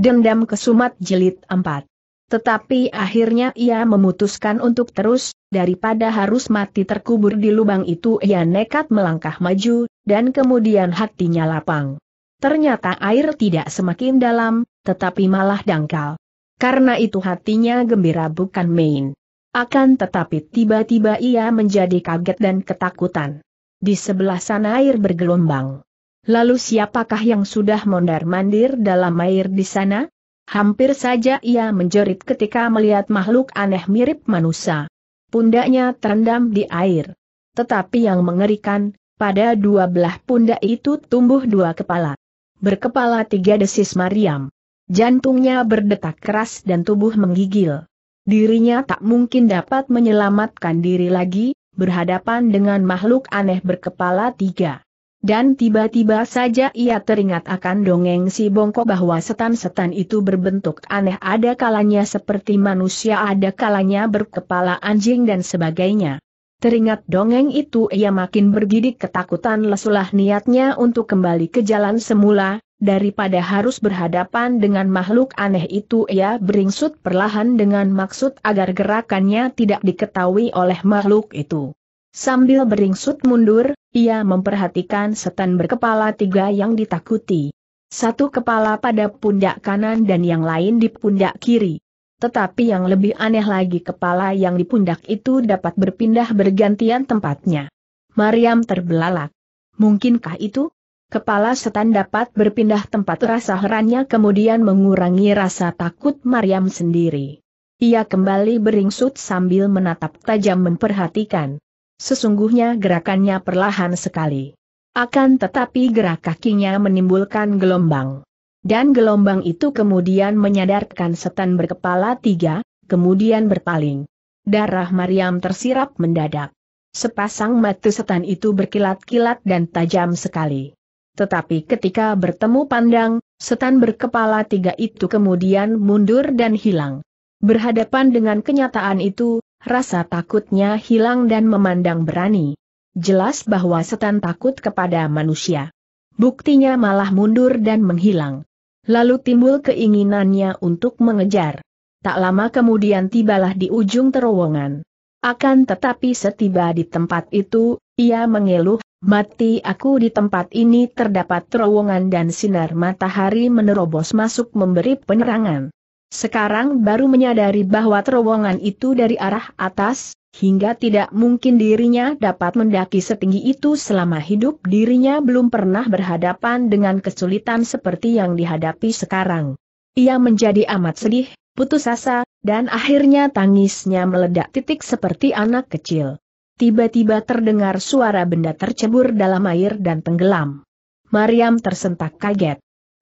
Dendam Kesumat Jilid 4. Tetapi akhirnya ia memutuskan untuk terus, daripada harus mati terkubur di lubang itu ia nekat melangkah maju, dan kemudian hatinya lapang. Ternyata air tidak semakin dalam, tetapi malah dangkal. Karena itu hatinya gembira bukan main. Akan tetapi tiba-tiba ia menjadi kaget dan ketakutan. Di sebelah sana air bergelombang. Lalu siapakah yang sudah mondar-mandir dalam air di sana? Hampir saja ia menjerit ketika melihat makhluk aneh mirip manusia. Pundaknya terendam di air. Tetapi yang mengerikan, pada dua belah pundak itu tumbuh dua kepala. Berkepala tiga desis Mariam. Jantungnya berdetak keras dan tubuh menggigil. Dirinya tak mungkin dapat menyelamatkan diri lagi, berhadapan dengan makhluk aneh berkepala tiga. Dan tiba-tiba saja ia teringat akan dongeng si Bongko bahwa setan-setan itu berbentuk aneh ada kalanya seperti manusia ada kalanya berkepala anjing dan sebagainya. Teringat dongeng itu ia makin bergidik ketakutan lesulah niatnya untuk kembali ke jalan semula, daripada harus berhadapan dengan makhluk aneh itu ia beringsut perlahan dengan maksud agar gerakannya tidak diketahui oleh makhluk itu. Sambil beringsut mundur, ia memperhatikan setan berkepala tiga yang ditakuti. Satu kepala pada pundak kanan dan yang lain di pundak kiri. Tetapi yang lebih aneh lagi kepala yang di pundak itu dapat berpindah bergantian tempatnya. Mariam terbelalak. Mungkinkah itu? Kepala setan dapat berpindah tempat rasa herannya kemudian mengurangi rasa takut Mariam sendiri. Ia kembali beringsut sambil menatap tajam memperhatikan. Sesungguhnya gerakannya perlahan sekali. Akan tetapi gerak kakinya menimbulkan gelombang. Dan gelombang itu kemudian menyadarkan setan berkepala tiga, kemudian berpaling. Darah Maryam tersirap mendadak. Sepasang mata setan itu berkilat-kilat dan tajam sekali. Tetapi ketika bertemu pandang, setan berkepala tiga itu kemudian mundur dan hilang. Berhadapan dengan kenyataan itu, Rasa takutnya hilang dan memandang berani. Jelas bahwa setan takut kepada manusia. Buktinya malah mundur dan menghilang. Lalu timbul keinginannya untuk mengejar. Tak lama kemudian tibalah di ujung terowongan. Akan tetapi setiba di tempat itu, ia mengeluh, mati aku di tempat ini terdapat terowongan dan sinar matahari menerobos masuk memberi penerangan. Sekarang baru menyadari bahwa terowongan itu dari arah atas, hingga tidak mungkin dirinya dapat mendaki setinggi itu selama hidup dirinya belum pernah berhadapan dengan kesulitan seperti yang dihadapi sekarang. Ia menjadi amat sedih, putus asa, dan akhirnya tangisnya meledak titik seperti anak kecil. Tiba-tiba terdengar suara benda tercebur dalam air dan tenggelam. Mariam tersentak kaget.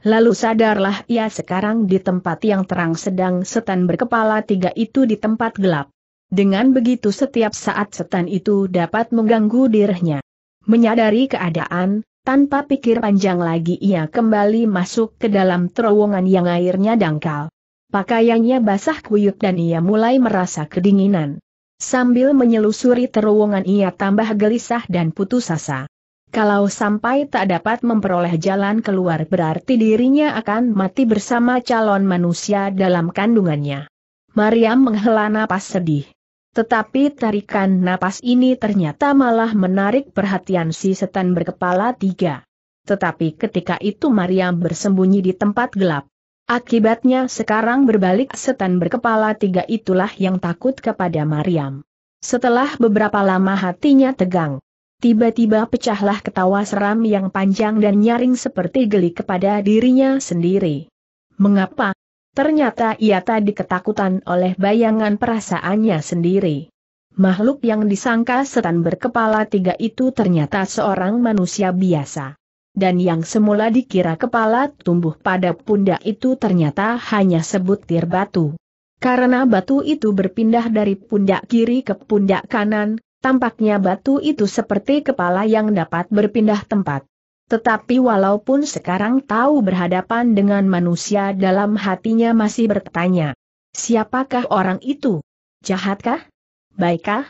Lalu sadarlah ia sekarang di tempat yang terang sedang setan berkepala tiga itu di tempat gelap. Dengan begitu setiap saat setan itu dapat mengganggu dirinya. Menyadari keadaan, tanpa pikir panjang lagi ia kembali masuk ke dalam terowongan yang airnya dangkal. Pakaiannya basah kuyup dan ia mulai merasa kedinginan. Sambil menyelusuri terowongan ia tambah gelisah dan putus asa. Kalau sampai tak dapat memperoleh jalan keluar berarti dirinya akan mati bersama calon manusia dalam kandungannya. Mariam menghela napas sedih. Tetapi tarikan napas ini ternyata malah menarik perhatian si setan berkepala tiga. Tetapi ketika itu Mariam bersembunyi di tempat gelap. Akibatnya sekarang berbalik setan berkepala tiga itulah yang takut kepada Mariam. Setelah beberapa lama hatinya tegang. Tiba-tiba pecahlah ketawa seram yang panjang dan nyaring seperti geli kepada dirinya sendiri. Mengapa? Ternyata ia tadi ketakutan oleh bayangan perasaannya sendiri. Makhluk yang disangka setan berkepala tiga itu ternyata seorang manusia biasa. Dan yang semula dikira kepala tumbuh pada pundak itu ternyata hanya sebutir batu. Karena batu itu berpindah dari pundak kiri ke pundak kanan, Tampaknya batu itu seperti kepala yang dapat berpindah tempat. Tetapi walaupun sekarang tahu berhadapan dengan manusia dalam hatinya masih bertanya. Siapakah orang itu? Jahatkah? Baikkah?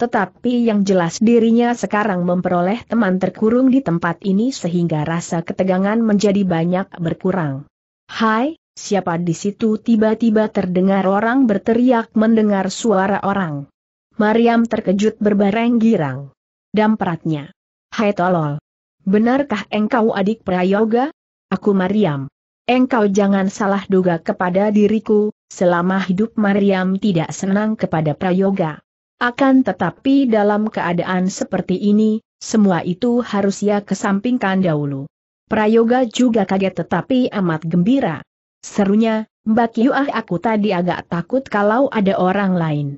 Tetapi yang jelas dirinya sekarang memperoleh teman terkurung di tempat ini sehingga rasa ketegangan menjadi banyak berkurang. Hai, siapa di situ tiba-tiba terdengar orang berteriak mendengar suara orang. Mariam terkejut berbareng girang. Dampratnya. Hai tolol. Benarkah engkau adik Prayoga? Aku Mariam. Engkau jangan salah duga kepada diriku, selama hidup Mariam tidak senang kepada Prayoga. Akan tetapi dalam keadaan seperti ini, semua itu harus ia kesampingkan dahulu. Prayoga juga kaget tetapi amat gembira. Serunya, Mbak Yuah aku tadi agak takut kalau ada orang lain.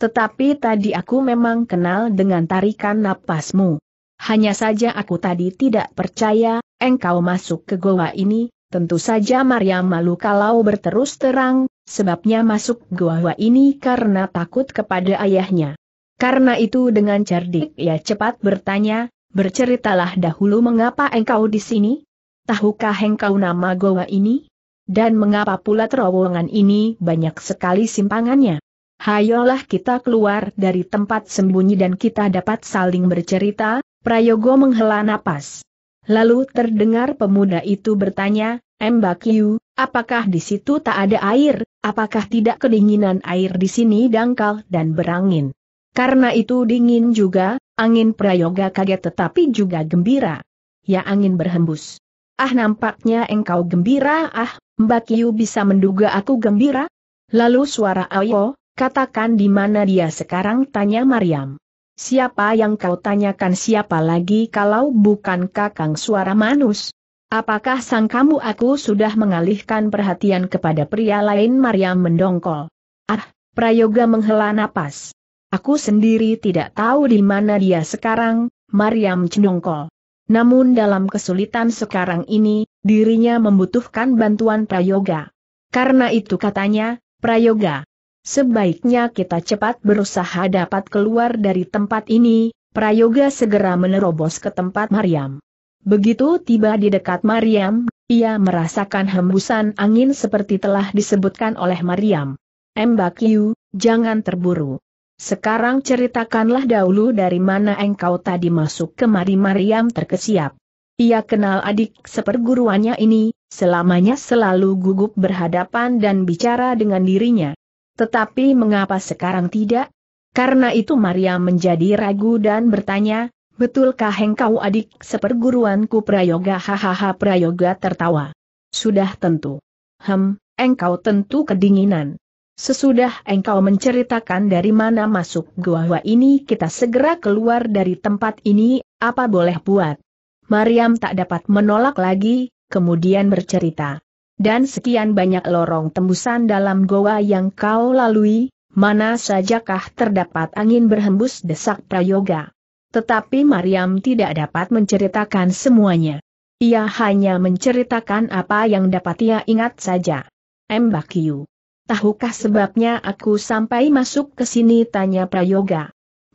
Tetapi tadi aku memang kenal dengan tarikan napasmu. Hanya saja aku tadi tidak percaya, engkau masuk ke goa ini, tentu saja Maria malu kalau berterus terang, sebabnya masuk goa ini karena takut kepada ayahnya. Karena itu dengan cerdik ia cepat bertanya, berceritalah dahulu mengapa engkau di sini? Tahukah engkau nama goa ini? Dan mengapa pula terowongan ini banyak sekali simpangannya? Hayolah kita keluar dari tempat sembunyi dan kita dapat saling bercerita, Prayogo menghela napas. Lalu terdengar pemuda itu bertanya, Mbak Yu, apakah di situ tak ada air, apakah tidak kedinginan air di sini dangkal dan berangin? Karena itu dingin juga, angin Prayoga kaget tetapi juga gembira. Ya angin berhembus. Ah nampaknya engkau gembira ah, Mbak Yu bisa menduga aku gembira? Lalu suara Ayo, Katakan di mana dia sekarang tanya Mariam. Siapa yang kau tanyakan siapa lagi kalau bukan kakang suara manus? Apakah sang kamu aku sudah mengalihkan perhatian kepada pria lain Mariam mendongkol? Ah, Prayoga menghela napas. Aku sendiri tidak tahu di mana dia sekarang, Mariam cendongkol. Namun dalam kesulitan sekarang ini, dirinya membutuhkan bantuan Prayoga. Karena itu katanya, Prayoga, Sebaiknya kita cepat berusaha dapat keluar dari tempat ini, Prayoga segera menerobos ke tempat Mariam. Begitu tiba di dekat Mariam, ia merasakan hembusan angin seperti telah disebutkan oleh Mariam. Mbak Yu, jangan terburu. Sekarang ceritakanlah dahulu dari mana engkau tadi masuk kemari Mariam terkesiap. Ia kenal adik seperguruannya ini, selamanya selalu gugup berhadapan dan bicara dengan dirinya. Tetapi mengapa sekarang tidak? Karena itu Maria menjadi ragu dan bertanya, betulkah engkau adik seperguruanku prayoga hahaha prayoga tertawa. Sudah tentu. Hem, engkau tentu kedinginan. Sesudah engkau menceritakan dari mana masuk gua gua ini kita segera keluar dari tempat ini, apa boleh buat? Mariam tak dapat menolak lagi, kemudian bercerita dan sekian banyak lorong tembusan dalam goa yang kau lalui, mana sajakah terdapat angin berhembus desak prayoga. Tetapi Mariam tidak dapat menceritakan semuanya. Ia hanya menceritakan apa yang dapat ia ingat saja. Mbakyu. Tahukah sebabnya aku sampai masuk ke sini tanya Prayoga.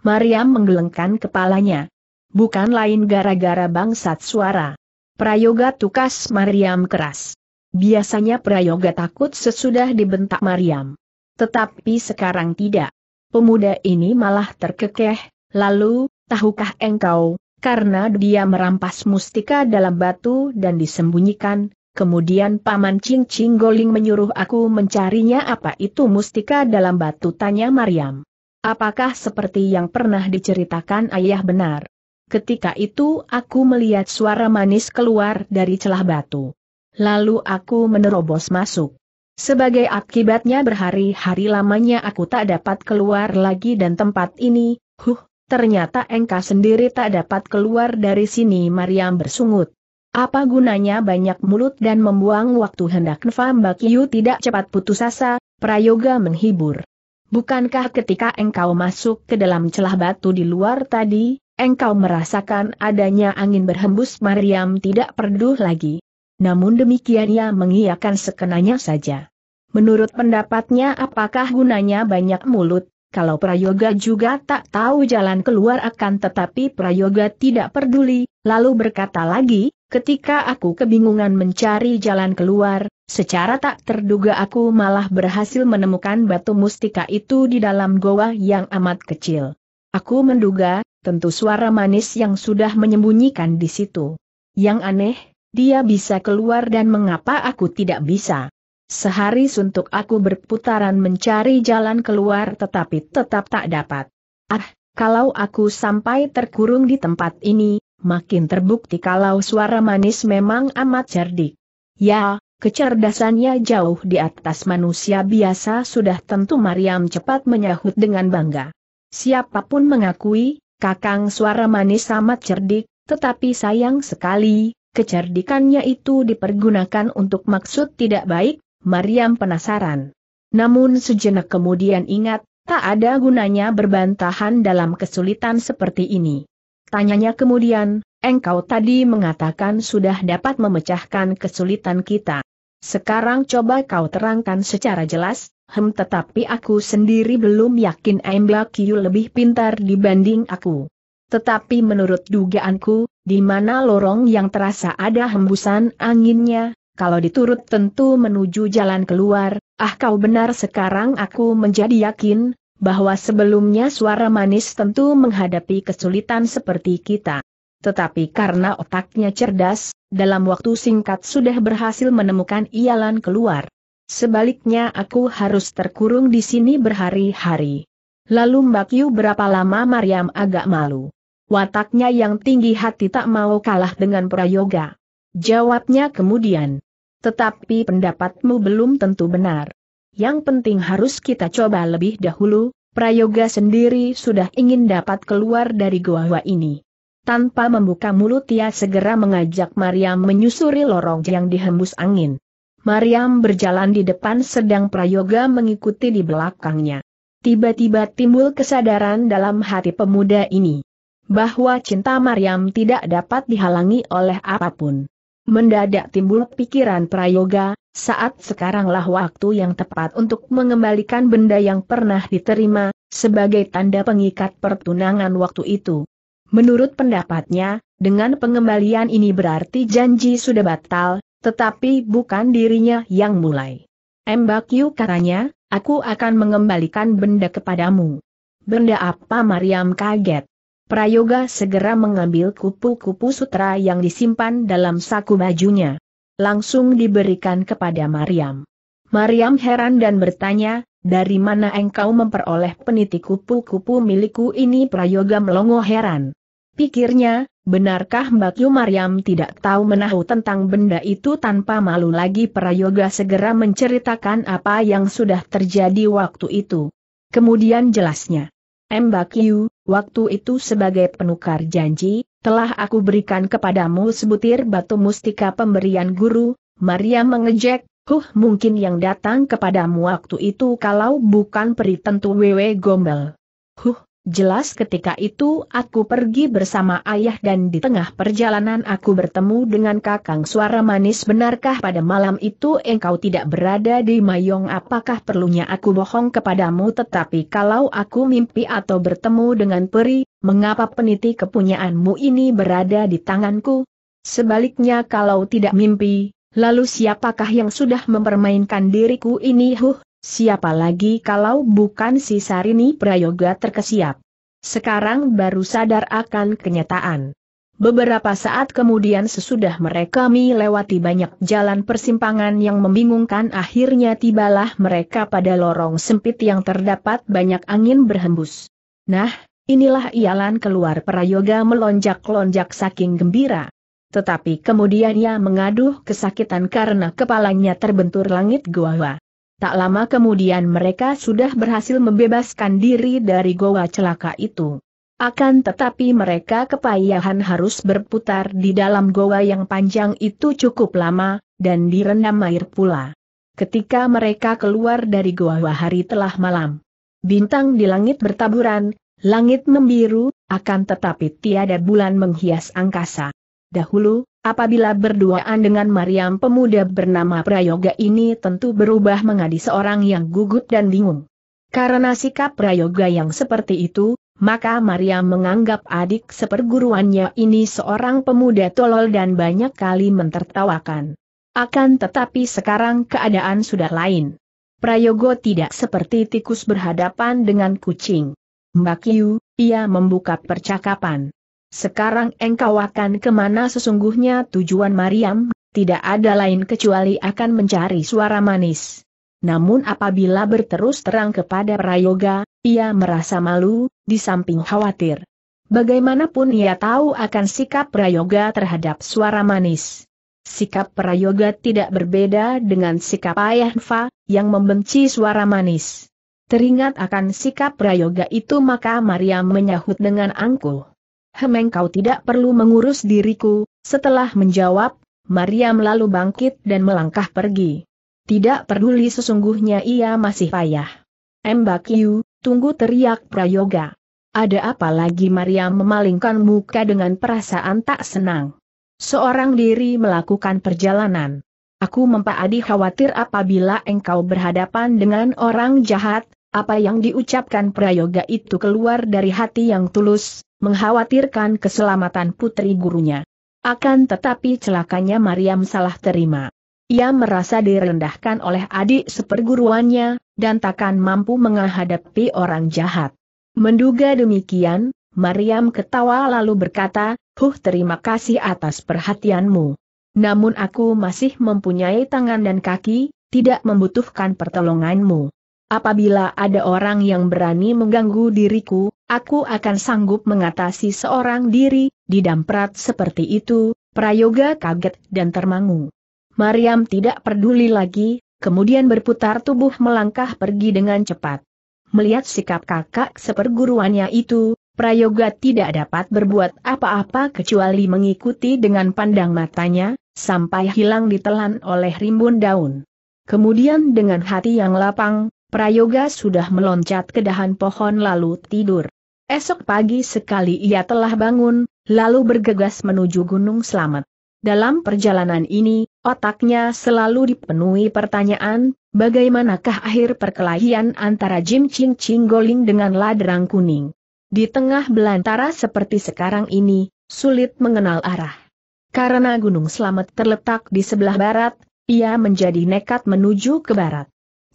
Mariam menggelengkan kepalanya. Bukan lain gara-gara bangsat suara. Prayoga tukas Mariam keras. Biasanya Prayoga takut sesudah dibentak Mariam. Tetapi sekarang tidak. Pemuda ini malah terkekeh, lalu, tahukah engkau, karena dia merampas mustika dalam batu dan disembunyikan, kemudian Paman Cing Cing Goling menyuruh aku mencarinya apa itu mustika dalam batu tanya Mariam. Apakah seperti yang pernah diceritakan ayah benar? Ketika itu aku melihat suara manis keluar dari celah batu. Lalu aku menerobos masuk. Sebagai akibatnya berhari-hari lamanya aku tak dapat keluar lagi dan tempat ini, huh, ternyata engkau sendiri tak dapat keluar dari sini Mariam bersungut. Apa gunanya banyak mulut dan membuang waktu hendak Mbak Yu tidak cepat putus asa, prayoga menghibur. Bukankah ketika engkau masuk ke dalam celah batu di luar tadi, engkau merasakan adanya angin berhembus Mariam tidak perduh lagi? Namun demikian ia mengiyakan sekenanya saja. Menurut pendapatnya apakah gunanya banyak mulut, kalau Prayoga juga tak tahu jalan keluar akan tetapi Prayoga tidak peduli, lalu berkata lagi, ketika aku kebingungan mencari jalan keluar, secara tak terduga aku malah berhasil menemukan batu mustika itu di dalam goa yang amat kecil. Aku menduga, tentu suara manis yang sudah menyembunyikan di situ. Yang aneh, dia bisa keluar dan mengapa aku tidak bisa? Sehari suntuk aku berputaran mencari jalan keluar tetapi tetap tak dapat. Ah, kalau aku sampai terkurung di tempat ini, makin terbukti kalau suara manis memang amat cerdik. Ya, kecerdasannya jauh di atas manusia biasa sudah tentu Mariam cepat menyahut dengan bangga. Siapapun mengakui, kakang suara manis amat cerdik, tetapi sayang sekali, kecerdikannya itu dipergunakan untuk maksud tidak baik, Mariam penasaran. Namun sejenak kemudian ingat, tak ada gunanya berbantahan dalam kesulitan seperti ini. Tanyanya kemudian, engkau tadi mengatakan sudah dapat memecahkan kesulitan kita. Sekarang coba kau terangkan secara jelas, hem tetapi aku sendiri belum yakin Embla Kiyu lebih pintar dibanding aku. Tetapi menurut dugaanku, di mana lorong yang terasa ada hembusan anginnya, kalau diturut tentu menuju jalan keluar, ah kau benar sekarang aku menjadi yakin, bahwa sebelumnya suara manis tentu menghadapi kesulitan seperti kita. Tetapi karena otaknya cerdas, dalam waktu singkat sudah berhasil menemukan ialan keluar. Sebaliknya aku harus terkurung di sini berhari-hari. Lalu Mbak Yu berapa lama Mariam agak malu. Wataknya yang tinggi hati tak mau kalah dengan prayoga. Jawabnya kemudian. Tetapi pendapatmu belum tentu benar. Yang penting harus kita coba lebih dahulu, prayoga sendiri sudah ingin dapat keluar dari gua ini. Tanpa membuka mulut ia segera mengajak Mariam menyusuri lorong yang dihembus angin. Mariam berjalan di depan sedang Prayoga mengikuti di belakangnya. Tiba-tiba timbul kesadaran dalam hati pemuda ini bahwa cinta Maryam tidak dapat dihalangi oleh apapun. Mendadak timbul pikiran Prayoga, saat sekaranglah waktu yang tepat untuk mengembalikan benda yang pernah diterima, sebagai tanda pengikat pertunangan waktu itu. Menurut pendapatnya, dengan pengembalian ini berarti janji sudah batal, tetapi bukan dirinya yang mulai. Mbak Yu katanya, aku akan mengembalikan benda kepadamu. Benda apa Mariam kaget? Prayoga segera mengambil kupu-kupu sutra yang disimpan dalam saku bajunya. Langsung diberikan kepada Mariam. Mariam heran dan bertanya, dari mana engkau memperoleh peniti kupu-kupu milikku ini Prayoga melongo heran. Pikirnya, Benarkah Mbak Yu Maryam tidak tahu menahu tentang benda itu tanpa malu lagi Prayoga segera menceritakan apa yang sudah terjadi waktu itu. Kemudian jelasnya. Mbak Yu, waktu itu sebagai penukar janji, telah aku berikan kepadamu sebutir batu mustika pemberian guru, Maria mengejek, huh mungkin yang datang kepadamu waktu itu kalau bukan peri tentu wewe gombel. Huh, Jelas ketika itu aku pergi bersama ayah dan di tengah perjalanan aku bertemu dengan kakang suara manis benarkah pada malam itu engkau tidak berada di Mayong apakah perlunya aku bohong kepadamu tetapi kalau aku mimpi atau bertemu dengan peri, mengapa peniti kepunyaanmu ini berada di tanganku? Sebaliknya kalau tidak mimpi, lalu siapakah yang sudah mempermainkan diriku ini huh? Siapa lagi kalau bukan si Sarini Prayoga terkesiap. Sekarang baru sadar akan kenyataan. Beberapa saat kemudian sesudah mereka melewati banyak jalan persimpangan yang membingungkan akhirnya tibalah mereka pada lorong sempit yang terdapat banyak angin berhembus. Nah, inilah ialan keluar Prayoga melonjak-lonjak saking gembira. Tetapi kemudian ia mengaduh kesakitan karena kepalanya terbentur langit gua. Tak lama kemudian mereka sudah berhasil membebaskan diri dari goa celaka itu. Akan tetapi mereka kepayahan harus berputar di dalam goa yang panjang itu cukup lama, dan direndam air pula. Ketika mereka keluar dari goa hari telah malam. Bintang di langit bertaburan, langit membiru, akan tetapi tiada bulan menghias angkasa. Dahulu, Apabila berduaan dengan Mariam pemuda bernama Prayoga ini tentu berubah menjadi seorang yang gugup dan bingung. Karena sikap Prayoga yang seperti itu, maka Mariam menganggap adik seperguruannya ini seorang pemuda tolol dan banyak kali mentertawakan. Akan tetapi sekarang keadaan sudah lain. Prayogo tidak seperti tikus berhadapan dengan kucing. Mbak Yu, ia membuka percakapan. Sekarang engkau akan kemana sesungguhnya tujuan Mariam, tidak ada lain kecuali akan mencari suara manis. Namun apabila berterus terang kepada Prayoga, ia merasa malu, di samping khawatir. Bagaimanapun ia tahu akan sikap Prayoga terhadap suara manis. Sikap Prayoga tidak berbeda dengan sikap Nfa, yang membenci suara manis. Teringat akan sikap Prayoga itu maka Mariam menyahut dengan angkuh. Hemeng kau tidak perlu mengurus diriku, setelah menjawab, Mariam lalu bangkit dan melangkah pergi. Tidak peduli sesungguhnya ia masih payah. Mbak Yu, tunggu teriak Prayoga. Ada apa lagi Mariam memalingkan muka dengan perasaan tak senang. Seorang diri melakukan perjalanan. Aku adi khawatir apabila engkau berhadapan dengan orang jahat, apa yang diucapkan Prayoga itu keluar dari hati yang tulus, mengkhawatirkan keselamatan putri gurunya. Akan tetapi celakanya Mariam salah terima. Ia merasa direndahkan oleh adik seperguruannya, dan takkan mampu menghadapi orang jahat. Menduga demikian, Mariam ketawa lalu berkata, Huh terima kasih atas perhatianmu. Namun aku masih mempunyai tangan dan kaki, tidak membutuhkan pertolonganmu. Apabila ada orang yang berani mengganggu diriku, Aku akan sanggup mengatasi seorang diri, didamprat seperti itu, Prayoga kaget dan termangu. Mariam tidak peduli lagi, kemudian berputar tubuh melangkah pergi dengan cepat. Melihat sikap kakak seperguruannya itu, Prayoga tidak dapat berbuat apa-apa kecuali mengikuti dengan pandang matanya, sampai hilang ditelan oleh rimbun daun. Kemudian dengan hati yang lapang, Prayoga sudah meloncat ke dahan pohon lalu tidur. Esok pagi sekali ia telah bangun, lalu bergegas menuju Gunung Selamat. Dalam perjalanan ini, otaknya selalu dipenuhi pertanyaan, bagaimanakah akhir perkelahian antara Jim Ching Ching Goling dengan Ladrang Kuning. Di tengah belantara seperti sekarang ini, sulit mengenal arah. Karena Gunung Selamat terletak di sebelah barat, ia menjadi nekat menuju ke barat.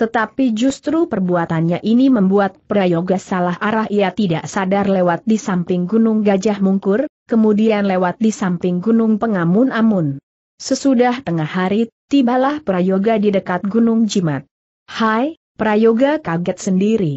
Tetapi justru perbuatannya ini membuat Prayoga salah arah ia tidak sadar lewat di samping Gunung Gajah Mungkur, kemudian lewat di samping Gunung Pengamun Amun. Sesudah tengah hari, tibalah Prayoga di dekat Gunung Jimat. Hai, Prayoga kaget sendiri.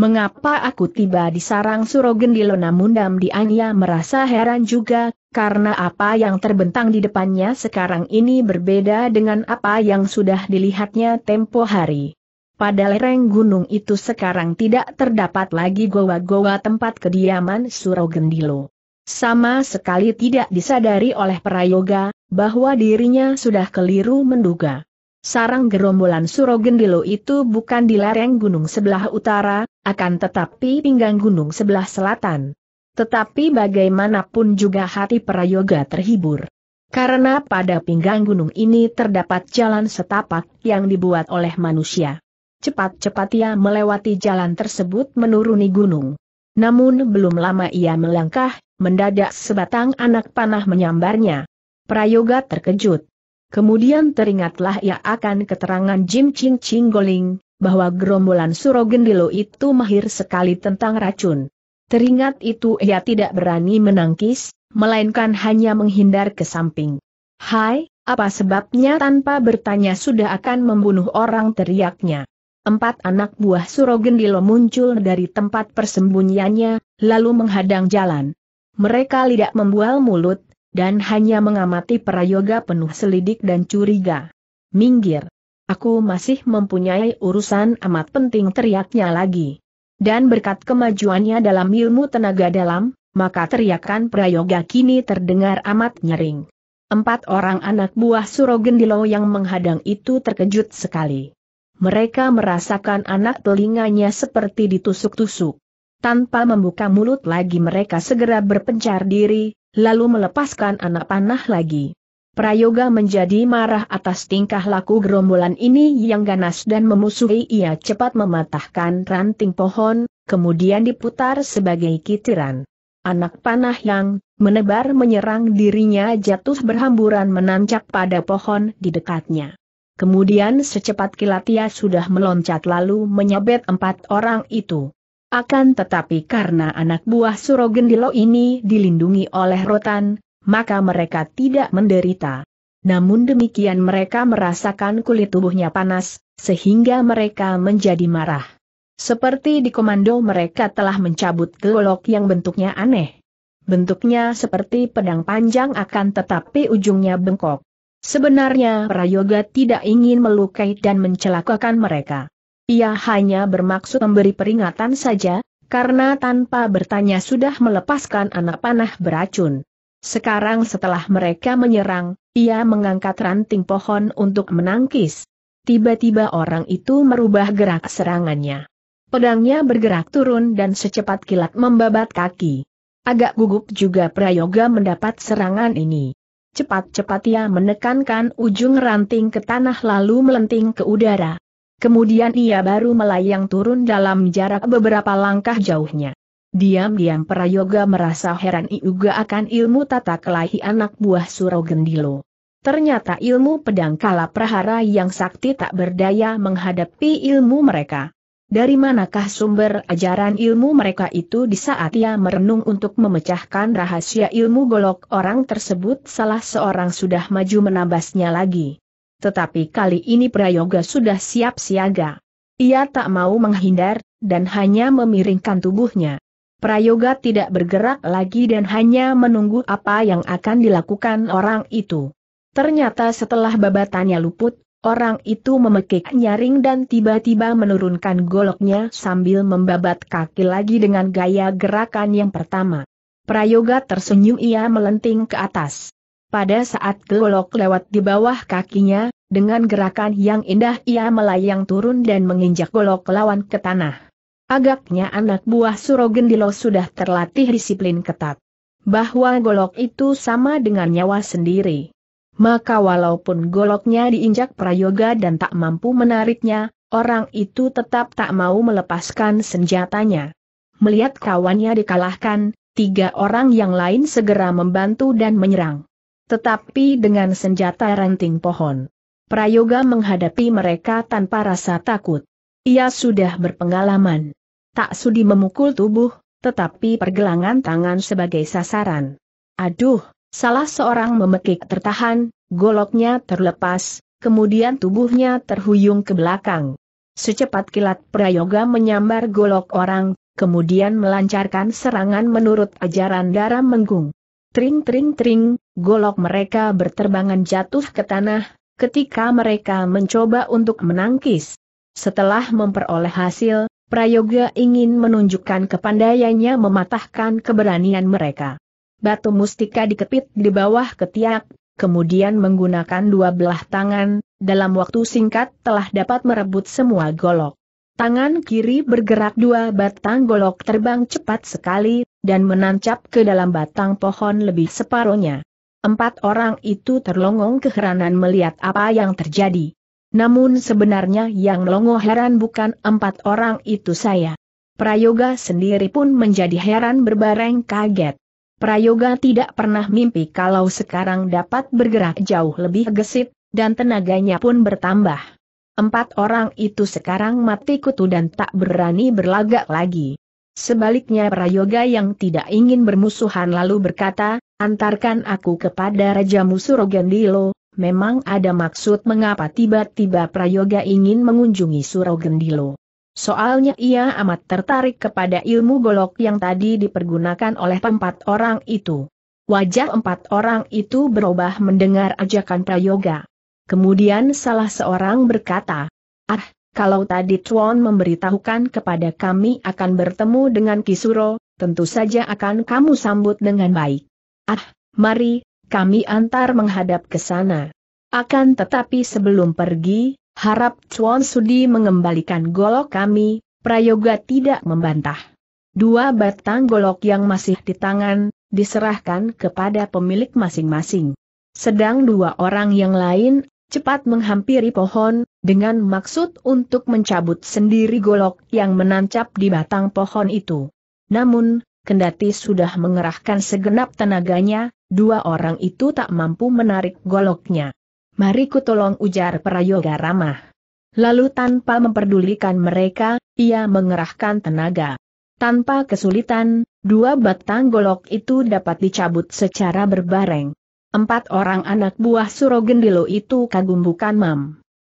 Mengapa aku tiba di sarang Surogendilo namun Damdianya merasa heran juga, karena apa yang terbentang di depannya sekarang ini berbeda dengan apa yang sudah dilihatnya tempo hari pada lereng gunung itu sekarang tidak terdapat lagi goa-goa tempat kediaman Suro Gendilo. Sama sekali tidak disadari oleh Prayoga, bahwa dirinya sudah keliru menduga. Sarang gerombolan Suro Gendilo itu bukan di lereng gunung sebelah utara, akan tetapi pinggang gunung sebelah selatan. Tetapi bagaimanapun juga hati Prayoga terhibur. Karena pada pinggang gunung ini terdapat jalan setapak yang dibuat oleh manusia. Cepat-cepat ia melewati jalan tersebut menuruni gunung. Namun belum lama ia melangkah, mendadak sebatang anak panah menyambarnya. Prayoga terkejut. Kemudian teringatlah ia akan keterangan Jim Ching Ching Goling, bahwa gerombolan Surogendilo itu mahir sekali tentang racun. Teringat itu ia tidak berani menangkis, melainkan hanya menghindar ke samping. Hai, apa sebabnya tanpa bertanya sudah akan membunuh orang teriaknya. Empat anak buah Surogendilo muncul dari tempat persembunyiannya, lalu menghadang jalan. Mereka tidak membual mulut, dan hanya mengamati prayoga penuh selidik dan curiga. Minggir. Aku masih mempunyai urusan amat penting teriaknya lagi. Dan berkat kemajuannya dalam ilmu tenaga dalam, maka teriakan prayoga kini terdengar amat nyering. Empat orang anak buah Surogendilo yang menghadang itu terkejut sekali mereka merasakan anak telinganya seperti ditusuk-tusuk. Tanpa membuka mulut lagi mereka segera berpencar diri, lalu melepaskan anak panah lagi. Prayoga menjadi marah atas tingkah laku gerombolan ini yang ganas dan memusuhi ia cepat mematahkan ranting pohon, kemudian diputar sebagai kitiran. Anak panah yang menebar menyerang dirinya jatuh berhamburan menancap pada pohon di dekatnya. Kemudian secepat kilat ia sudah meloncat lalu menyabet empat orang itu. Akan tetapi karena anak buah Surogendilo ini dilindungi oleh rotan, maka mereka tidak menderita. Namun demikian mereka merasakan kulit tubuhnya panas, sehingga mereka menjadi marah. Seperti di komando mereka telah mencabut golok yang bentuknya aneh. Bentuknya seperti pedang panjang akan tetapi ujungnya bengkok. Sebenarnya Prayoga tidak ingin melukai dan mencelakakan mereka. Ia hanya bermaksud memberi peringatan saja, karena tanpa bertanya sudah melepaskan anak panah beracun. Sekarang setelah mereka menyerang, ia mengangkat ranting pohon untuk menangkis. Tiba-tiba orang itu merubah gerak serangannya. Pedangnya bergerak turun dan secepat kilat membabat kaki. Agak gugup juga Prayoga mendapat serangan ini. Cepat-cepat ia menekankan ujung ranting ke tanah lalu melenting ke udara. Kemudian ia baru melayang turun dalam jarak beberapa langkah jauhnya. Diam-diam Prayoga merasa heran iuga akan ilmu tata kelahi anak buah Surogendilo. Ternyata ilmu pedang kala prahara yang sakti tak berdaya menghadapi ilmu mereka. Dari manakah sumber ajaran ilmu mereka itu di saat ia merenung untuk memecahkan rahasia ilmu golok orang tersebut salah seorang sudah maju menabasnya lagi. Tetapi kali ini Prayoga sudah siap siaga. Ia tak mau menghindar, dan hanya memiringkan tubuhnya. Prayoga tidak bergerak lagi dan hanya menunggu apa yang akan dilakukan orang itu. Ternyata setelah babatannya luput, Orang itu memekik nyaring dan tiba-tiba menurunkan goloknya sambil membabat kaki lagi dengan gaya gerakan yang pertama. Prayoga tersenyum ia melenting ke atas. Pada saat golok lewat di bawah kakinya, dengan gerakan yang indah ia melayang turun dan menginjak golok lawan ke tanah. Agaknya anak buah Surogendilo sudah terlatih disiplin ketat. Bahwa golok itu sama dengan nyawa sendiri. Maka walaupun goloknya diinjak Prayoga dan tak mampu menariknya, orang itu tetap tak mau melepaskan senjatanya. Melihat kawannya dikalahkan, tiga orang yang lain segera membantu dan menyerang. Tetapi dengan senjata ranting pohon. Prayoga menghadapi mereka tanpa rasa takut. Ia sudah berpengalaman. Tak sudi memukul tubuh, tetapi pergelangan tangan sebagai sasaran. Aduh, Salah seorang memekik tertahan, goloknya terlepas, kemudian tubuhnya terhuyung ke belakang. Secepat kilat Prayoga menyambar golok orang, kemudian melancarkan serangan menurut ajaran darah menggung. Tring-tring-tring, golok mereka berterbangan jatuh ke tanah, ketika mereka mencoba untuk menangkis. Setelah memperoleh hasil, Prayoga ingin menunjukkan kepandaiannya mematahkan keberanian mereka batu mustika dikepit di bawah ketiak, kemudian menggunakan dua belah tangan, dalam waktu singkat telah dapat merebut semua golok. Tangan kiri bergerak dua batang golok terbang cepat sekali, dan menancap ke dalam batang pohon lebih separuhnya. Empat orang itu terlongong keheranan melihat apa yang terjadi. Namun sebenarnya yang longo heran bukan empat orang itu saya. Prayoga sendiri pun menjadi heran berbareng kaget. Prayoga tidak pernah mimpi kalau sekarang dapat bergerak jauh lebih gesit, dan tenaganya pun bertambah. Empat orang itu sekarang mati kutu dan tak berani berlagak lagi. Sebaliknya Prayoga yang tidak ingin bermusuhan lalu berkata, antarkan aku kepada Raja Musurogendilo, memang ada maksud mengapa tiba-tiba Prayoga ingin mengunjungi Surogendilo. Soalnya ia amat tertarik kepada ilmu golok yang tadi dipergunakan oleh empat orang itu. Wajah empat orang itu berubah mendengar ajakan prayoga. Kemudian salah seorang berkata, Ah, kalau tadi Tuan memberitahukan kepada kami akan bertemu dengan Kisuro, tentu saja akan kamu sambut dengan baik. Ah, mari, kami antar menghadap ke sana. Akan tetapi sebelum pergi, Harap Chuan Sudi mengembalikan golok kami, Prayoga tidak membantah. Dua batang golok yang masih di tangan, diserahkan kepada pemilik masing-masing. Sedang dua orang yang lain, cepat menghampiri pohon, dengan maksud untuk mencabut sendiri golok yang menancap di batang pohon itu. Namun, kendati sudah mengerahkan segenap tenaganya, dua orang itu tak mampu menarik goloknya mari ku tolong ujar Prayoga ramah. Lalu tanpa memperdulikan mereka, ia mengerahkan tenaga. Tanpa kesulitan, dua batang golok itu dapat dicabut secara berbareng. Empat orang anak buah Surogendilo itu kagum bukan mam.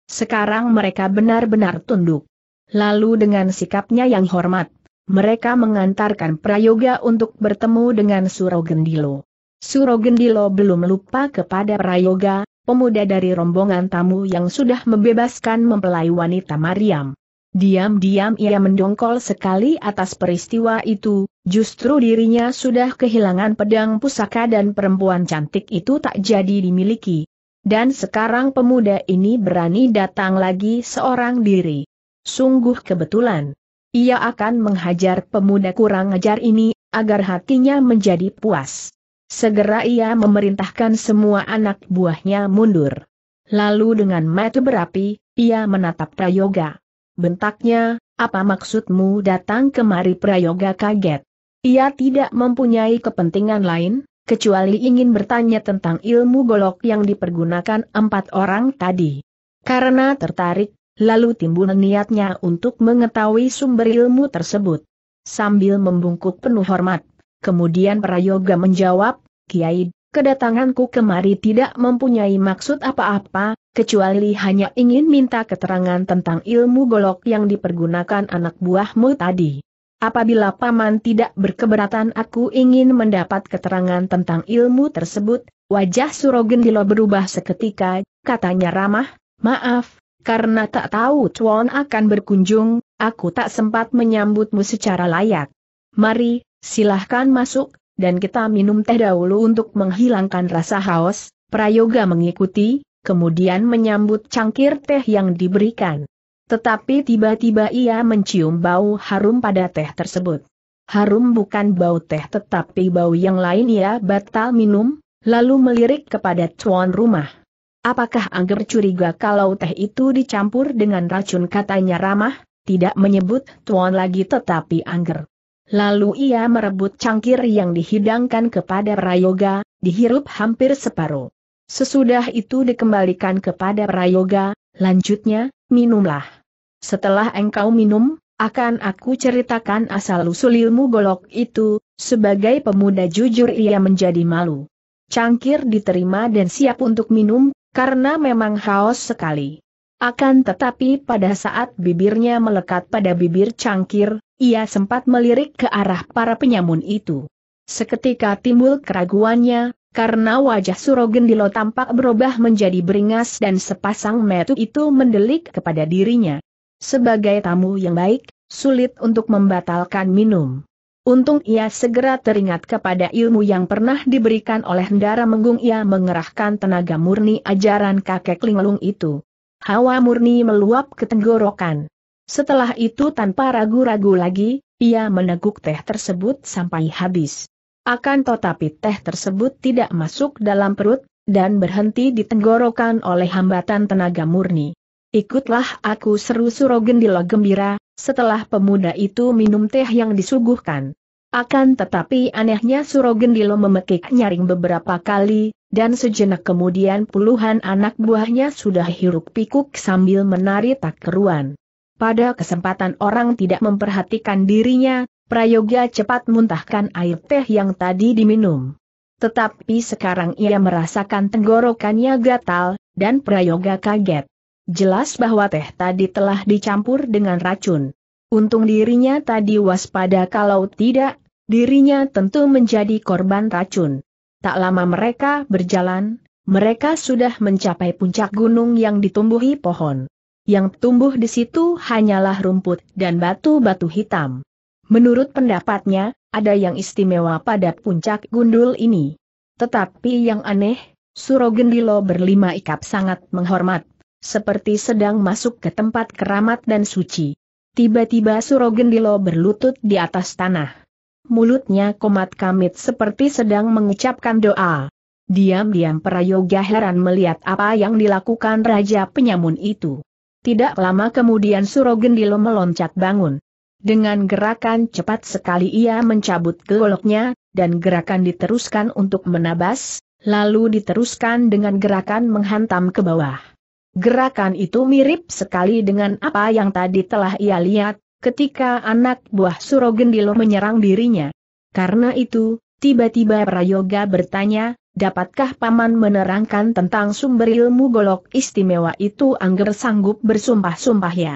Sekarang mereka benar-benar tunduk. Lalu dengan sikapnya yang hormat, mereka mengantarkan Prayoga untuk bertemu dengan Surogendilo. Surogendilo belum lupa kepada Prayoga, pemuda dari rombongan tamu yang sudah membebaskan mempelai wanita Mariam. Diam-diam ia mendongkol sekali atas peristiwa itu, justru dirinya sudah kehilangan pedang pusaka dan perempuan cantik itu tak jadi dimiliki. Dan sekarang pemuda ini berani datang lagi seorang diri. Sungguh kebetulan. Ia akan menghajar pemuda kurang ajar ini, agar hatinya menjadi puas. Segera ia memerintahkan semua anak buahnya mundur. Lalu dengan mata berapi, ia menatap Prayoga. Bentaknya, apa maksudmu datang kemari Prayoga kaget? Ia tidak mempunyai kepentingan lain, kecuali ingin bertanya tentang ilmu golok yang dipergunakan empat orang tadi. Karena tertarik, lalu timbul niatnya untuk mengetahui sumber ilmu tersebut. Sambil membungkuk penuh hormat, Kemudian Prayoga menjawab, Kiai, kedatanganku kemari tidak mempunyai maksud apa-apa, kecuali hanya ingin minta keterangan tentang ilmu golok yang dipergunakan anak buahmu tadi. Apabila paman tidak berkeberatan aku ingin mendapat keterangan tentang ilmu tersebut, wajah Surogendilo berubah seketika, katanya ramah, maaf, karena tak tahu tuan akan berkunjung, aku tak sempat menyambutmu secara layak. Mari, Silahkan masuk, dan kita minum teh dahulu untuk menghilangkan rasa haus, Prayoga mengikuti, kemudian menyambut cangkir teh yang diberikan. Tetapi tiba-tiba ia mencium bau harum pada teh tersebut. Harum bukan bau teh tetapi bau yang lain ia batal minum, lalu melirik kepada tuan rumah. Apakah Angger curiga kalau teh itu dicampur dengan racun katanya ramah, tidak menyebut tuan lagi tetapi Angger Lalu ia merebut cangkir yang dihidangkan kepada Prayoga, dihirup hampir separuh. Sesudah itu dikembalikan kepada Prayoga, lanjutnya, minumlah. Setelah engkau minum, akan aku ceritakan asal-usul ilmu golok itu, sebagai pemuda jujur ia menjadi malu. Cangkir diterima dan siap untuk minum, karena memang haus sekali. Akan tetapi pada saat bibirnya melekat pada bibir cangkir, ia sempat melirik ke arah para penyamun itu. Seketika timbul keraguannya, karena wajah Surogen Surogendilo tampak berubah menjadi beringas dan sepasang metu itu mendelik kepada dirinya. Sebagai tamu yang baik, sulit untuk membatalkan minum. Untung ia segera teringat kepada ilmu yang pernah diberikan oleh Ndara Menggung ia mengerahkan tenaga murni ajaran kakek linglung itu. Hawa murni meluap ke tenggorokan. Setelah itu tanpa ragu-ragu lagi, ia meneguk teh tersebut sampai habis. Akan tetapi teh tersebut tidak masuk dalam perut, dan berhenti ditenggorokan oleh hambatan tenaga murni. Ikutlah aku seru Surogendilo gembira, setelah pemuda itu minum teh yang disuguhkan. Akan tetapi anehnya Surogendilo memekik nyaring beberapa kali, dan sejenak kemudian puluhan anak buahnya sudah hiruk pikuk sambil menari tak keruan. Pada kesempatan orang tidak memperhatikan dirinya, Prayoga cepat muntahkan air teh yang tadi diminum. Tetapi sekarang ia merasakan tenggorokannya gatal, dan Prayoga kaget. Jelas bahwa teh tadi telah dicampur dengan racun. Untung dirinya tadi waspada kalau tidak, dirinya tentu menjadi korban racun. Tak lama mereka berjalan, mereka sudah mencapai puncak gunung yang ditumbuhi pohon yang tumbuh di situ hanyalah rumput dan batu-batu hitam. Menurut pendapatnya, ada yang istimewa pada puncak gundul ini. Tetapi yang aneh, Surogendilo berlima ikap sangat menghormat, seperti sedang masuk ke tempat keramat dan suci. Tiba-tiba Surogendilo berlutut di atas tanah. Mulutnya komat kamit seperti sedang mengucapkan doa. Diam-diam Prayoga heran melihat apa yang dilakukan Raja Penyamun itu. Tidak lama kemudian Suro Gendilo meloncat bangun. Dengan gerakan cepat sekali ia mencabut goloknya, dan gerakan diteruskan untuk menabas, lalu diteruskan dengan gerakan menghantam ke bawah. Gerakan itu mirip sekali dengan apa yang tadi telah ia lihat, ketika anak buah Suro Gendilo menyerang dirinya. Karena itu, tiba-tiba Prayoga bertanya, Dapatkah Paman menerangkan tentang sumber ilmu golok istimewa itu Angger sanggup bersumpah-sumpah ya?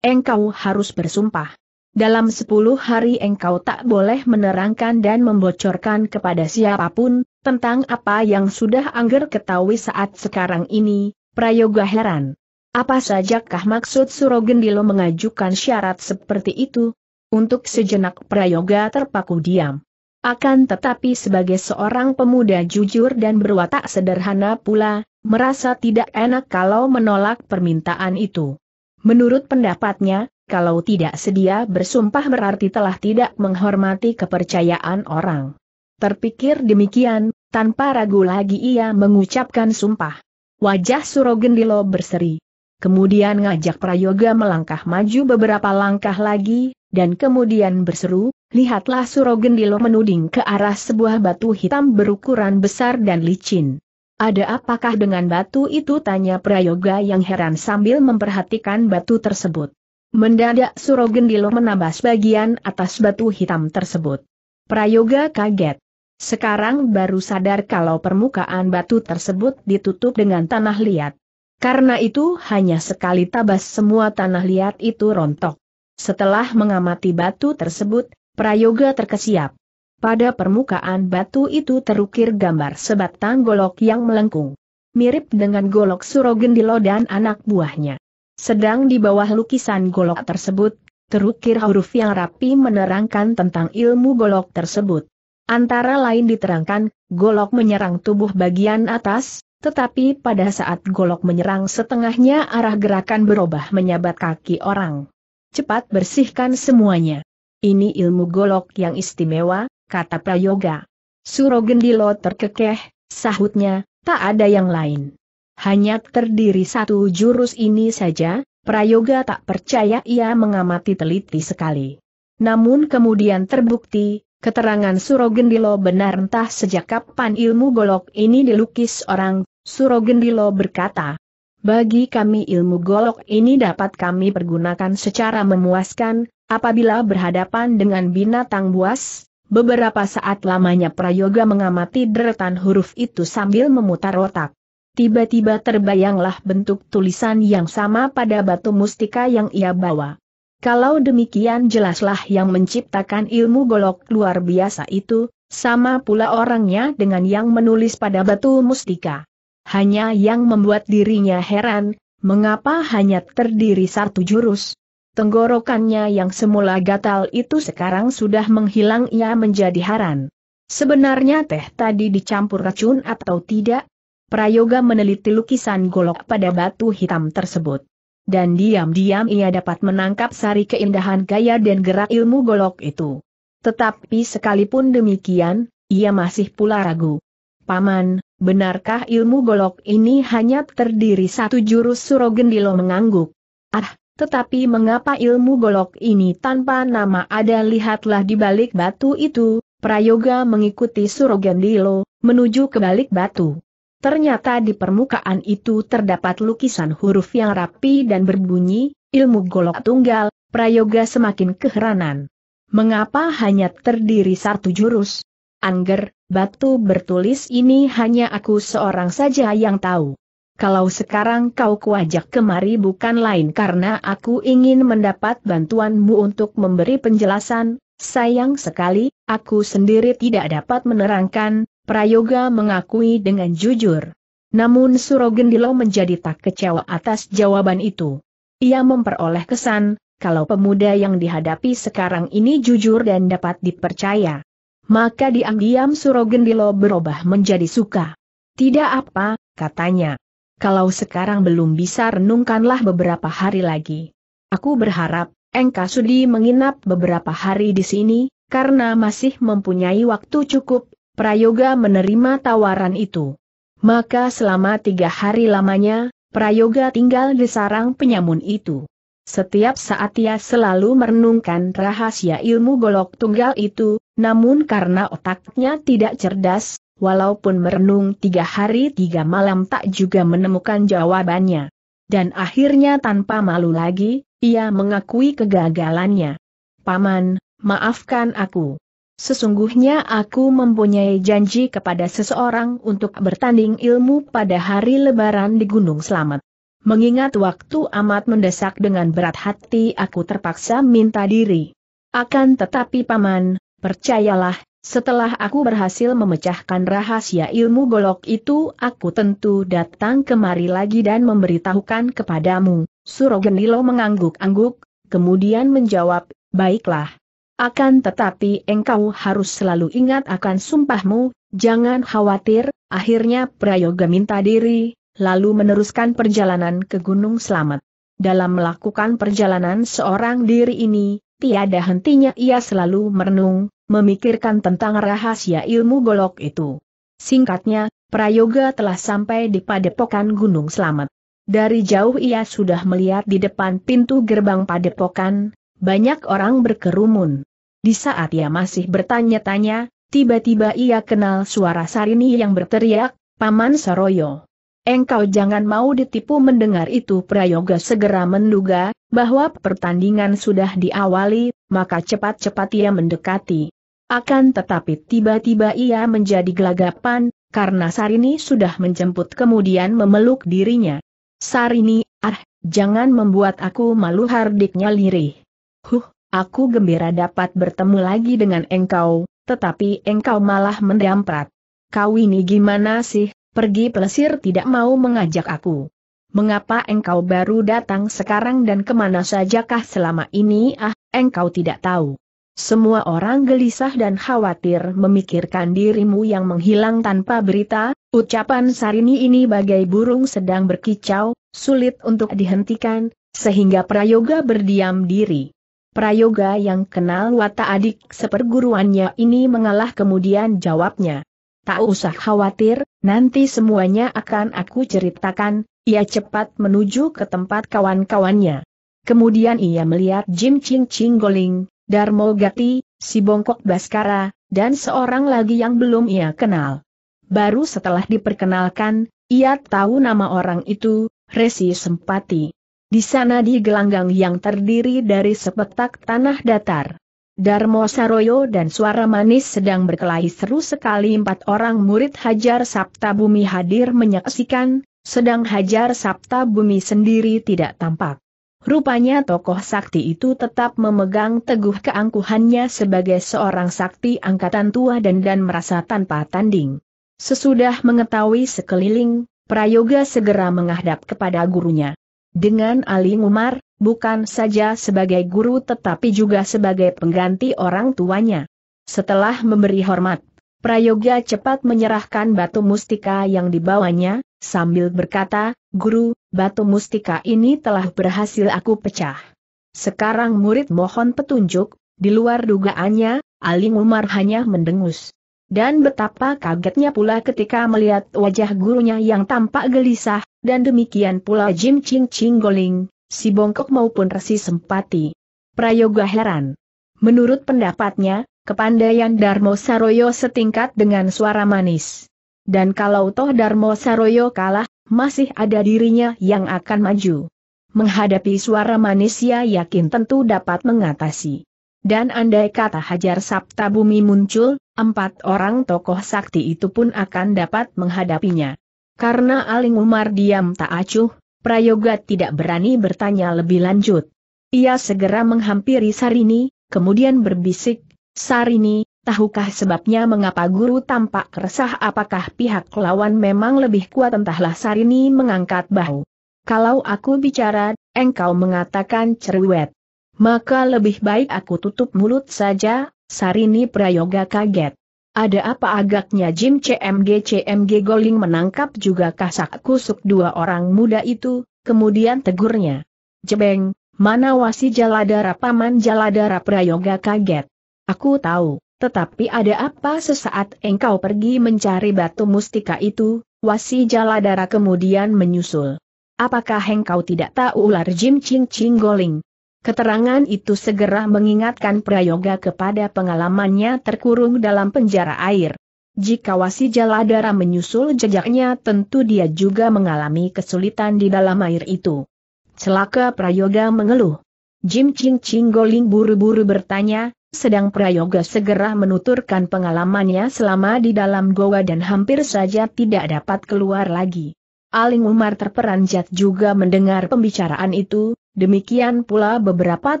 Engkau harus bersumpah. Dalam sepuluh hari engkau tak boleh menerangkan dan membocorkan kepada siapapun, tentang apa yang sudah Angger ketahui saat sekarang ini, Prayoga heran. Apa sajakah maksud Surogendilo mengajukan syarat seperti itu? Untuk sejenak Prayoga terpaku diam. Akan tetapi sebagai seorang pemuda jujur dan berwatak sederhana pula, merasa tidak enak kalau menolak permintaan itu. Menurut pendapatnya, kalau tidak sedia bersumpah berarti telah tidak menghormati kepercayaan orang. Terpikir demikian, tanpa ragu lagi ia mengucapkan sumpah. Wajah Surogendilo berseri. Kemudian ngajak Prayoga melangkah maju beberapa langkah lagi, dan kemudian berseru, Lihatlah Surogendilo menuding ke arah sebuah batu hitam berukuran besar dan licin. Ada apakah dengan batu itu tanya Prayoga yang heran sambil memperhatikan batu tersebut. Mendadak Surogendilo menabas bagian atas batu hitam tersebut. Prayoga kaget. Sekarang baru sadar kalau permukaan batu tersebut ditutup dengan tanah liat. Karena itu hanya sekali tabas semua tanah liat itu rontok. Setelah mengamati batu tersebut, Prayoga terkesiap. Pada permukaan batu itu terukir gambar sebatang golok yang melengkung. Mirip dengan golok Surogendilo dan anak buahnya. Sedang di bawah lukisan golok tersebut, terukir huruf yang rapi menerangkan tentang ilmu golok tersebut. Antara lain diterangkan, golok menyerang tubuh bagian atas, tetapi pada saat golok menyerang setengahnya arah gerakan berubah menyabat kaki orang. Cepat bersihkan semuanya. Ini ilmu golok yang istimewa, kata Prayoga. Suro Gendilo terkekeh, sahutnya, tak ada yang lain. Hanya terdiri satu jurus ini saja, Prayoga tak percaya ia mengamati teliti sekali. Namun kemudian terbukti, keterangan Suro Gendilo benar entah sejak kapan ilmu golok ini dilukis orang, Suro Gendilo berkata. Bagi kami ilmu golok ini dapat kami pergunakan secara memuaskan, Apabila berhadapan dengan binatang buas, beberapa saat lamanya Prayoga mengamati deretan huruf itu sambil memutar otak. Tiba-tiba terbayanglah bentuk tulisan yang sama pada batu mustika yang ia bawa. Kalau demikian jelaslah yang menciptakan ilmu golok luar biasa itu, sama pula orangnya dengan yang menulis pada batu mustika. Hanya yang membuat dirinya heran, mengapa hanya terdiri satu jurus? Tenggorokannya yang semula gatal itu sekarang sudah menghilang ia menjadi haran. Sebenarnya teh tadi dicampur racun atau tidak? Prayoga meneliti lukisan golok pada batu hitam tersebut. Dan diam-diam ia dapat menangkap sari keindahan gaya dan gerak ilmu golok itu. Tetapi sekalipun demikian, ia masih pula ragu. Paman, benarkah ilmu golok ini hanya terdiri satu jurus Surogendilo mengangguk? Ah, tetapi mengapa ilmu golok ini tanpa nama ada lihatlah di balik batu itu, Prayoga mengikuti Surogendilo menuju ke balik batu. Ternyata di permukaan itu terdapat lukisan huruf yang rapi dan berbunyi, ilmu golok tunggal, Prayoga semakin keheranan. Mengapa hanya terdiri satu jurus? Angger, batu bertulis ini hanya aku seorang saja yang tahu kalau sekarang kau kuajak kemari bukan lain karena aku ingin mendapat bantuanmu untuk memberi penjelasan, sayang sekali, aku sendiri tidak dapat menerangkan, Prayoga mengakui dengan jujur. Namun Surogendilo menjadi tak kecewa atas jawaban itu. Ia memperoleh kesan, kalau pemuda yang dihadapi sekarang ini jujur dan dapat dipercaya. Maka diam-diam Surogendilo berubah menjadi suka. Tidak apa, katanya kalau sekarang belum bisa renungkanlah beberapa hari lagi. Aku berharap, Engka Sudi menginap beberapa hari di sini, karena masih mempunyai waktu cukup, Prayoga menerima tawaran itu. Maka selama tiga hari lamanya, Prayoga tinggal di sarang penyamun itu. Setiap saat ia selalu merenungkan rahasia ilmu golok tunggal itu, namun karena otaknya tidak cerdas, walaupun merenung tiga hari tiga malam tak juga menemukan jawabannya. Dan akhirnya tanpa malu lagi, ia mengakui kegagalannya. Paman, maafkan aku. Sesungguhnya aku mempunyai janji kepada seseorang untuk bertanding ilmu pada hari lebaran di Gunung Selamat. Mengingat waktu amat mendesak dengan berat hati aku terpaksa minta diri. Akan tetapi paman, percayalah, setelah aku berhasil memecahkan rahasia ilmu golok itu, aku tentu datang kemari lagi dan memberitahukan kepadamu. Surogenilo mengangguk-angguk, kemudian menjawab, baiklah. Akan tetapi engkau harus selalu ingat akan sumpahmu, jangan khawatir, akhirnya Prayoga minta diri, lalu meneruskan perjalanan ke Gunung Selamat. Dalam melakukan perjalanan seorang diri ini, tiada hentinya ia selalu merenung, memikirkan tentang rahasia ilmu golok itu. Singkatnya, Prayoga telah sampai di padepokan Gunung Selamat. Dari jauh ia sudah melihat di depan pintu gerbang padepokan, banyak orang berkerumun. Di saat ia masih bertanya-tanya, tiba-tiba ia kenal suara Sarini yang berteriak, Paman Soroyo. Engkau jangan mau ditipu mendengar itu Prayoga segera menduga, bahwa pertandingan sudah diawali, maka cepat-cepat ia mendekati. Akan tetapi tiba-tiba ia menjadi gelagapan, karena Sarini sudah menjemput kemudian memeluk dirinya. Sarini, ah, jangan membuat aku malu hardiknya lirih. Huh, aku gembira dapat bertemu lagi dengan engkau, tetapi engkau malah mendamprat. Kau ini gimana sih, pergi pelesir tidak mau mengajak aku. Mengapa engkau baru datang sekarang dan kemana sajakah selama ini ah, engkau tidak tahu. Semua orang gelisah dan khawatir memikirkan dirimu yang menghilang tanpa berita, ucapan Sarini ini bagai burung sedang berkicau, sulit untuk dihentikan, sehingga Prayoga berdiam diri. Prayoga yang kenal watak adik seperguruannya ini mengalah kemudian jawabnya. Tak usah khawatir, nanti semuanya akan aku ceritakan, ia cepat menuju ke tempat kawan-kawannya. Kemudian ia melihat Jim Ching Ching Goling, Darmo Gati, si bongkok Baskara, dan seorang lagi yang belum ia kenal. Baru setelah diperkenalkan, ia tahu nama orang itu, Resi Sempati. Di sana di gelanggang yang terdiri dari sepetak tanah datar. Darmo Saroyo dan Suara Manis sedang berkelahi seru sekali empat orang murid Hajar Sapta Bumi hadir menyaksikan, sedang Hajar Sapta Bumi sendiri tidak tampak. Rupanya tokoh sakti itu tetap memegang teguh keangkuhannya sebagai seorang sakti angkatan tua dan dan merasa tanpa tanding. Sesudah mengetahui sekeliling, Prayoga segera menghadap kepada gurunya. Dengan Ali Umar, bukan saja sebagai guru tetapi juga sebagai pengganti orang tuanya. Setelah memberi hormat, Prayoga cepat menyerahkan batu mustika yang dibawanya, sambil berkata, Guru, batu mustika ini telah berhasil aku pecah. Sekarang murid mohon petunjuk, di luar dugaannya, Aling Umar hanya mendengus. Dan betapa kagetnya pula ketika melihat wajah gurunya yang tampak gelisah, dan demikian pula Jim Ching Ching Goling, si bongkok maupun resi sempati. Prayoga heran. Menurut pendapatnya, Kepandaian Darmo Saroyo setingkat dengan suara manis. Dan kalau toh Darmo Saroyo kalah, masih ada dirinya yang akan maju. Menghadapi suara manis ia yakin tentu dapat mengatasi. Dan andai kata Hajar Sabta Bumi muncul, empat orang tokoh sakti itu pun akan dapat menghadapinya. Karena Aling Umar diam tak acuh, Prayoga tidak berani bertanya lebih lanjut. Ia segera menghampiri Sarini, kemudian berbisik, Sarini, tahukah sebabnya mengapa guru tampak resah apakah pihak lawan memang lebih kuat entahlah Sarini mengangkat bahu. Kalau aku bicara, engkau mengatakan cerewet. Maka lebih baik aku tutup mulut saja, Sarini Prayoga kaget. Ada apa agaknya Jim CMG CMG Goling menangkap juga kasak kusuk dua orang muda itu, kemudian tegurnya. Jebeng, mana wasi jaladara paman jaladara prayoga kaget. Aku tahu, tetapi ada apa sesaat engkau pergi mencari batu mustika itu, wasi jaladara kemudian menyusul. Apakah engkau tidak tahu ular Jim Ching Ching Goling? Keterangan itu segera mengingatkan Prayoga kepada pengalamannya terkurung dalam penjara air. Jika wasi jaladara menyusul jejaknya tentu dia juga mengalami kesulitan di dalam air itu. Celaka Prayoga mengeluh. Jim Ching Ching Goling buru-buru bertanya, sedang Prayoga segera menuturkan pengalamannya selama di dalam goa dan hampir saja tidak dapat keluar lagi. Aling Umar terperanjat juga mendengar pembicaraan itu, demikian pula beberapa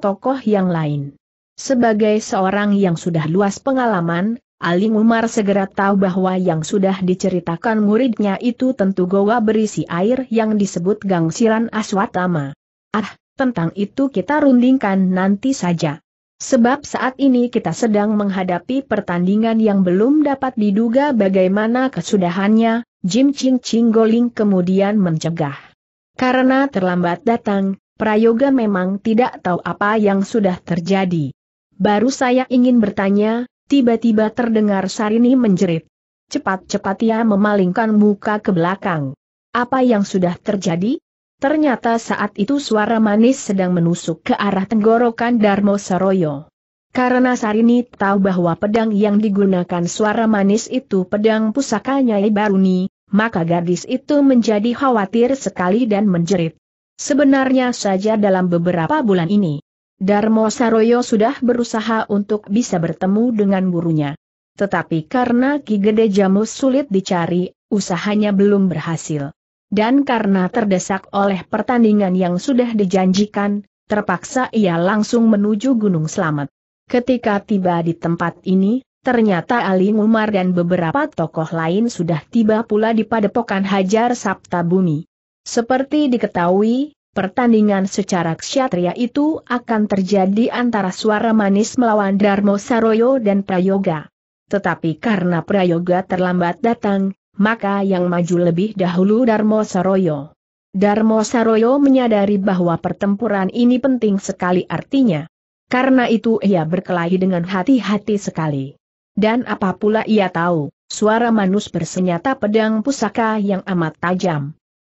tokoh yang lain. Sebagai seorang yang sudah luas pengalaman, Aling Umar segera tahu bahwa yang sudah diceritakan muridnya itu tentu goa berisi air yang disebut Gangsiran Aswatama. Ah, tentang itu kita rundingkan nanti saja. Sebab saat ini kita sedang menghadapi pertandingan yang belum dapat diduga bagaimana kesudahannya, Jim Ching Ching Goling kemudian mencegah. Karena terlambat datang, Prayoga memang tidak tahu apa yang sudah terjadi. Baru saya ingin bertanya, tiba-tiba terdengar Sarini menjerit. Cepat-cepat ia memalingkan muka ke belakang. Apa yang sudah terjadi? Ternyata saat itu suara manis sedang menusuk ke arah tenggorokan Darmo Saroyo. Karena Sarini tahu bahwa pedang yang digunakan suara manis itu pedang pusaka Nyai Baruni, maka gadis itu menjadi khawatir sekali dan menjerit. Sebenarnya saja dalam beberapa bulan ini, Darmo Saroyo sudah berusaha untuk bisa bertemu dengan gurunya. Tetapi karena Ki Gede Jamus sulit dicari, usahanya belum berhasil. Dan karena terdesak oleh pertandingan yang sudah dijanjikan, terpaksa ia langsung menuju Gunung Selamat. Ketika tiba di tempat ini, ternyata Ali Umar dan beberapa tokoh lain sudah tiba pula di padepokan Hajar Sabta Bumi. Seperti diketahui, pertandingan secara ksyatria itu akan terjadi antara suara manis melawan Darmo Saroyo dan Prayoga. Tetapi karena Prayoga terlambat datang, maka yang maju lebih dahulu Darmo Saroyo. Darmo Saroyo menyadari bahwa pertempuran ini penting sekali artinya. Karena itu ia berkelahi dengan hati-hati sekali. Dan apa pula ia tahu, suara manus bersenjata pedang pusaka yang amat tajam.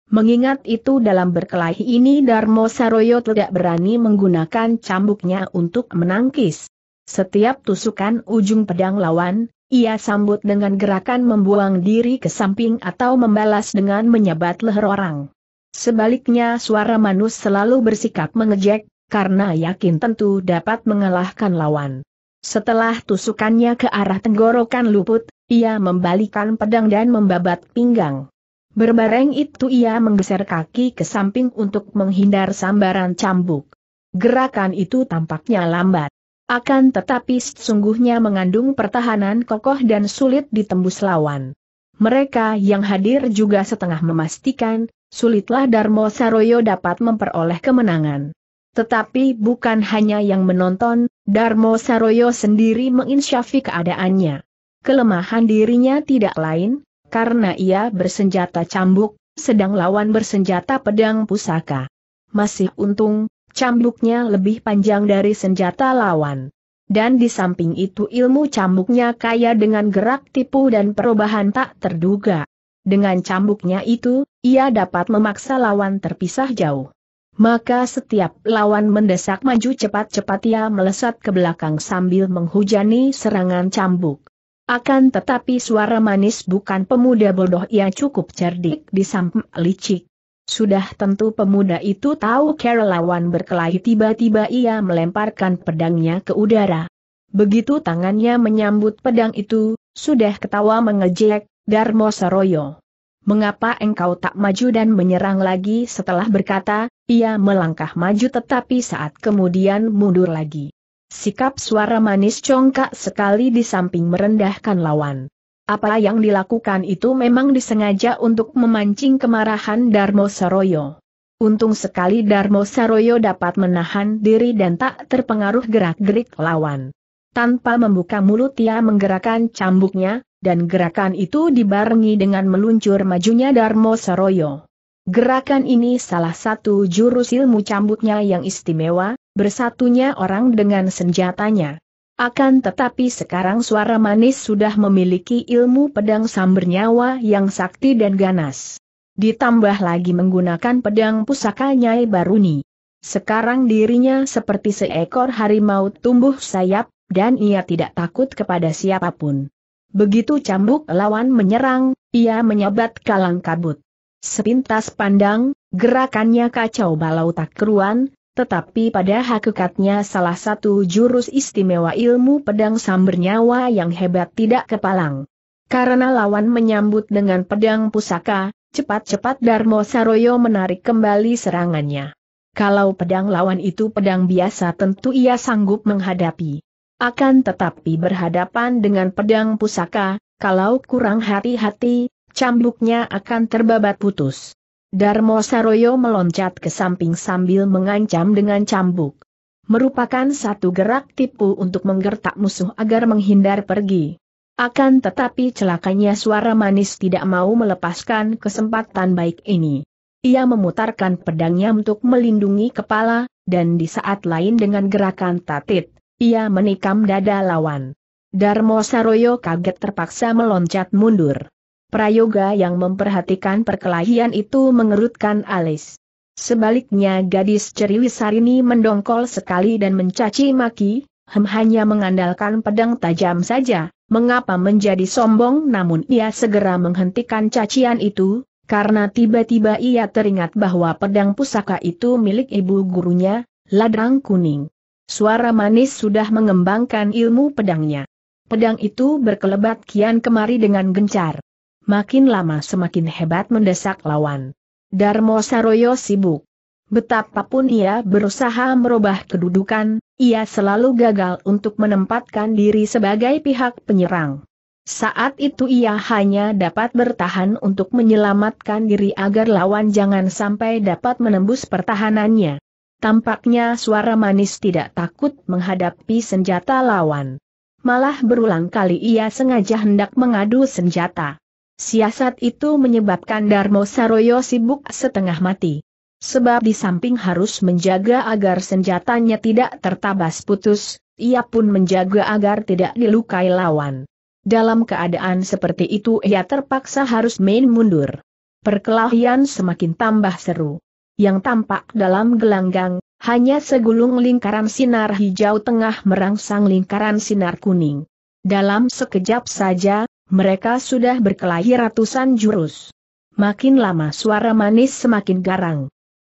Mengingat itu dalam berkelahi ini Darmo Saroyo tidak berani menggunakan cambuknya untuk menangkis. Setiap tusukan ujung pedang lawan, ia sambut dengan gerakan membuang diri ke samping atau membalas dengan menyebat leher orang. Sebaliknya suara Manus selalu bersikap mengejek, karena yakin tentu dapat mengalahkan lawan. Setelah tusukannya ke arah tenggorokan luput, ia membalikan pedang dan membabat pinggang. Berbareng itu ia menggeser kaki ke samping untuk menghindar sambaran cambuk. Gerakan itu tampaknya lambat. Akan tetapi sesungguhnya mengandung pertahanan kokoh dan sulit ditembus lawan. Mereka yang hadir juga setengah memastikan, sulitlah Darmo Saroyo dapat memperoleh kemenangan. Tetapi bukan hanya yang menonton, Darmo Saroyo sendiri menginsyafi keadaannya. Kelemahan dirinya tidak lain, karena ia bersenjata cambuk, sedang lawan bersenjata pedang pusaka. Masih untung, cambuknya lebih panjang dari senjata lawan. Dan di samping itu ilmu cambuknya kaya dengan gerak tipu dan perubahan tak terduga. Dengan cambuknya itu, ia dapat memaksa lawan terpisah jauh. Maka setiap lawan mendesak maju cepat-cepat ia melesat ke belakang sambil menghujani serangan cambuk. Akan tetapi suara manis bukan pemuda bodoh yang cukup cerdik di samping licik. Sudah tentu pemuda itu tahu Kerelawan berkelahi tiba-tiba ia melemparkan pedangnya ke udara. Begitu tangannya menyambut pedang itu, sudah ketawa mengejek, Darmo Saroyo. Mengapa engkau tak maju dan menyerang lagi setelah berkata, ia melangkah maju tetapi saat kemudian mundur lagi. Sikap suara manis congkak sekali di samping merendahkan lawan. Apa yang dilakukan itu memang disengaja untuk memancing kemarahan Darmo Saroyo. Untung sekali Darmo Saroyo dapat menahan diri dan tak terpengaruh gerak-gerik lawan. Tanpa membuka mulut ia menggerakkan cambuknya, dan gerakan itu dibarengi dengan meluncur majunya Darmo Saroyo. Gerakan ini salah satu jurus ilmu cambuknya yang istimewa, bersatunya orang dengan senjatanya. Akan tetapi sekarang suara manis sudah memiliki ilmu pedang nyawa yang sakti dan ganas. Ditambah lagi menggunakan pedang pusaka Nyai Baruni. Sekarang dirinya seperti seekor harimau tumbuh sayap, dan ia tidak takut kepada siapapun. Begitu cambuk lawan menyerang, ia menyabat kalang kabut. Sepintas pandang, gerakannya kacau balau tak keruan, tetapi pada hakikatnya salah satu jurus istimewa ilmu pedang sambernyawa yang hebat tidak kepalang. Karena lawan menyambut dengan pedang pusaka, cepat-cepat Darmo Saroyo menarik kembali serangannya. Kalau pedang lawan itu pedang biasa tentu ia sanggup menghadapi. Akan tetapi berhadapan dengan pedang pusaka, kalau kurang hati-hati, cambuknya akan terbabat putus. Darmo Saroyo meloncat ke samping sambil mengancam dengan cambuk. Merupakan satu gerak tipu untuk menggertak musuh agar menghindar pergi. Akan tetapi celakanya suara manis tidak mau melepaskan kesempatan baik ini. Ia memutarkan pedangnya untuk melindungi kepala, dan di saat lain dengan gerakan tatit, ia menikam dada lawan. Darmo Saroyo kaget terpaksa meloncat mundur. Prayoga yang memperhatikan perkelahian itu mengerutkan alis. Sebaliknya gadis Ceriwisarini mendongkol sekali dan mencaci maki, Hem hanya mengandalkan pedang tajam saja, mengapa menjadi sombong namun ia segera menghentikan cacian itu, karena tiba-tiba ia teringat bahwa pedang pusaka itu milik ibu gurunya, Ladrang Kuning. Suara manis sudah mengembangkan ilmu pedangnya. Pedang itu berkelebat kian kemari dengan gencar makin lama semakin hebat mendesak lawan. Darmo Saroyo sibuk. Betapapun ia berusaha merubah kedudukan, ia selalu gagal untuk menempatkan diri sebagai pihak penyerang. Saat itu ia hanya dapat bertahan untuk menyelamatkan diri agar lawan jangan sampai dapat menembus pertahanannya. Tampaknya suara manis tidak takut menghadapi senjata lawan. Malah berulang kali ia sengaja hendak mengadu senjata. Siasat itu menyebabkan Darmo Saroyo sibuk setengah mati. Sebab di samping harus menjaga agar senjatanya tidak tertabas putus, ia pun menjaga agar tidak dilukai lawan. Dalam keadaan seperti itu ia terpaksa harus main mundur. Perkelahian semakin tambah seru. Yang tampak dalam gelanggang, hanya segulung lingkaran sinar hijau tengah merangsang lingkaran sinar kuning. Dalam sekejap saja, mereka sudah berkelahi ratusan jurus. Makin lama suara manis semakin garang.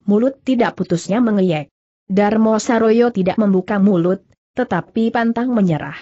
Mulut tidak putusnya mengeyek. Darmo Saroyo tidak membuka mulut, tetapi pantang menyerah.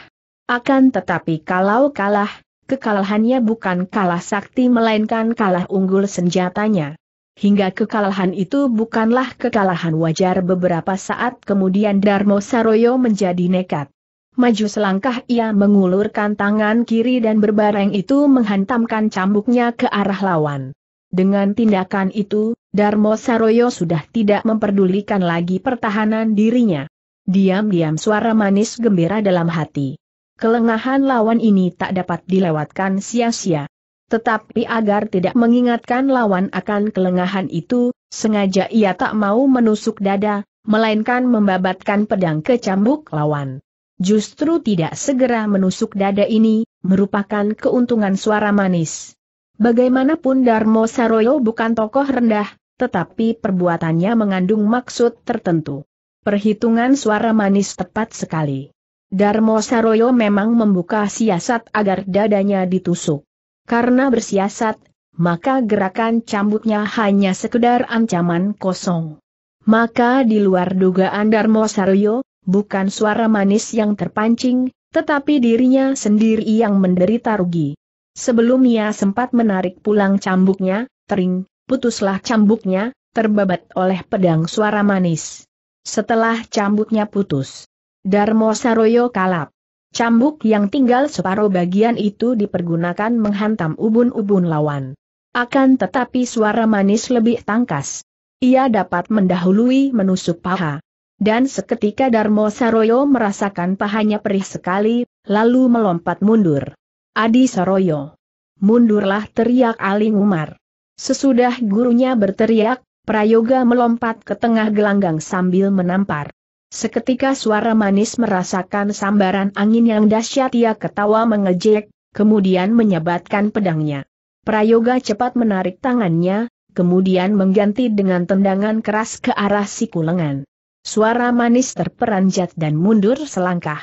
Akan tetapi kalau kalah, kekalahannya bukan kalah sakti melainkan kalah unggul senjatanya. Hingga kekalahan itu bukanlah kekalahan wajar beberapa saat kemudian Darmo Saroyo menjadi nekat. Maju selangkah ia mengulurkan tangan kiri dan berbareng itu menghantamkan cambuknya ke arah lawan. Dengan tindakan itu, Darmo Saroyo sudah tidak memperdulikan lagi pertahanan dirinya. Diam-diam suara manis gembira dalam hati. Kelengahan lawan ini tak dapat dilewatkan sia-sia. Tetapi agar tidak mengingatkan lawan akan kelengahan itu, sengaja ia tak mau menusuk dada, melainkan membabatkan pedang ke cambuk lawan. Justru tidak segera menusuk dada ini, merupakan keuntungan suara manis. Bagaimanapun Darmo Saroyo bukan tokoh rendah, tetapi perbuatannya mengandung maksud tertentu. Perhitungan suara manis tepat sekali. Darmo Saroyo memang membuka siasat agar dadanya ditusuk. Karena bersiasat, maka gerakan cambuknya hanya sekedar ancaman kosong. Maka di luar dugaan Darmo Saroyo bukan suara manis yang terpancing, tetapi dirinya sendiri yang menderita rugi. Sebelum ia sempat menarik pulang cambuknya, tering, putuslah cambuknya, terbabat oleh pedang suara manis. Setelah cambuknya putus, Darmo Saroyo kalap. Cambuk yang tinggal separuh bagian itu dipergunakan menghantam ubun-ubun lawan. Akan tetapi suara manis lebih tangkas. Ia dapat mendahului menusuk paha. Dan seketika Darmo Saroyo merasakan pahanya perih sekali, lalu melompat mundur. Adi Saroyo. Mundurlah teriak Aling Umar. Sesudah gurunya berteriak, Prayoga melompat ke tengah gelanggang sambil menampar. Seketika suara manis merasakan sambaran angin yang dahsyat ia ketawa mengejek, kemudian menyebatkan pedangnya. Prayoga cepat menarik tangannya, kemudian mengganti dengan tendangan keras ke arah siku lengan. Suara manis terperanjat dan mundur selangkah.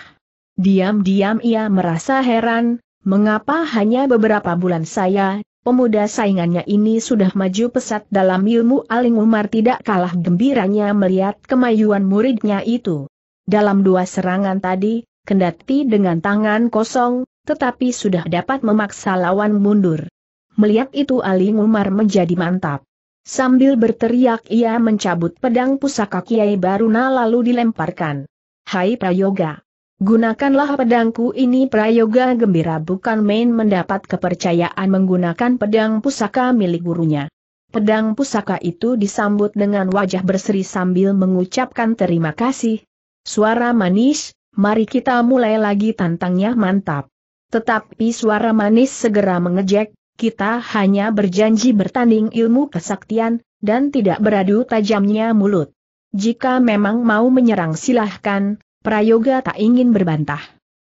Diam-diam ia merasa heran, mengapa hanya beberapa bulan saya, pemuda saingannya ini sudah maju pesat dalam ilmu Aling Umar tidak kalah gembiranya melihat kemajuan muridnya itu. Dalam dua serangan tadi, kendati dengan tangan kosong, tetapi sudah dapat memaksa lawan mundur. Melihat itu Ali Umar menjadi mantap. Sambil berteriak ia mencabut pedang pusaka Kiai Baruna lalu dilemparkan. Hai Prayoga! Gunakanlah pedangku ini Prayoga gembira bukan main mendapat kepercayaan menggunakan pedang pusaka milik gurunya. Pedang pusaka itu disambut dengan wajah berseri sambil mengucapkan terima kasih. Suara manis, mari kita mulai lagi tantangnya mantap. Tetapi suara manis segera mengejek, kita hanya berjanji bertanding ilmu kesaktian, dan tidak beradu tajamnya mulut. Jika memang mau menyerang silahkan, Prayoga tak ingin berbantah.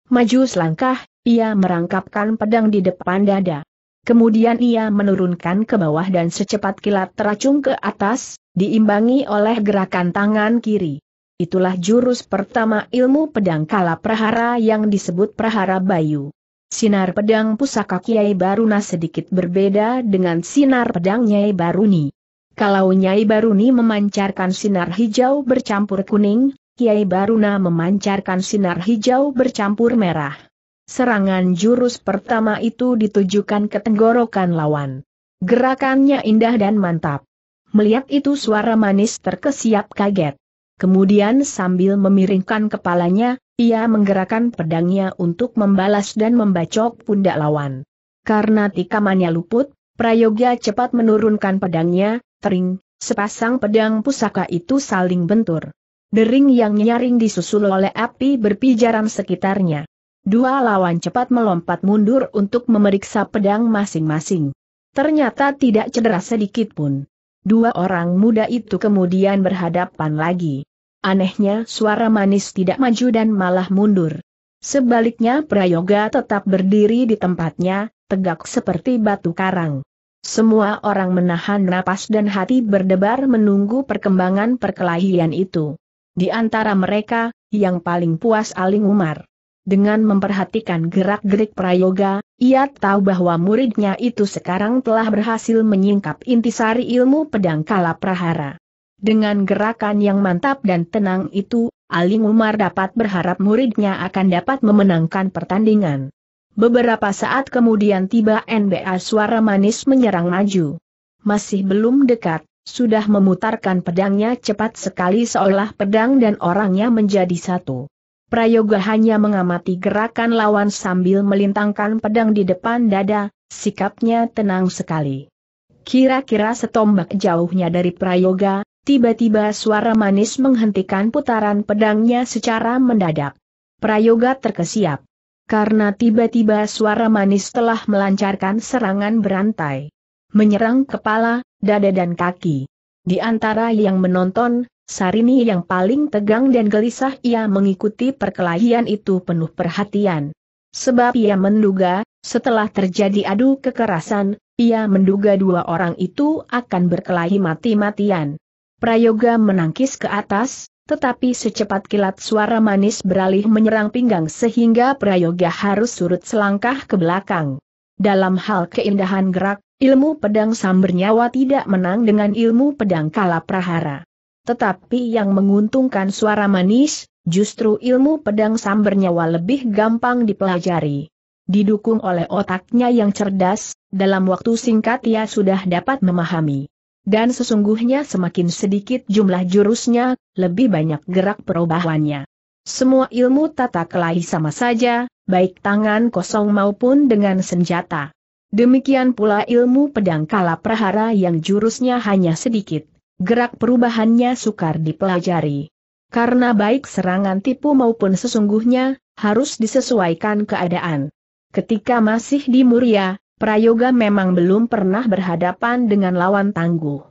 Maju selangkah, ia merangkapkan pedang di depan dada. Kemudian ia menurunkan ke bawah dan secepat kilat teracung ke atas, diimbangi oleh gerakan tangan kiri. Itulah jurus pertama ilmu pedang kala prahara yang disebut prahara bayu. Sinar pedang pusaka Kiai Baruna sedikit berbeda dengan sinar pedang Nyai Baruni. Kalau Nyai Baruni memancarkan sinar hijau bercampur kuning, Kiai Baruna memancarkan sinar hijau bercampur merah. Serangan jurus pertama itu ditujukan ke tenggorokan lawan. Gerakannya indah dan mantap. Melihat itu suara manis terkesiap kaget. Kemudian sambil memiringkan kepalanya, ia menggerakkan pedangnya untuk membalas dan membacok pundak lawan. Karena tikamannya luput, Prayoga cepat menurunkan pedangnya, tering, sepasang pedang pusaka itu saling bentur. Dering yang nyaring disusul oleh api berpijaran sekitarnya. Dua lawan cepat melompat mundur untuk memeriksa pedang masing-masing. Ternyata tidak cedera sedikit pun. Dua orang muda itu kemudian berhadapan lagi. Anehnya suara manis tidak maju dan malah mundur. Sebaliknya Prayoga tetap berdiri di tempatnya, tegak seperti batu karang. Semua orang menahan napas dan hati berdebar menunggu perkembangan perkelahian itu. Di antara mereka, yang paling puas Aling Umar. Dengan memperhatikan gerak-gerik Prayoga, ia tahu bahwa muridnya itu sekarang telah berhasil menyingkap intisari ilmu pedang kala prahara. Dengan gerakan yang mantap dan tenang itu, Aling Umar dapat berharap muridnya akan dapat memenangkan pertandingan. Beberapa saat kemudian tiba NBA suara manis menyerang maju. Masih belum dekat, sudah memutarkan pedangnya cepat sekali seolah pedang dan orangnya menjadi satu. Prayoga hanya mengamati gerakan lawan sambil melintangkan pedang di depan dada, sikapnya tenang sekali. Kira-kira setombak jauhnya dari Prayoga, Tiba-tiba suara manis menghentikan putaran pedangnya secara mendadak. Prayoga terkesiap. Karena tiba-tiba suara manis telah melancarkan serangan berantai. Menyerang kepala, dada dan kaki. Di antara yang menonton, Sarini yang paling tegang dan gelisah ia mengikuti perkelahian itu penuh perhatian. Sebab ia menduga, setelah terjadi adu kekerasan, ia menduga dua orang itu akan berkelahi mati-matian. Prayoga menangkis ke atas, tetapi secepat kilat suara manis beralih menyerang pinggang sehingga Prayoga harus surut selangkah ke belakang. Dalam hal keindahan gerak, ilmu pedang sambernyawa tidak menang dengan ilmu pedang kala prahara. Tetapi yang menguntungkan suara manis, justru ilmu pedang sambernyawa lebih gampang dipelajari. Didukung oleh otaknya yang cerdas, dalam waktu singkat ia sudah dapat memahami. Dan sesungguhnya semakin sedikit jumlah jurusnya, lebih banyak gerak perubahannya. Semua ilmu tata kelahi sama saja, baik tangan kosong maupun dengan senjata. Demikian pula ilmu pedang kala prahara yang jurusnya hanya sedikit, gerak perubahannya sukar dipelajari. Karena baik serangan tipu maupun sesungguhnya, harus disesuaikan keadaan. Ketika masih di Muria, Prayoga memang belum pernah berhadapan dengan lawan tangguh.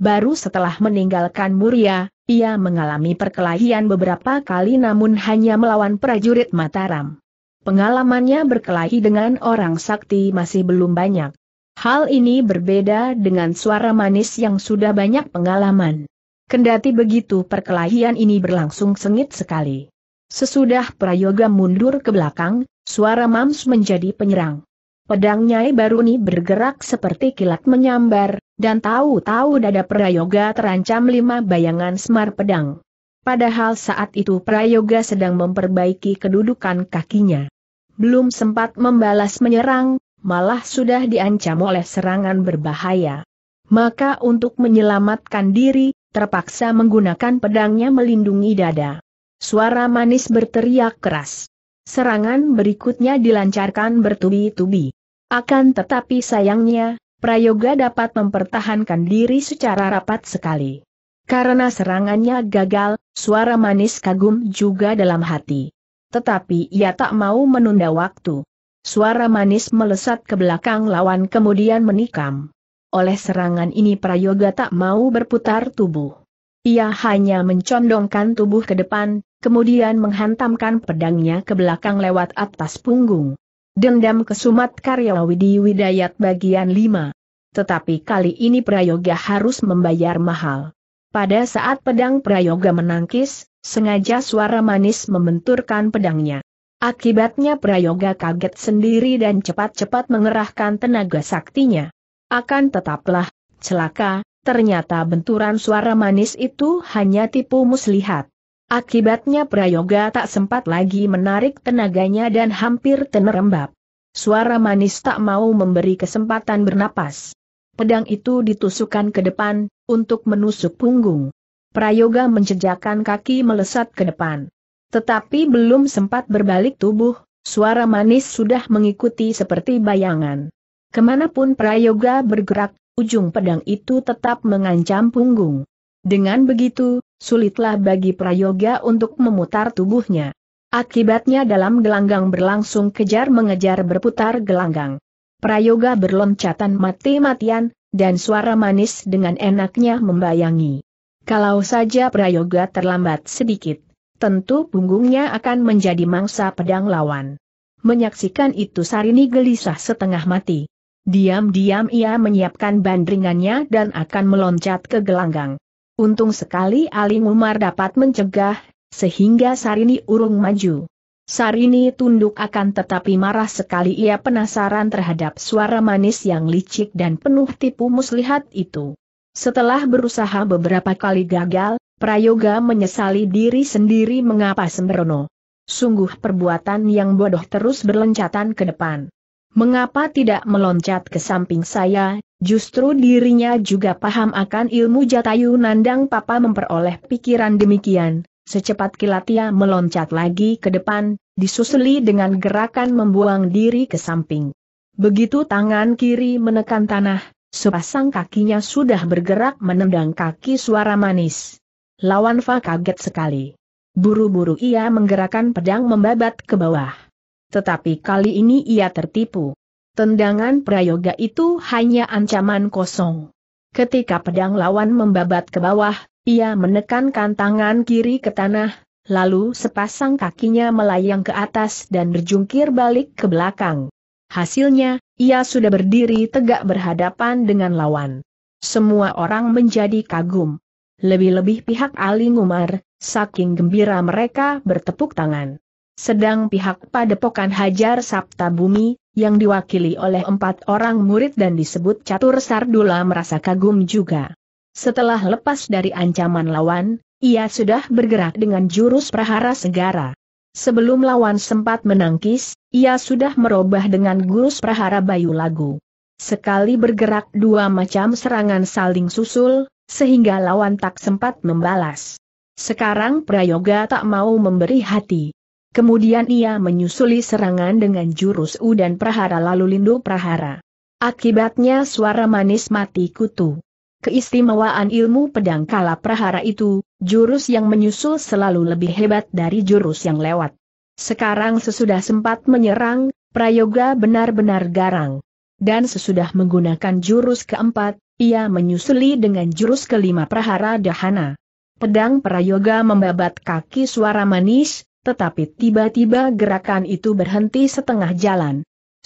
Baru setelah meninggalkan Muria, ia mengalami perkelahian beberapa kali namun hanya melawan prajurit Mataram. Pengalamannya berkelahi dengan orang sakti masih belum banyak. Hal ini berbeda dengan suara manis yang sudah banyak pengalaman. Kendati begitu perkelahian ini berlangsung sengit sekali. Sesudah Prayoga mundur ke belakang, suara Mams menjadi penyerang. Pedang Nyai Baruni bergerak seperti kilat menyambar, dan tahu-tahu dada Prayoga terancam lima bayangan semar pedang. Padahal saat itu Prayoga sedang memperbaiki kedudukan kakinya. Belum sempat membalas menyerang, malah sudah diancam oleh serangan berbahaya. Maka untuk menyelamatkan diri, terpaksa menggunakan pedangnya melindungi dada. Suara manis berteriak keras. Serangan berikutnya dilancarkan bertubi-tubi. Akan tetapi sayangnya, Prayoga dapat mempertahankan diri secara rapat sekali. Karena serangannya gagal, suara manis kagum juga dalam hati. Tetapi ia tak mau menunda waktu. Suara manis melesat ke belakang lawan kemudian menikam. Oleh serangan ini Prayoga tak mau berputar tubuh. Ia hanya mencondongkan tubuh ke depan, kemudian menghantamkan pedangnya ke belakang lewat atas punggung. Dendam Kesumat Karya Widi Widayat bagian 5. Tetapi kali ini Prayoga harus membayar mahal. Pada saat pedang Prayoga menangkis, sengaja suara manis membenturkan pedangnya. Akibatnya Prayoga kaget sendiri dan cepat-cepat mengerahkan tenaga saktinya. Akan tetaplah, celaka, ternyata benturan suara manis itu hanya tipu muslihat. Akibatnya Prayoga tak sempat lagi menarik tenaganya dan hampir tenerembab. Suara manis tak mau memberi kesempatan bernapas. Pedang itu ditusukkan ke depan, untuk menusuk punggung. Prayoga menjejakkan kaki melesat ke depan. Tetapi belum sempat berbalik tubuh, suara manis sudah mengikuti seperti bayangan. Kemanapun Prayoga bergerak, ujung pedang itu tetap mengancam punggung. Dengan begitu, Sulitlah bagi Prayoga untuk memutar tubuhnya. Akibatnya dalam gelanggang berlangsung kejar-mengejar berputar gelanggang. Prayoga berloncatan mati-matian, dan suara manis dengan enaknya membayangi. Kalau saja Prayoga terlambat sedikit, tentu punggungnya akan menjadi mangsa pedang lawan. Menyaksikan itu Sarini gelisah setengah mati. Diam-diam ia menyiapkan bandringannya dan akan meloncat ke gelanggang. Untung sekali Ali Umar dapat mencegah, sehingga Sarini urung maju. Sarini tunduk akan tetapi marah sekali ia penasaran terhadap suara manis yang licik dan penuh tipu muslihat itu. Setelah berusaha beberapa kali gagal, Prayoga menyesali diri sendiri mengapa sembrono. Sungguh perbuatan yang bodoh terus berlencatan ke depan. Mengapa tidak meloncat ke samping saya, justru dirinya juga paham akan ilmu jatayu nandang papa memperoleh pikiran demikian, Secepat kilat ia meloncat lagi ke depan, disusuli dengan gerakan membuang diri ke samping. Begitu tangan kiri menekan tanah, sepasang kakinya sudah bergerak menendang kaki suara manis. Lawan Fa kaget sekali. Buru-buru ia menggerakkan pedang membabat ke bawah tetapi kali ini ia tertipu. Tendangan prayoga itu hanya ancaman kosong. Ketika pedang lawan membabat ke bawah, ia menekankan tangan kiri ke tanah, lalu sepasang kakinya melayang ke atas dan berjungkir balik ke belakang. Hasilnya, ia sudah berdiri tegak berhadapan dengan lawan. Semua orang menjadi kagum. Lebih-lebih pihak Ali Umar, saking gembira mereka bertepuk tangan. Sedang pihak padepokan Hajar Sabta Bumi, yang diwakili oleh empat orang murid dan disebut Catur Sardula merasa kagum juga. Setelah lepas dari ancaman lawan, ia sudah bergerak dengan jurus prahara segara. Sebelum lawan sempat menangkis, ia sudah merubah dengan jurus prahara bayu lagu. Sekali bergerak dua macam serangan saling susul, sehingga lawan tak sempat membalas. Sekarang Prayoga tak mau memberi hati. Kemudian ia menyusuli serangan dengan jurus U dan Prahara lalu Lindu Prahara. Akibatnya suara manis mati kutu. Keistimewaan ilmu pedang kala prahara itu, jurus yang menyusul selalu lebih hebat dari jurus yang lewat. Sekarang sesudah sempat menyerang, Prayoga benar-benar garang. Dan sesudah menggunakan jurus keempat, ia menyusuli dengan jurus kelima prahara dahana. Pedang Prayoga membabat kaki suara manis, tetapi tiba-tiba gerakan itu berhenti setengah jalan.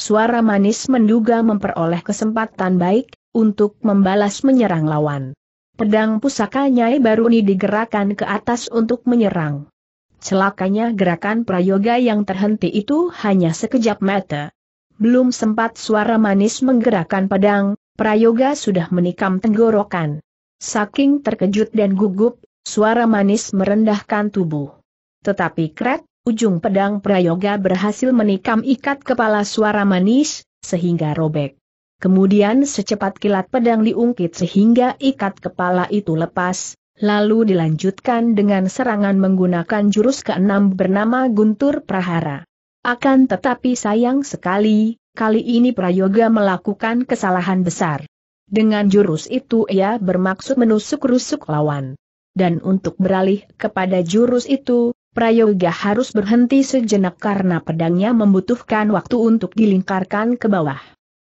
Suara manis menduga memperoleh kesempatan baik, untuk membalas menyerang lawan. Pedang pusaka Nyai Baruni digerakkan ke atas untuk menyerang. Celakanya gerakan prayoga yang terhenti itu hanya sekejap mata. Belum sempat suara manis menggerakkan pedang, prayoga sudah menikam tenggorokan. Saking terkejut dan gugup, suara manis merendahkan tubuh. Tetapi kret, ujung pedang Prayoga berhasil menikam ikat kepala suara manis, sehingga robek. Kemudian secepat kilat pedang diungkit sehingga ikat kepala itu lepas, lalu dilanjutkan dengan serangan menggunakan jurus ke-6 bernama Guntur Prahara. Akan tetapi sayang sekali, kali ini Prayoga melakukan kesalahan besar. Dengan jurus itu ia bermaksud menusuk rusuk lawan. Dan untuk beralih kepada jurus itu, Prayoga harus berhenti sejenak karena pedangnya membutuhkan waktu untuk dilingkarkan ke bawah.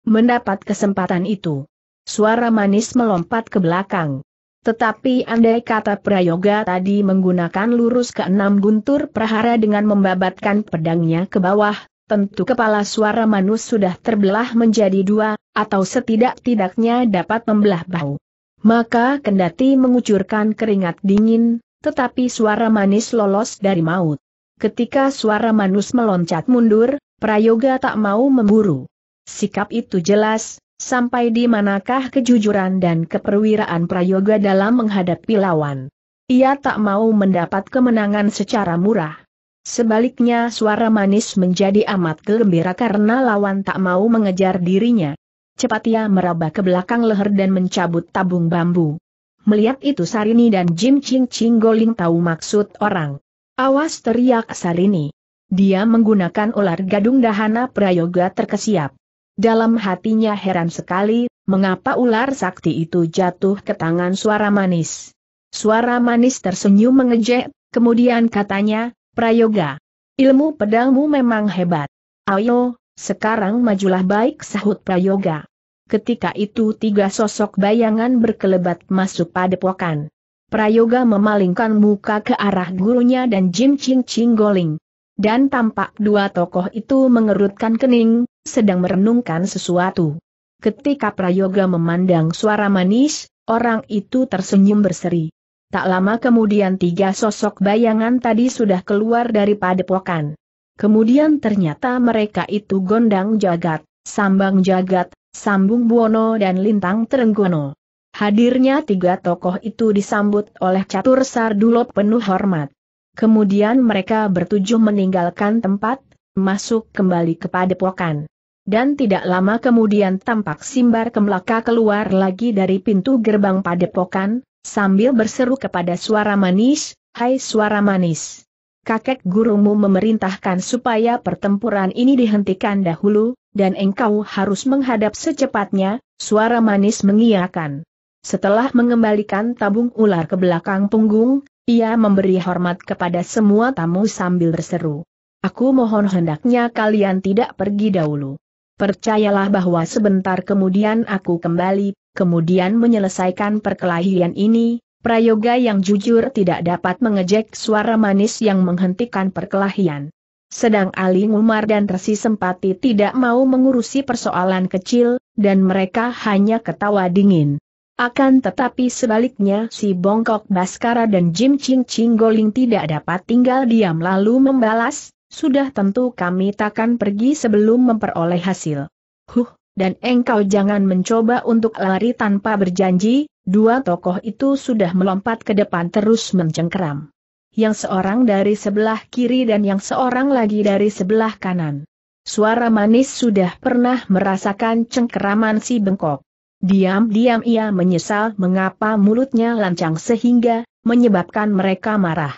Mendapat kesempatan itu, suara manis melompat ke belakang. Tetapi andai kata Prayoga tadi menggunakan lurus ke enam guntur prahara dengan membabatkan pedangnya ke bawah, tentu kepala suara manus sudah terbelah menjadi dua, atau setidak-tidaknya dapat membelah bau. Maka kendati mengucurkan keringat dingin, tetapi suara manis lolos dari maut. Ketika suara manus meloncat mundur, Prayoga tak mau memburu. Sikap itu jelas, sampai di manakah kejujuran dan keperwiraan Prayoga dalam menghadapi lawan. Ia tak mau mendapat kemenangan secara murah. Sebaliknya suara manis menjadi amat gembira karena lawan tak mau mengejar dirinya. Cepat ia meraba ke belakang leher dan mencabut tabung bambu. Melihat itu Sarini dan Jim Ching Ching Goling tahu maksud orang. Awas teriak Sarini. Dia menggunakan ular gadung dahana prayoga terkesiap. Dalam hatinya heran sekali, mengapa ular sakti itu jatuh ke tangan suara manis. Suara manis tersenyum mengejek, kemudian katanya, Prayoga, ilmu pedangmu memang hebat. Ayo, sekarang majulah baik sahut Prayoga. Ketika itu tiga sosok bayangan berkelebat masuk padepokan. Prayoga memalingkan muka ke arah gurunya dan Jim Ching Ching Goling. Dan tampak dua tokoh itu mengerutkan kening, sedang merenungkan sesuatu. Ketika Prayoga memandang suara manis, orang itu tersenyum berseri. Tak lama kemudian tiga sosok bayangan tadi sudah keluar dari padepokan. Kemudian ternyata mereka itu gondang jagat. Sambang Jagat, Sambung Buono dan Lintang Terenggono. Hadirnya tiga tokoh itu disambut oleh catur Sardulo penuh hormat. Kemudian mereka bertujuh meninggalkan tempat, masuk kembali ke padepokan. Dan tidak lama kemudian tampak Simbar Kemlaka keluar lagi dari pintu gerbang padepokan, sambil berseru kepada suara manis, Hai suara manis! Kakek gurumu memerintahkan supaya pertempuran ini dihentikan dahulu, dan engkau harus menghadap secepatnya, suara manis mengiakan. Setelah mengembalikan tabung ular ke belakang punggung, ia memberi hormat kepada semua tamu sambil berseru. Aku mohon hendaknya kalian tidak pergi dahulu. Percayalah bahwa sebentar kemudian aku kembali, kemudian menyelesaikan perkelahian ini, prayoga yang jujur tidak dapat mengejek suara manis yang menghentikan perkelahian. Sedang Ali Umar dan Resi Sempati tidak mau mengurusi persoalan kecil, dan mereka hanya ketawa dingin. Akan tetapi sebaliknya si Bongkok Baskara dan Jim Ching Ching Goling tidak dapat tinggal diam lalu membalas, sudah tentu kami takkan pergi sebelum memperoleh hasil. Huh, dan engkau jangan mencoba untuk lari tanpa berjanji, dua tokoh itu sudah melompat ke depan terus mencengkeram yang seorang dari sebelah kiri dan yang seorang lagi dari sebelah kanan. Suara manis sudah pernah merasakan cengkeraman si bengkok. Diam-diam ia menyesal mengapa mulutnya lancang sehingga menyebabkan mereka marah.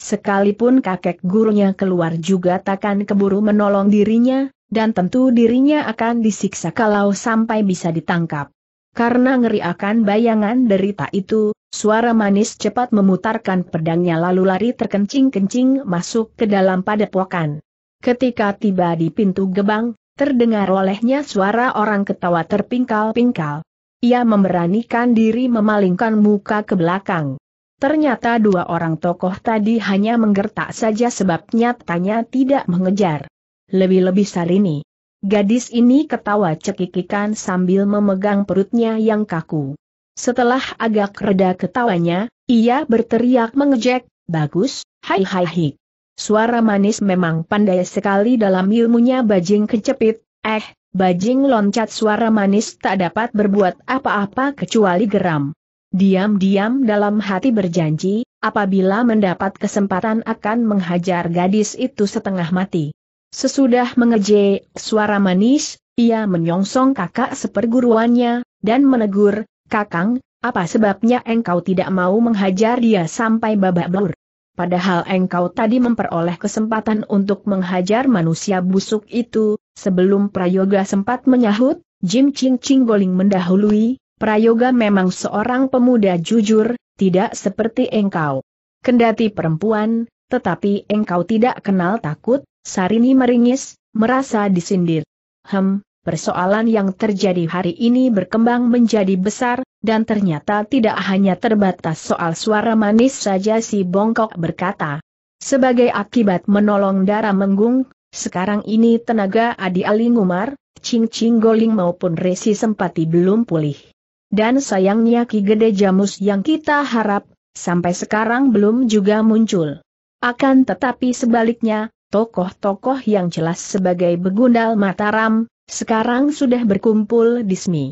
Sekalipun kakek gurunya keluar juga takkan keburu menolong dirinya, dan tentu dirinya akan disiksa kalau sampai bisa ditangkap. Karena ngeri akan bayangan derita itu, Suara manis cepat memutarkan pedangnya lalu lari terkencing-kencing masuk ke dalam padepokan. Ketika tiba di pintu gebang, terdengar olehnya suara orang ketawa terpingkal-pingkal. Ia memberanikan diri memalingkan muka ke belakang. Ternyata dua orang tokoh tadi hanya menggertak saja sebab nyatanya tidak mengejar. Lebih-lebih Sarini. Gadis ini ketawa cekikikan sambil memegang perutnya yang kaku. Setelah agak reda ketawanya, ia berteriak mengejek, bagus, hai hai hai. Suara manis memang pandai sekali dalam ilmunya bajing kecepit, eh, bajing loncat suara manis tak dapat berbuat apa-apa kecuali geram. Diam-diam dalam hati berjanji, apabila mendapat kesempatan akan menghajar gadis itu setengah mati. Sesudah mengejek suara manis, ia menyongsong kakak seperguruannya, dan menegur, Kakang, apa sebabnya engkau tidak mau menghajar dia sampai babak belur? Padahal engkau tadi memperoleh kesempatan untuk menghajar manusia busuk itu, sebelum Prayoga sempat menyahut, Jim Ching Ching Goling mendahului, Prayoga memang seorang pemuda jujur, tidak seperti engkau. Kendati perempuan, tetapi engkau tidak kenal takut, Sarini meringis, merasa disindir. Hem, persoalan yang terjadi hari ini berkembang menjadi besar, dan ternyata tidak hanya terbatas soal suara manis saja si bongkok berkata. Sebagai akibat menolong darah menggung, sekarang ini tenaga Adi Aling Umar, Ching Ching Goling maupun Resi Sempati belum pulih. Dan sayangnya Ki Gede Jamus yang kita harap, sampai sekarang belum juga muncul. Akan tetapi sebaliknya, tokoh-tokoh yang jelas sebagai begundal Mataram, sekarang sudah berkumpul di sini.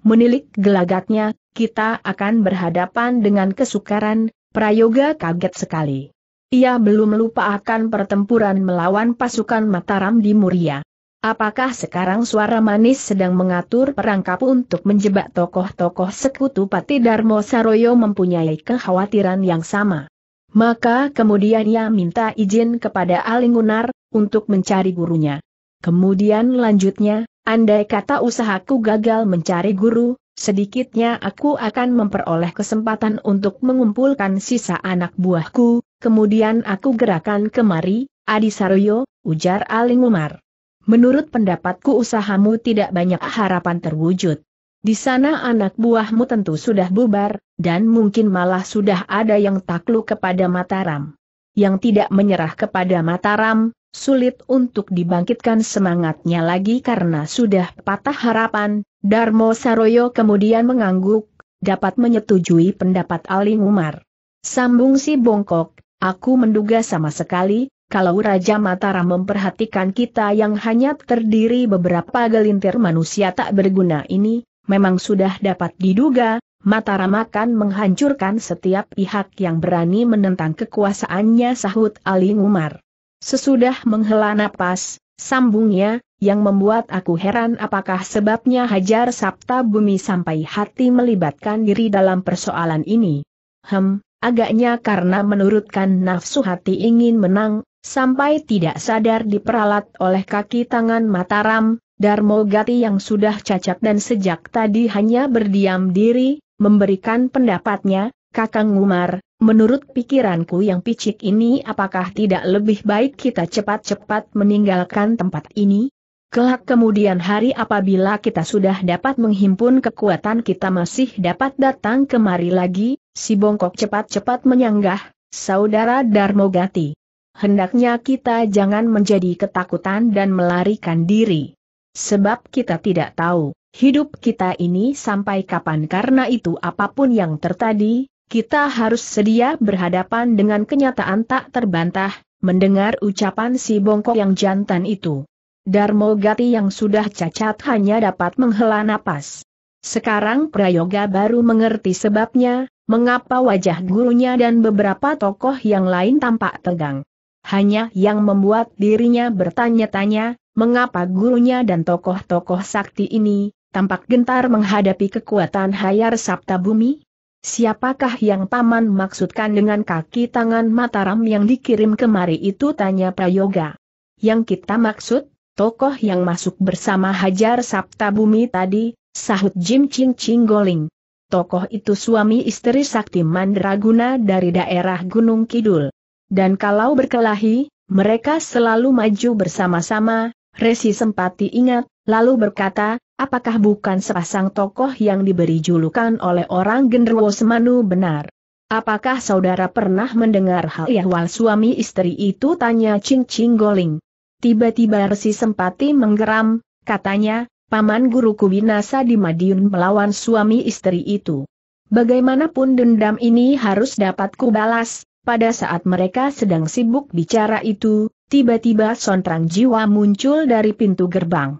Menilik gelagatnya, kita akan berhadapan dengan kesukaran, Prayoga kaget sekali. Ia belum lupa akan pertempuran melawan pasukan Mataram di Muria. Apakah sekarang suara manis sedang mengatur perangkap untuk menjebak tokoh-tokoh sekutu Pati Darmo Saroyo mempunyai kekhawatiran yang sama? Maka kemudian ia minta izin kepada Alingunar, untuk mencari gurunya. Kemudian lanjutnya, andai kata usahaku gagal mencari guru, sedikitnya aku akan memperoleh kesempatan untuk mengumpulkan sisa anak buahku, kemudian aku gerakan kemari, Adi Saroyo, ujar Aling Umar. Menurut pendapatku usahamu tidak banyak harapan terwujud. Di sana anak buahmu tentu sudah bubar, dan mungkin malah sudah ada yang takluk kepada Mataram. Yang tidak menyerah kepada Mataram, sulit untuk dibangkitkan semangatnya lagi karena sudah patah harapan, Darmo Saroyo kemudian mengangguk, dapat menyetujui pendapat Aling Umar. Sambung si bongkok, aku menduga sama sekali, kalau Raja Mataram memperhatikan kita yang hanya terdiri beberapa gelintir manusia tak berguna ini, memang sudah dapat diduga, Mataram akan menghancurkan setiap pihak yang berani menentang kekuasaannya sahut Aling Umar. Sesudah menghela napas, sambungnya, yang membuat aku heran apakah sebabnya Hajar Sabta Bumi sampai hati melibatkan diri dalam persoalan ini. Hem, agaknya karena menurutkan nafsu hati ingin menang, sampai tidak sadar diperalat oleh kaki tangan Mataram, Darmo Gati yang sudah cacat dan sejak tadi hanya berdiam diri, memberikan pendapatnya, Kakang Umar, Menurut pikiranku yang picik ini apakah tidak lebih baik kita cepat-cepat meninggalkan tempat ini? Kelak kemudian hari apabila kita sudah dapat menghimpun kekuatan kita masih dapat datang kemari lagi, si bongkok cepat-cepat menyanggah, Saudara Darmogati. Hendaknya kita jangan menjadi ketakutan dan melarikan diri. Sebab kita tidak tahu, hidup kita ini sampai kapan karena itu apapun yang tertadi kita harus sedia berhadapan dengan kenyataan tak terbantah, mendengar ucapan si bongkok yang jantan itu. Darmo Gati yang sudah cacat hanya dapat menghela napas. Sekarang Prayoga baru mengerti sebabnya, mengapa wajah gurunya dan beberapa tokoh yang lain tampak tegang. Hanya yang membuat dirinya bertanya-tanya, mengapa gurunya dan tokoh-tokoh sakti ini, tampak gentar menghadapi kekuatan Hayar Sabta Bumi? Siapakah yang paman maksudkan dengan kaki tangan Mataram yang dikirim kemari itu tanya Prayoga. Yang kita maksud, tokoh yang masuk bersama Hajar Sabta Bumi tadi, sahut Jim Ching Ching Goling. Tokoh itu suami istri Sakti Mandraguna dari daerah Gunung Kidul. Dan kalau berkelahi, mereka selalu maju bersama-sama, Resi sempat diingat, lalu berkata, apakah bukan sepasang tokoh yang diberi julukan oleh orang genderuwo Semanu benar? Apakah saudara pernah mendengar hal ihwal suami istri itu tanya Cing Cing Goling? Tiba-tiba Resi Sempati menggeram, katanya, paman guruku binasa di Madiun melawan suami istri itu. Bagaimanapun dendam ini harus dapat kubalas, pada saat mereka sedang sibuk bicara itu, tiba-tiba sontrang jiwa muncul dari pintu gerbang.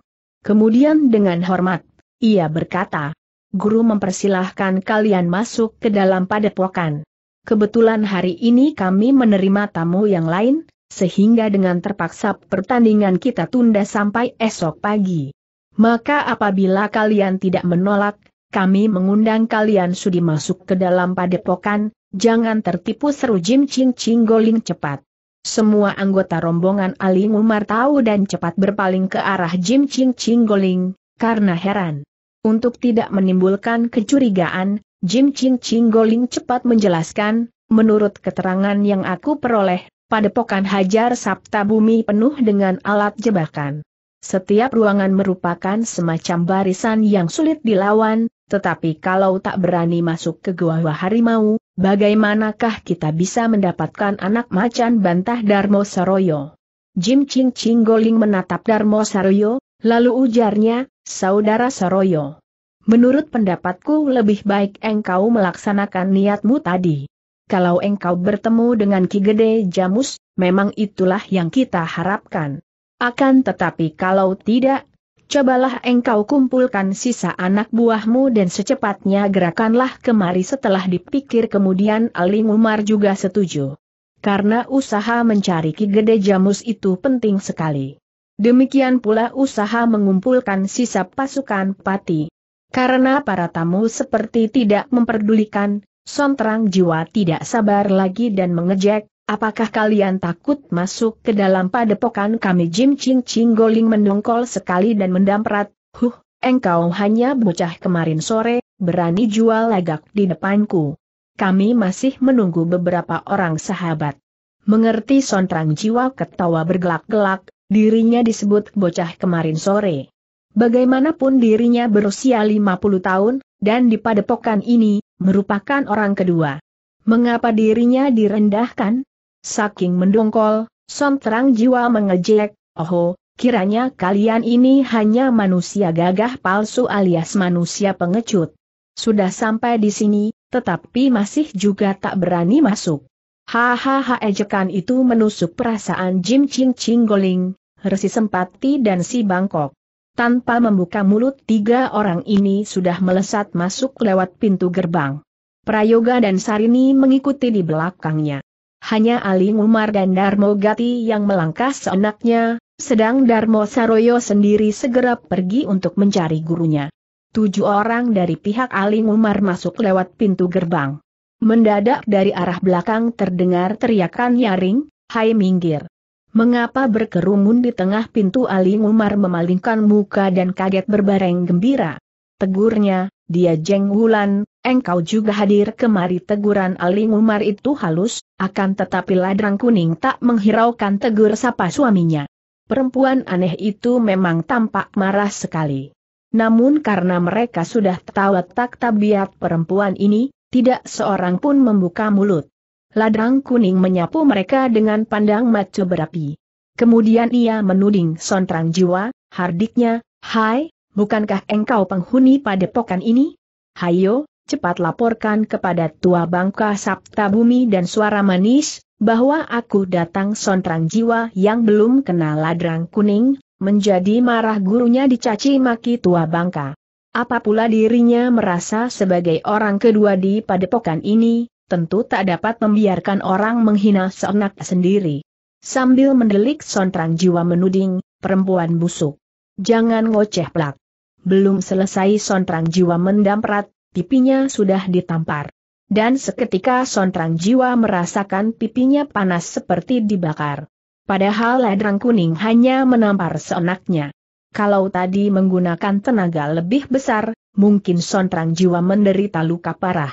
Kemudian dengan hormat, ia berkata, Guru mempersilahkan kalian masuk ke dalam padepokan. Kebetulan hari ini kami menerima tamu yang lain, sehingga dengan terpaksa pertandingan kita tunda sampai esok pagi. Maka apabila kalian tidak menolak, kami mengundang kalian sudi masuk ke dalam padepokan, jangan tertipu seru Jim Ching Ching Goling cepat. Semua anggota rombongan Ali Umar tahu dan cepat berpaling ke arah Jim Ching Ching Goling, karena heran. Untuk tidak menimbulkan kecurigaan, Jim Ching Ching Goling cepat menjelaskan, menurut keterangan yang aku peroleh, padepokan hajar Sabta Bumi penuh dengan alat jebakan. Setiap ruangan merupakan semacam barisan yang sulit dilawan, tetapi kalau tak berani masuk ke gua harimau, bagaimanakah kita bisa mendapatkan anak macan bantah Darmo Saroyo? Jim Ching Ching Goling menatap Darmo Saroyo, lalu ujarnya, Saudara Saroyo. Menurut pendapatku lebih baik engkau melaksanakan niatmu tadi. Kalau engkau bertemu dengan Ki Gede Jamus, memang itulah yang kita harapkan. Akan tetapi kalau tidak, cobalah engkau kumpulkan sisa anak buahmu dan secepatnya gerakanlah kemari setelah dipikir kemudian Ali Umar juga setuju. Karena usaha mencari Ki Gede Jamus itu penting sekali. Demikian pula usaha mengumpulkan sisa pasukan pati. Karena para tamu seperti tidak memperdulikan, Sontrang jiwa tidak sabar lagi dan mengejek, Apakah kalian takut masuk ke dalam padepokan kami Jim Ching Ching Goling mendongkol sekali dan mendamprat, huh, engkau hanya bocah kemarin sore, berani jual lagak di depanku. Kami masih menunggu beberapa orang sahabat. Mengerti sontrang jiwa ketawa bergelak-gelak, dirinya disebut bocah kemarin sore. Bagaimanapun dirinya berusia 50 tahun, dan di padepokan ini, merupakan orang kedua. Mengapa dirinya direndahkan? Saking mendongkol, son terang jiwa mengejek, oh, kiranya kalian ini hanya manusia gagah palsu alias manusia pengecut. Sudah sampai di sini, tetapi masih juga tak berani masuk. Hahaha ejekan itu menusuk perasaan Jim Ching Ching Goling, Resi Sempati dan si Bangkok. Tanpa membuka mulut tiga orang ini sudah melesat masuk lewat pintu gerbang. Prayoga dan Sarini mengikuti di belakangnya. Hanya Aling Umar dan Darmo Gati yang melangkah seenaknya, sedang Darmo Saroyo sendiri segera pergi untuk mencari gurunya. Tujuh orang dari pihak Aling Umar masuk lewat pintu gerbang. Mendadak dari arah belakang terdengar teriakan nyaring, Hai minggir. Mengapa berkerumun di tengah pintu Aling Umar memalingkan muka dan kaget berbareng gembira? Tegurnya, dia jeng wulan, engkau juga hadir kemari teguran Aling Umar itu halus, akan tetapi ladang Kuning tak menghiraukan tegur sapa suaminya. Perempuan aneh itu memang tampak marah sekali. Namun karena mereka sudah tahu tak tabiat perempuan ini, tidak seorang pun membuka mulut. Ladang Kuning menyapu mereka dengan pandang mata berapi. Kemudian ia menuding Sontrang Jiwa, hardiknya, Hai, bukankah engkau penghuni padepokan ini? Hayo, cepat laporkan kepada Tua Bangka Sabta Bumi dan Suara Manis, bahwa aku datang sontrang jiwa yang belum kenal ladrang kuning, menjadi marah gurunya dicaci maki Tua Bangka. Apa pula dirinya merasa sebagai orang kedua di padepokan ini, tentu tak dapat membiarkan orang menghina seenak sendiri. Sambil mendelik sontrang jiwa menuding, perempuan busuk. Jangan ngoceh plak. Belum selesai sontrang jiwa mendamprat, pipinya sudah ditampar. Dan seketika Sontrang Jiwa merasakan pipinya panas seperti dibakar. Padahal ledrang Kuning hanya menampar seenaknya. Kalau tadi menggunakan tenaga lebih besar, mungkin Sontrang Jiwa menderita luka parah.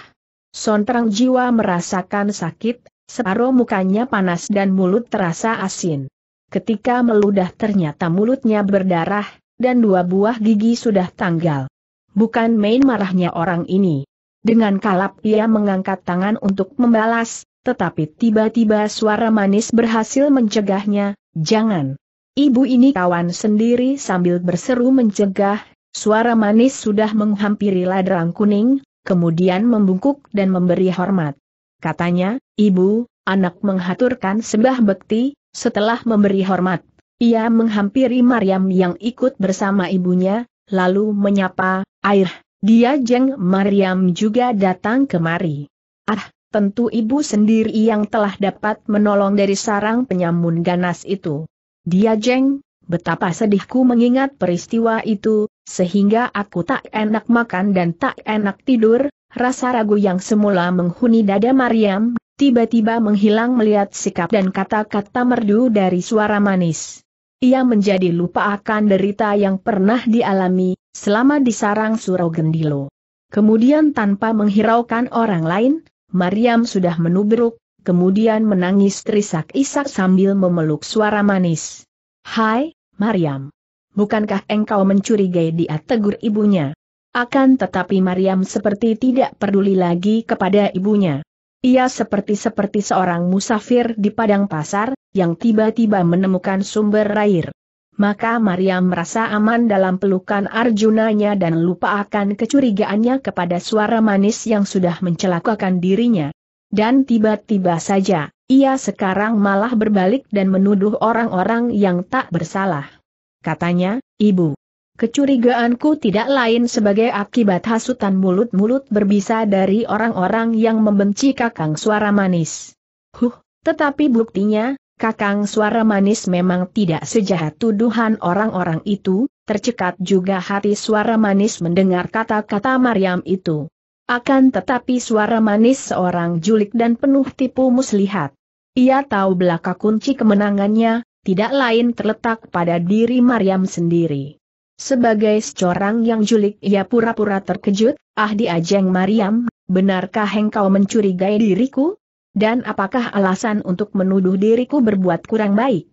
Sontrang Jiwa merasakan sakit, separuh mukanya panas dan mulut terasa asin. Ketika meludah ternyata mulutnya berdarah, dan dua buah gigi sudah tanggal. Bukan main marahnya orang ini. Dengan kalap ia mengangkat tangan untuk membalas, tetapi tiba-tiba suara manis berhasil mencegahnya, jangan. Ibu ini kawan sendiri sambil berseru mencegah, suara manis sudah menghampiri ladrang kuning, kemudian membungkuk dan memberi hormat. Katanya, ibu, anak menghaturkan sembah bekti, setelah memberi hormat, ia menghampiri Maryam yang ikut bersama ibunya, lalu menyapa, Air, dia Jeng Mariam juga datang kemari. Ah, tentu ibu sendiri yang telah dapat menolong dari sarang penyamun ganas itu. Dia Jeng, betapa sedihku mengingat peristiwa itu, sehingga aku tak enak makan dan tak enak tidur, rasa ragu yang semula menghuni dada Mariam, tiba-tiba menghilang melihat sikap dan kata-kata merdu dari suara manis. Ia menjadi lupa akan derita yang pernah dialami, selama di sarang surau gendilo. Kemudian tanpa menghiraukan orang lain, Mariam sudah menubruk, kemudian menangis terisak-isak sambil memeluk suara manis. Hai, Mariam. Bukankah engkau mencurigai dia tegur ibunya? Akan tetapi Mariam seperti tidak peduli lagi kepada ibunya. Ia seperti-seperti seorang musafir di padang pasar, yang tiba-tiba menemukan sumber air maka Maria merasa aman dalam pelukan Arjunanya dan lupa akan kecurigaannya kepada suara manis yang sudah mencelakakan dirinya. Dan tiba-tiba saja, ia sekarang malah berbalik dan menuduh orang-orang yang tak bersalah. Katanya, Ibu, kecurigaanku tidak lain sebagai akibat hasutan mulut-mulut berbisa dari orang-orang yang membenci kakang suara manis. Huh, tetapi buktinya, Kakang suara manis memang tidak sejahat tuduhan orang-orang itu, tercekat juga hati suara manis mendengar kata-kata Maryam itu. Akan tetapi suara manis seorang julik dan penuh tipu muslihat. Ia tahu belaka kunci kemenangannya, tidak lain terletak pada diri Maryam sendiri. Sebagai seorang yang julik ia pura-pura terkejut, ah diajeng Mariam, benarkah engkau mencurigai diriku? Dan apakah alasan untuk menuduh diriku berbuat kurang baik?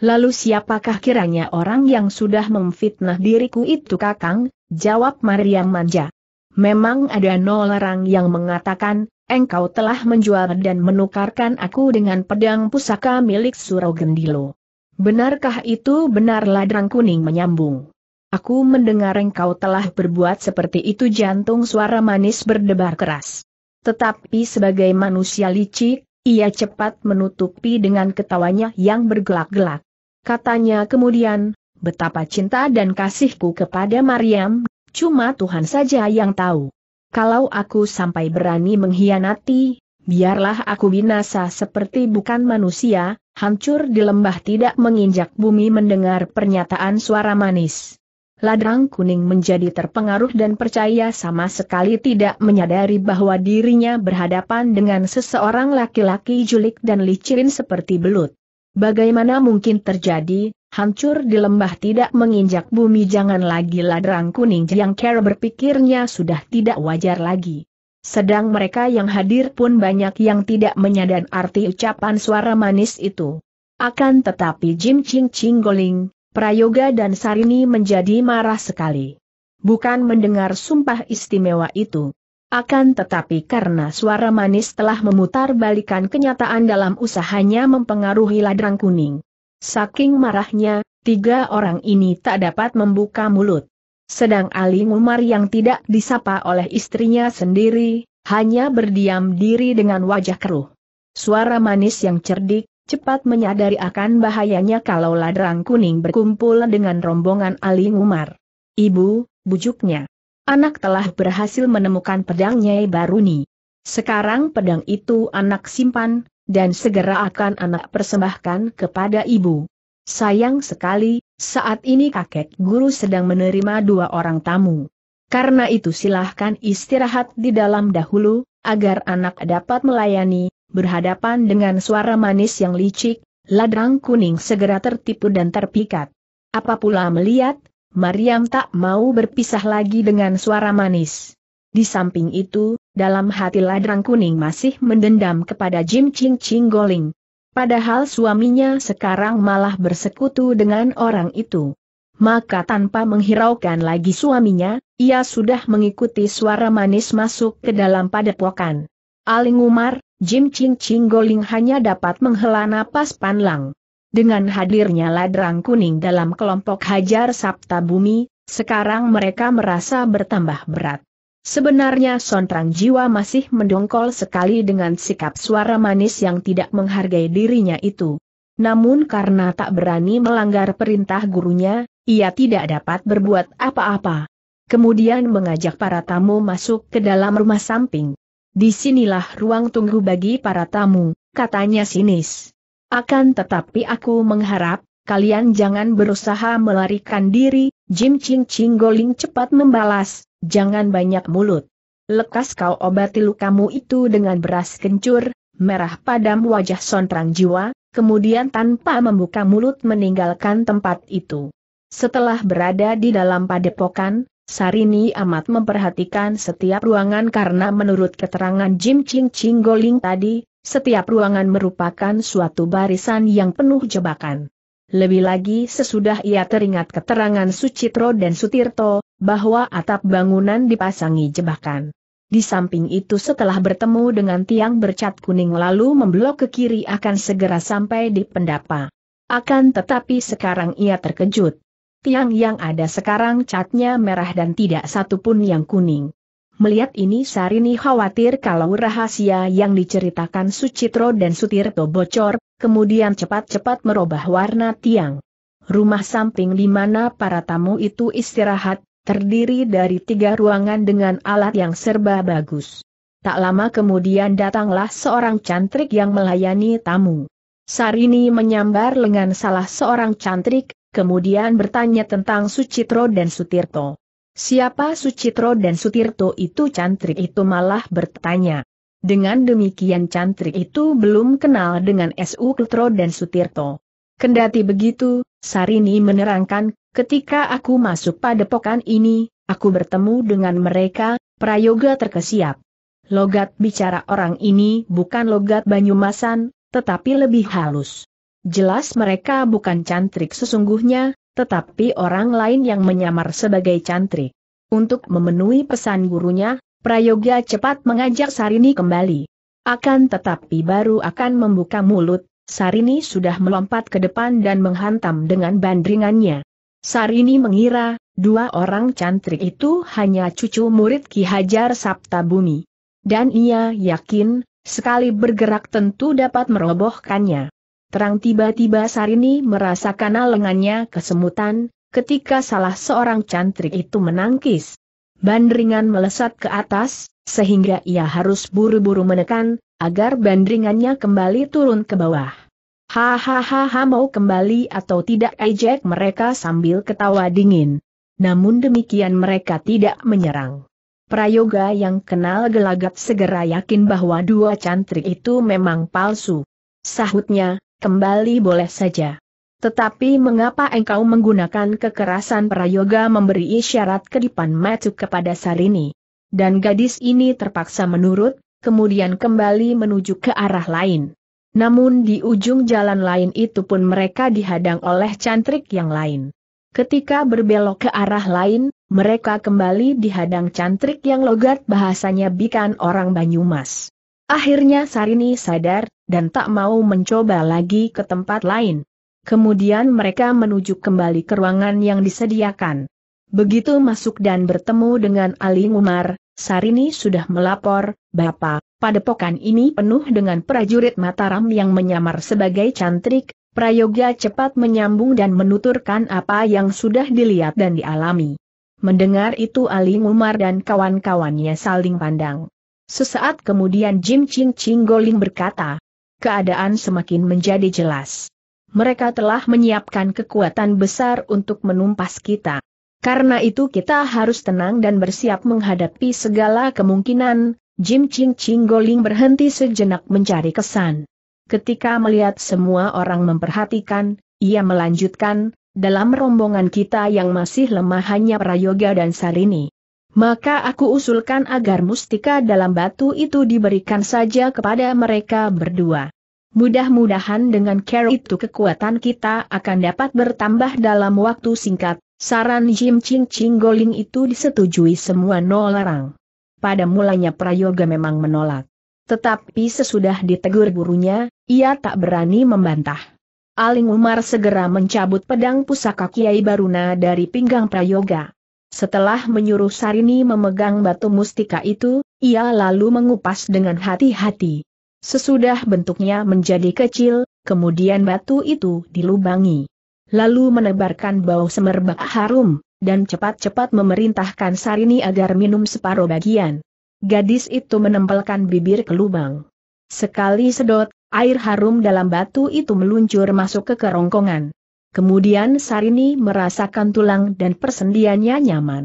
Lalu siapakah kiranya orang yang sudah memfitnah diriku itu kakang? Jawab Mariam manja. Memang ada nol orang yang mengatakan, engkau telah menjual dan menukarkan aku dengan pedang pusaka milik Surau Gendilo. Benarkah itu benar ladrang kuning menyambung? Aku mendengar engkau telah berbuat seperti itu jantung suara manis berdebar keras. Tetapi sebagai manusia licik, ia cepat menutupi dengan ketawanya yang bergelak-gelak. Katanya kemudian, betapa cinta dan kasihku kepada Mariam, cuma Tuhan saja yang tahu. Kalau aku sampai berani mengkhianati, biarlah aku binasa seperti bukan manusia, hancur di lembah tidak menginjak bumi mendengar pernyataan suara manis. Ladrang Kuning menjadi terpengaruh dan percaya sama sekali tidak menyadari bahwa dirinya berhadapan dengan seseorang laki-laki julik dan licin seperti belut. Bagaimana mungkin terjadi, hancur di lembah tidak menginjak bumi jangan lagi Ladrang Kuning yang care berpikirnya sudah tidak wajar lagi. Sedang mereka yang hadir pun banyak yang tidak menyadari arti ucapan suara manis itu. Akan tetapi Jim Ching Ching Goling, Prayoga dan Sarini menjadi marah sekali. Bukan mendengar sumpah istimewa itu. Akan tetapi karena suara manis telah memutar balikan kenyataan dalam usahanya mempengaruhi ladrang kuning. Saking marahnya, tiga orang ini tak dapat membuka mulut. Sedang Ali Umar yang tidak disapa oleh istrinya sendiri, hanya berdiam diri dengan wajah keruh. Suara manis yang cerdik, cepat menyadari akan bahayanya kalau ladrang kuning berkumpul dengan rombongan Ali Umar. Ibu, bujuknya. Anak telah berhasil menemukan pedangnya Nyai Baruni. Sekarang pedang itu anak simpan, dan segera akan anak persembahkan kepada ibu. Sayang sekali, saat ini kakek guru sedang menerima dua orang tamu. Karena itu silahkan istirahat di dalam dahulu, agar anak dapat melayani, berhadapan dengan suara manis yang licik, ladrang kuning segera tertipu dan terpikat. Apa pula melihat, Mariam tak mau berpisah lagi dengan suara manis. Di samping itu, dalam hati ladrang kuning masih mendendam kepada Jim Ching Ching Goling. Padahal suaminya sekarang malah bersekutu dengan orang itu. Maka tanpa menghiraukan lagi suaminya, ia sudah mengikuti suara manis masuk ke dalam padepokan. Aling Umar, Jim Ching Ching Goling hanya dapat menghela napas panlang. Dengan hadirnya ladrang kuning dalam kelompok hajar Sabta Bumi, sekarang mereka merasa bertambah berat. Sebenarnya Sontrang Jiwa masih mendongkol sekali dengan sikap suara manis yang tidak menghargai dirinya itu. Namun karena tak berani melanggar perintah gurunya, ia tidak dapat berbuat apa-apa. Kemudian mengajak para tamu masuk ke dalam rumah samping. Disinilah ruang tunggu bagi para tamu, katanya sinis. Akan tetapi aku mengharap, kalian jangan berusaha melarikan diri, Jim Ching Ching Goling cepat membalas, jangan banyak mulut. Lekas kau obati lukamu itu dengan beras kencur, merah padam wajah sontrang jiwa, kemudian tanpa membuka mulut meninggalkan tempat itu. Setelah berada di dalam padepokan, Sarini amat memperhatikan setiap ruangan karena menurut keterangan Jim Ching Ching Goling tadi, setiap ruangan merupakan suatu barisan yang penuh jebakan. Lebih lagi sesudah ia teringat keterangan Sucitro dan Sutirto, bahwa atap bangunan dipasangi jebakan. Di samping itu setelah bertemu dengan tiang bercat kuning lalu memblok ke kiri akan segera sampai di pendapa. Akan tetapi sekarang ia terkejut tiang yang ada sekarang catnya merah dan tidak satu pun yang kuning. Melihat ini Sarini khawatir kalau rahasia yang diceritakan Sucitro dan Sutirto bocor, kemudian cepat-cepat merubah warna tiang. Rumah samping di mana para tamu itu istirahat, terdiri dari tiga ruangan dengan alat yang serba bagus. Tak lama kemudian datanglah seorang cantrik yang melayani tamu. Sarini menyambar lengan salah seorang cantrik, kemudian bertanya tentang Sucitro dan Sutirto. Siapa Sucitro dan Sutirto itu cantrik itu malah bertanya. Dengan demikian cantrik itu belum kenal dengan S.U. Kutro dan Sutirto. Kendati begitu, Sarini menerangkan, ketika aku masuk padepokan ini, aku bertemu dengan mereka, prayoga terkesiap. Logat bicara orang ini bukan logat Banyumasan, tetapi lebih halus. Jelas mereka bukan cantrik sesungguhnya, tetapi orang lain yang menyamar sebagai cantrik. Untuk memenuhi pesan gurunya, Prayoga cepat mengajak Sarini kembali. Akan tetapi baru akan membuka mulut, Sarini sudah melompat ke depan dan menghantam dengan bandringannya. Sarini mengira, dua orang cantrik itu hanya cucu murid Ki Hajar Sabta Bumi. Dan ia yakin, sekali bergerak tentu dapat merobohkannya. Terang tiba-tiba Sarini merasakan lengannya kesemutan, ketika salah seorang cantrik itu menangkis. Bandringan melesat ke atas, sehingga ia harus buru-buru menekan, agar bandringannya kembali turun ke bawah. Hahaha mau kembali atau tidak ejek mereka sambil ketawa dingin. Namun demikian mereka tidak menyerang. Prayoga yang kenal gelagat segera yakin bahwa dua cantrik itu memang palsu. Sahutnya, kembali boleh saja. Tetapi mengapa engkau menggunakan kekerasan prayoga memberi isyarat kedipan matu kepada Sarini? Dan gadis ini terpaksa menurut, kemudian kembali menuju ke arah lain. Namun di ujung jalan lain itu pun mereka dihadang oleh cantrik yang lain. Ketika berbelok ke arah lain, mereka kembali dihadang cantrik yang logat bahasanya bikan orang Banyumas. Akhirnya Sarini sadar, dan tak mau mencoba lagi ke tempat lain. Kemudian mereka menuju kembali ke ruangan yang disediakan. Begitu masuk dan bertemu dengan Ali Umar, Sarini sudah melapor, Bapak, padepokan ini penuh dengan prajurit Mataram yang menyamar sebagai cantrik, Prayoga cepat menyambung dan menuturkan apa yang sudah dilihat dan dialami. Mendengar itu Ali Umar dan kawan-kawannya saling pandang. Sesaat kemudian Jim Ching Ching Goling berkata, keadaan semakin menjadi jelas. Mereka telah menyiapkan kekuatan besar untuk menumpas kita. Karena itu kita harus tenang dan bersiap menghadapi segala kemungkinan, Jim Ching Ching Goling berhenti sejenak mencari kesan. Ketika melihat semua orang memperhatikan, ia melanjutkan, dalam rombongan kita yang masih lemah hanya Prayoga dan Sarini. Maka aku usulkan agar mustika dalam batu itu diberikan saja kepada mereka berdua. Mudah-mudahan dengan care itu kekuatan kita akan dapat bertambah dalam waktu singkat, saran Jim Ching Ching Goling itu disetujui semua nolarang. Pada mulanya Prayoga memang menolak. Tetapi sesudah ditegur burunya, ia tak berani membantah. Aling Umar segera mencabut pedang pusaka Kiai Baruna dari pinggang Prayoga. Setelah menyuruh Sarini memegang batu mustika itu, ia lalu mengupas dengan hati-hati. Sesudah bentuknya menjadi kecil, kemudian batu itu dilubangi. Lalu menebarkan bau semerbak harum, dan cepat-cepat memerintahkan Sarini agar minum separuh bagian. Gadis itu menempelkan bibir ke lubang. Sekali sedot, air harum dalam batu itu meluncur masuk ke kerongkongan. Kemudian Sarini merasakan tulang dan persendiannya nyaman.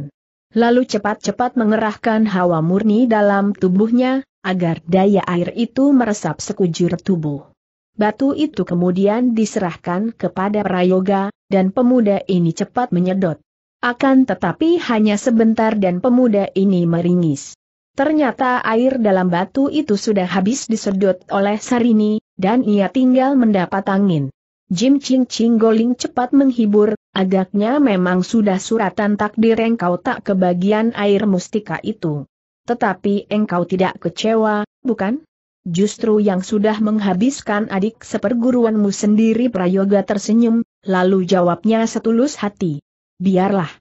Lalu cepat-cepat mengerahkan hawa murni dalam tubuhnya, agar daya air itu meresap sekujur tubuh. Batu itu kemudian diserahkan kepada Prayoga, dan pemuda ini cepat menyedot. Akan tetapi hanya sebentar dan pemuda ini meringis. Ternyata air dalam batu itu sudah habis disedot oleh Sarini, dan ia tinggal mendapat angin. Jim Ching Ching Goling cepat menghibur, agaknya memang sudah suratan takdir engkau tak kebagian air mustika itu. Tetapi engkau tidak kecewa, bukan? Justru yang sudah menghabiskan adik seperguruanmu sendiri Prayoga tersenyum, lalu jawabnya setulus hati. Biarlah.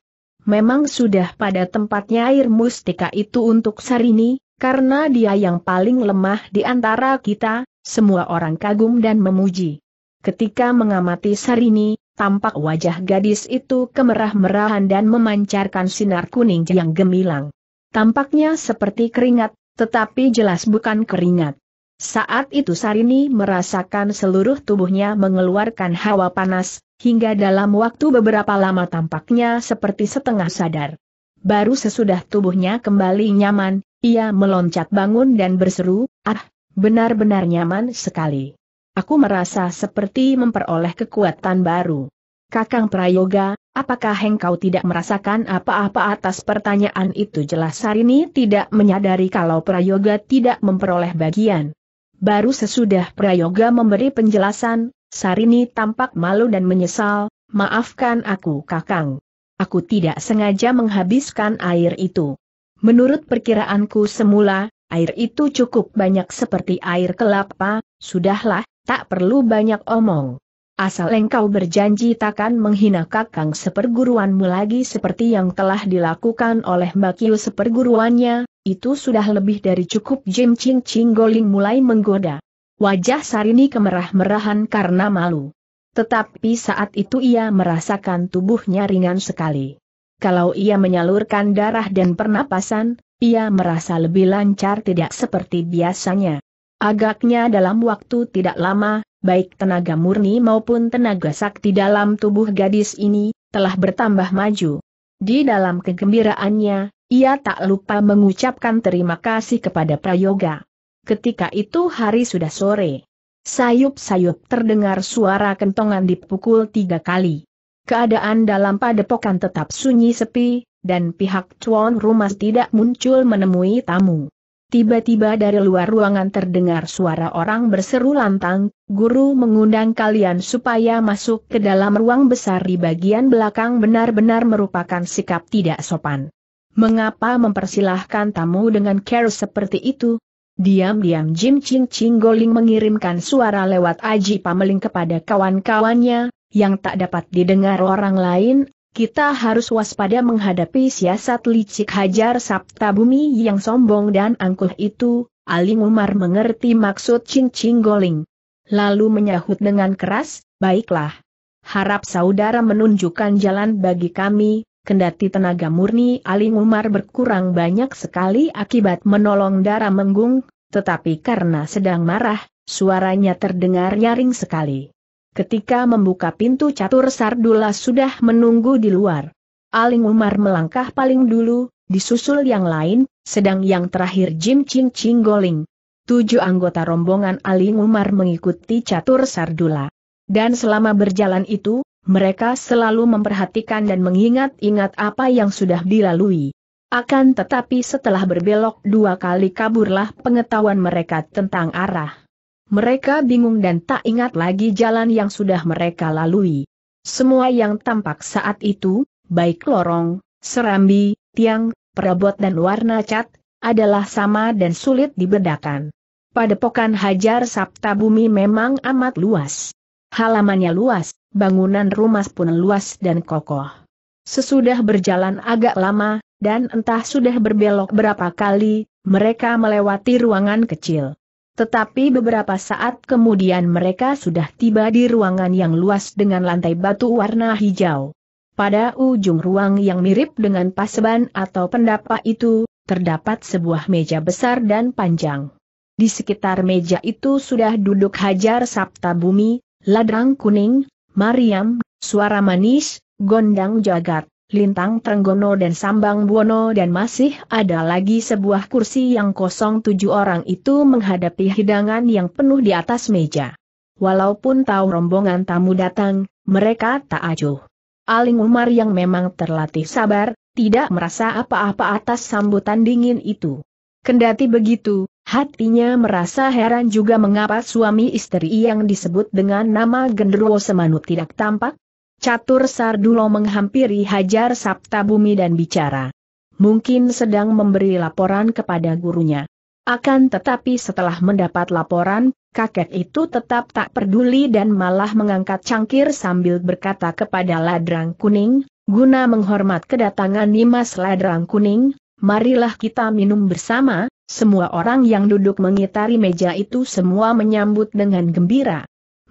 Memang sudah pada tempatnya air mustika itu untuk Sarini, karena dia yang paling lemah di antara kita, semua orang kagum dan memuji. Ketika mengamati Sarini, tampak wajah gadis itu kemerah-merahan dan memancarkan sinar kuning yang gemilang. Tampaknya seperti keringat, tetapi jelas bukan keringat. Saat itu Sarini merasakan seluruh tubuhnya mengeluarkan hawa panas, hingga dalam waktu beberapa lama tampaknya seperti setengah sadar. Baru sesudah tubuhnya kembali nyaman, ia meloncat bangun dan berseru, ah, benar-benar nyaman sekali. Aku merasa seperti memperoleh kekuatan baru. Kakang Prayoga, apakah engkau tidak merasakan apa-apa atas pertanyaan itu jelas Sarini tidak menyadari kalau Prayoga tidak memperoleh bagian. Baru sesudah Prayoga memberi penjelasan, Sarini tampak malu dan menyesal, maafkan aku Kakang. Aku tidak sengaja menghabiskan air itu. Menurut perkiraanku semula, air itu cukup banyak seperti air kelapa, sudahlah, tak perlu banyak omong. Asal engkau berjanji takkan menghina kakang seperguruanmu lagi seperti yang telah dilakukan oleh Mbak seperguruannya, itu sudah lebih dari cukup Jim Ching Ching Goling mulai menggoda. Wajah Sarini kemerah-merahan karena malu. Tetapi saat itu ia merasakan tubuhnya ringan sekali. Kalau ia menyalurkan darah dan pernapasan, ia merasa lebih lancar tidak seperti biasanya. Agaknya dalam waktu tidak lama, baik tenaga murni maupun tenaga sakti dalam tubuh gadis ini, telah bertambah maju. Di dalam kegembiraannya, ia tak lupa mengucapkan terima kasih kepada Prayoga. Ketika itu hari sudah sore. Sayup-sayup terdengar suara kentongan dipukul tiga kali. Keadaan dalam padepokan tetap sunyi sepi, dan pihak tuan rumah tidak muncul menemui tamu. Tiba-tiba dari luar ruangan terdengar suara orang berseru lantang, guru mengundang kalian supaya masuk ke dalam ruang besar di bagian belakang benar-benar merupakan sikap tidak sopan. Mengapa mempersilahkan tamu dengan care seperti itu? Diam-diam Jim Ching Ching Goling mengirimkan suara lewat Aji Pameling kepada kawan-kawannya, yang tak dapat didengar orang lain, kita harus waspada menghadapi siasat licik hajar Sabta Bumi yang sombong dan angkuh itu, Aling Umar mengerti maksud cincin goling. Lalu menyahut dengan keras, baiklah. Harap saudara menunjukkan jalan bagi kami, kendati tenaga murni Aling Umar berkurang banyak sekali akibat menolong darah menggung, tetapi karena sedang marah, suaranya terdengar nyaring sekali. Ketika membuka pintu catur Sardula sudah menunggu di luar. Aling Umar melangkah paling dulu, disusul yang lain, sedang yang terakhir Jim Ching Ching Goling. Tujuh anggota rombongan Aling Umar mengikuti catur Sardula. Dan selama berjalan itu, mereka selalu memperhatikan dan mengingat-ingat apa yang sudah dilalui. Akan tetapi setelah berbelok dua kali kaburlah pengetahuan mereka tentang arah. Mereka bingung dan tak ingat lagi jalan yang sudah mereka lalui. Semua yang tampak saat itu, baik lorong, serambi, tiang, perabot dan warna cat, adalah sama dan sulit dibedakan. Padepokan Hajar Sabta Bumi memang amat luas. Halamannya luas, bangunan rumah pun luas dan kokoh. Sesudah berjalan agak lama, dan entah sudah berbelok berapa kali, mereka melewati ruangan kecil. Tetapi beberapa saat kemudian mereka sudah tiba di ruangan yang luas dengan lantai batu warna hijau. Pada ujung ruang yang mirip dengan paseban atau pendapa itu, terdapat sebuah meja besar dan panjang. Di sekitar meja itu sudah duduk Hajar Sabta Bumi, Ladrang Kuning, Mariam, Suara Manis, Gondang Jagat, Lintang Trenggono dan Sambang Buono dan masih ada lagi sebuah kursi yang kosong tujuh orang itu menghadapi hidangan yang penuh di atas meja. Walaupun tahu rombongan tamu datang, mereka tak acuh. Aling Umar yang memang terlatih sabar, tidak merasa apa-apa atas sambutan dingin itu. Kendati begitu, hatinya merasa heran juga mengapa suami istri yang disebut dengan nama Gendruwo Semanu tidak tampak, Catur Sardulo menghampiri Hajar Sabta Bumi dan bicara. Mungkin sedang memberi laporan kepada gurunya. Akan tetapi setelah mendapat laporan, kakek itu tetap tak peduli dan malah mengangkat cangkir sambil berkata kepada Ladrang Kuning, guna menghormat kedatangan Nimas Ladrang Kuning, marilah kita minum bersama, semua orang yang duduk mengitari meja itu semua menyambut dengan gembira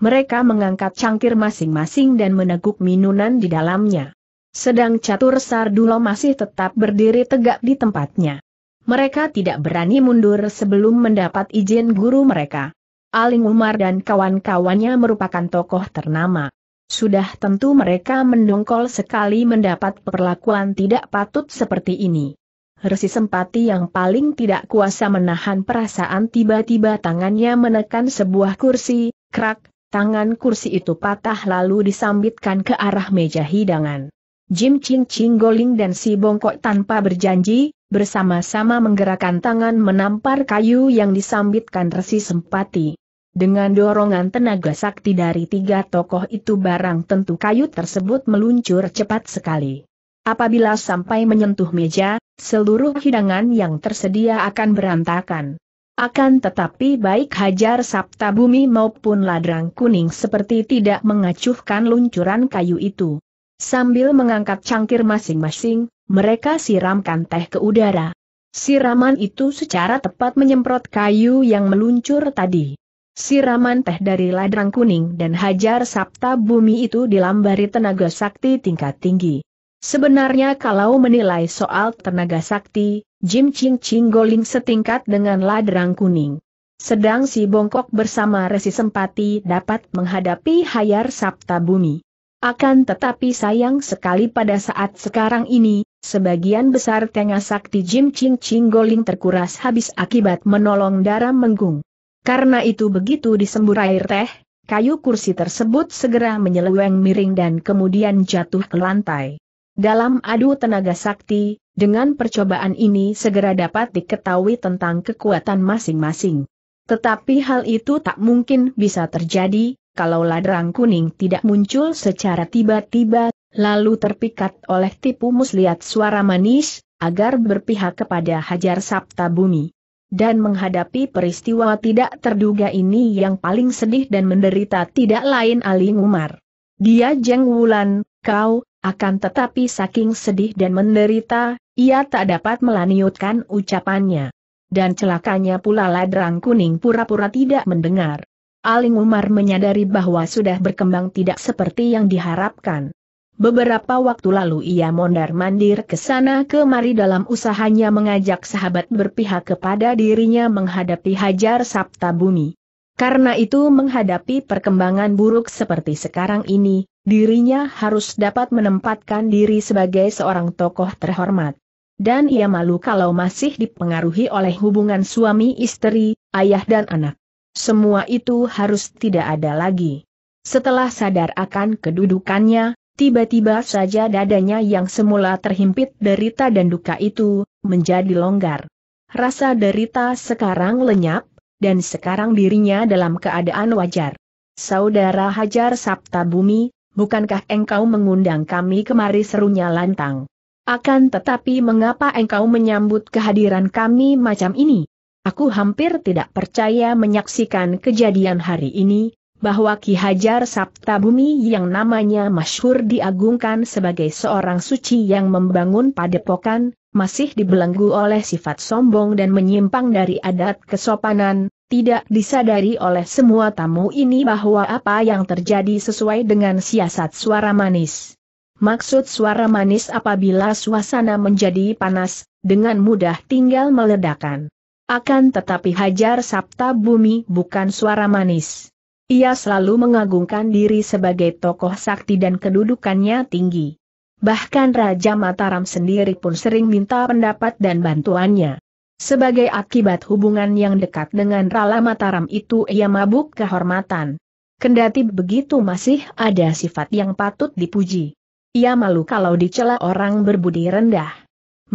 mereka mengangkat cangkir masing-masing dan meneguk minuman di dalamnya. Sedang catur Sardulo masih tetap berdiri tegak di tempatnya. Mereka tidak berani mundur sebelum mendapat izin guru mereka. Aling Umar dan kawan-kawannya merupakan tokoh ternama. Sudah tentu mereka mendongkol sekali mendapat perlakuan tidak patut seperti ini. Resi Sempati yang paling tidak kuasa menahan perasaan tiba-tiba tangannya menekan sebuah kursi, krak, Tangan kursi itu patah lalu disambitkan ke arah meja hidangan. Jim Ching Ching Goling dan si bongkok tanpa berjanji, bersama-sama menggerakkan tangan menampar kayu yang disambitkan resi sempati. Dengan dorongan tenaga sakti dari tiga tokoh itu barang tentu kayu tersebut meluncur cepat sekali. Apabila sampai menyentuh meja, seluruh hidangan yang tersedia akan berantakan. Akan tetapi baik hajar Sabta Bumi maupun ladrang kuning seperti tidak mengacuhkan luncuran kayu itu. Sambil mengangkat cangkir masing-masing, mereka siramkan teh ke udara. Siraman itu secara tepat menyemprot kayu yang meluncur tadi. Siraman teh dari ladrang kuning dan hajar Sabta Bumi itu dilambari tenaga sakti tingkat tinggi. Sebenarnya kalau menilai soal tenaga sakti, Jim Ching Ching Goling setingkat dengan ladrang kuning. Sedang si Bongkok bersama Resi Sempati dapat menghadapi Hayar Sabta Bumi. Akan tetapi sayang sekali pada saat sekarang ini, sebagian besar tengah sakti Jim Ching Ching Goling terkuras habis akibat menolong darah menggung. Karena itu begitu disembur air teh, kayu kursi tersebut segera menyeleweng miring dan kemudian jatuh ke lantai. Dalam adu tenaga sakti, dengan percobaan ini segera dapat diketahui tentang kekuatan masing-masing. Tetapi hal itu tak mungkin bisa terjadi, kalau ladrang kuning tidak muncul secara tiba-tiba, lalu terpikat oleh tipu muslihat suara manis, agar berpihak kepada Hajar Sabta Bumi. Dan menghadapi peristiwa tidak terduga ini yang paling sedih dan menderita tidak lain Aling Umar. Dia jeng wulan, kau, akan tetapi saking sedih dan menderita, ia tak dapat melaniutkan ucapannya. Dan celakanya pula ladrang kuning pura-pura tidak mendengar. Aling Umar menyadari bahwa sudah berkembang tidak seperti yang diharapkan. Beberapa waktu lalu ia mondar-mandir ke sana kemari dalam usahanya mengajak sahabat berpihak kepada dirinya menghadapi hajar Sabta Bumi. Karena itu menghadapi perkembangan buruk seperti sekarang ini, dirinya harus dapat menempatkan diri sebagai seorang tokoh terhormat dan ia malu kalau masih dipengaruhi oleh hubungan suami istri, ayah dan anak. Semua itu harus tidak ada lagi. Setelah sadar akan kedudukannya, tiba-tiba saja dadanya yang semula terhimpit derita dan duka itu, menjadi longgar. Rasa derita sekarang lenyap, dan sekarang dirinya dalam keadaan wajar. Saudara Hajar Sabta Bumi, bukankah engkau mengundang kami kemari serunya lantang? Akan tetapi mengapa engkau menyambut kehadiran kami macam ini? Aku hampir tidak percaya menyaksikan kejadian hari ini, bahwa Ki Hajar Sabta yang namanya masyhur diagungkan sebagai seorang suci yang membangun padepokan, masih dibelenggu oleh sifat sombong dan menyimpang dari adat kesopanan, tidak disadari oleh semua tamu ini bahwa apa yang terjadi sesuai dengan siasat suara manis. Maksud suara manis apabila suasana menjadi panas, dengan mudah tinggal meledakan. Akan tetapi Hajar Sabta Bumi bukan suara manis. Ia selalu mengagungkan diri sebagai tokoh sakti dan kedudukannya tinggi. Bahkan Raja Mataram sendiri pun sering minta pendapat dan bantuannya. Sebagai akibat hubungan yang dekat dengan Rala Mataram itu ia mabuk kehormatan. Kendati begitu masih ada sifat yang patut dipuji. Ia malu kalau dicela orang berbudi rendah.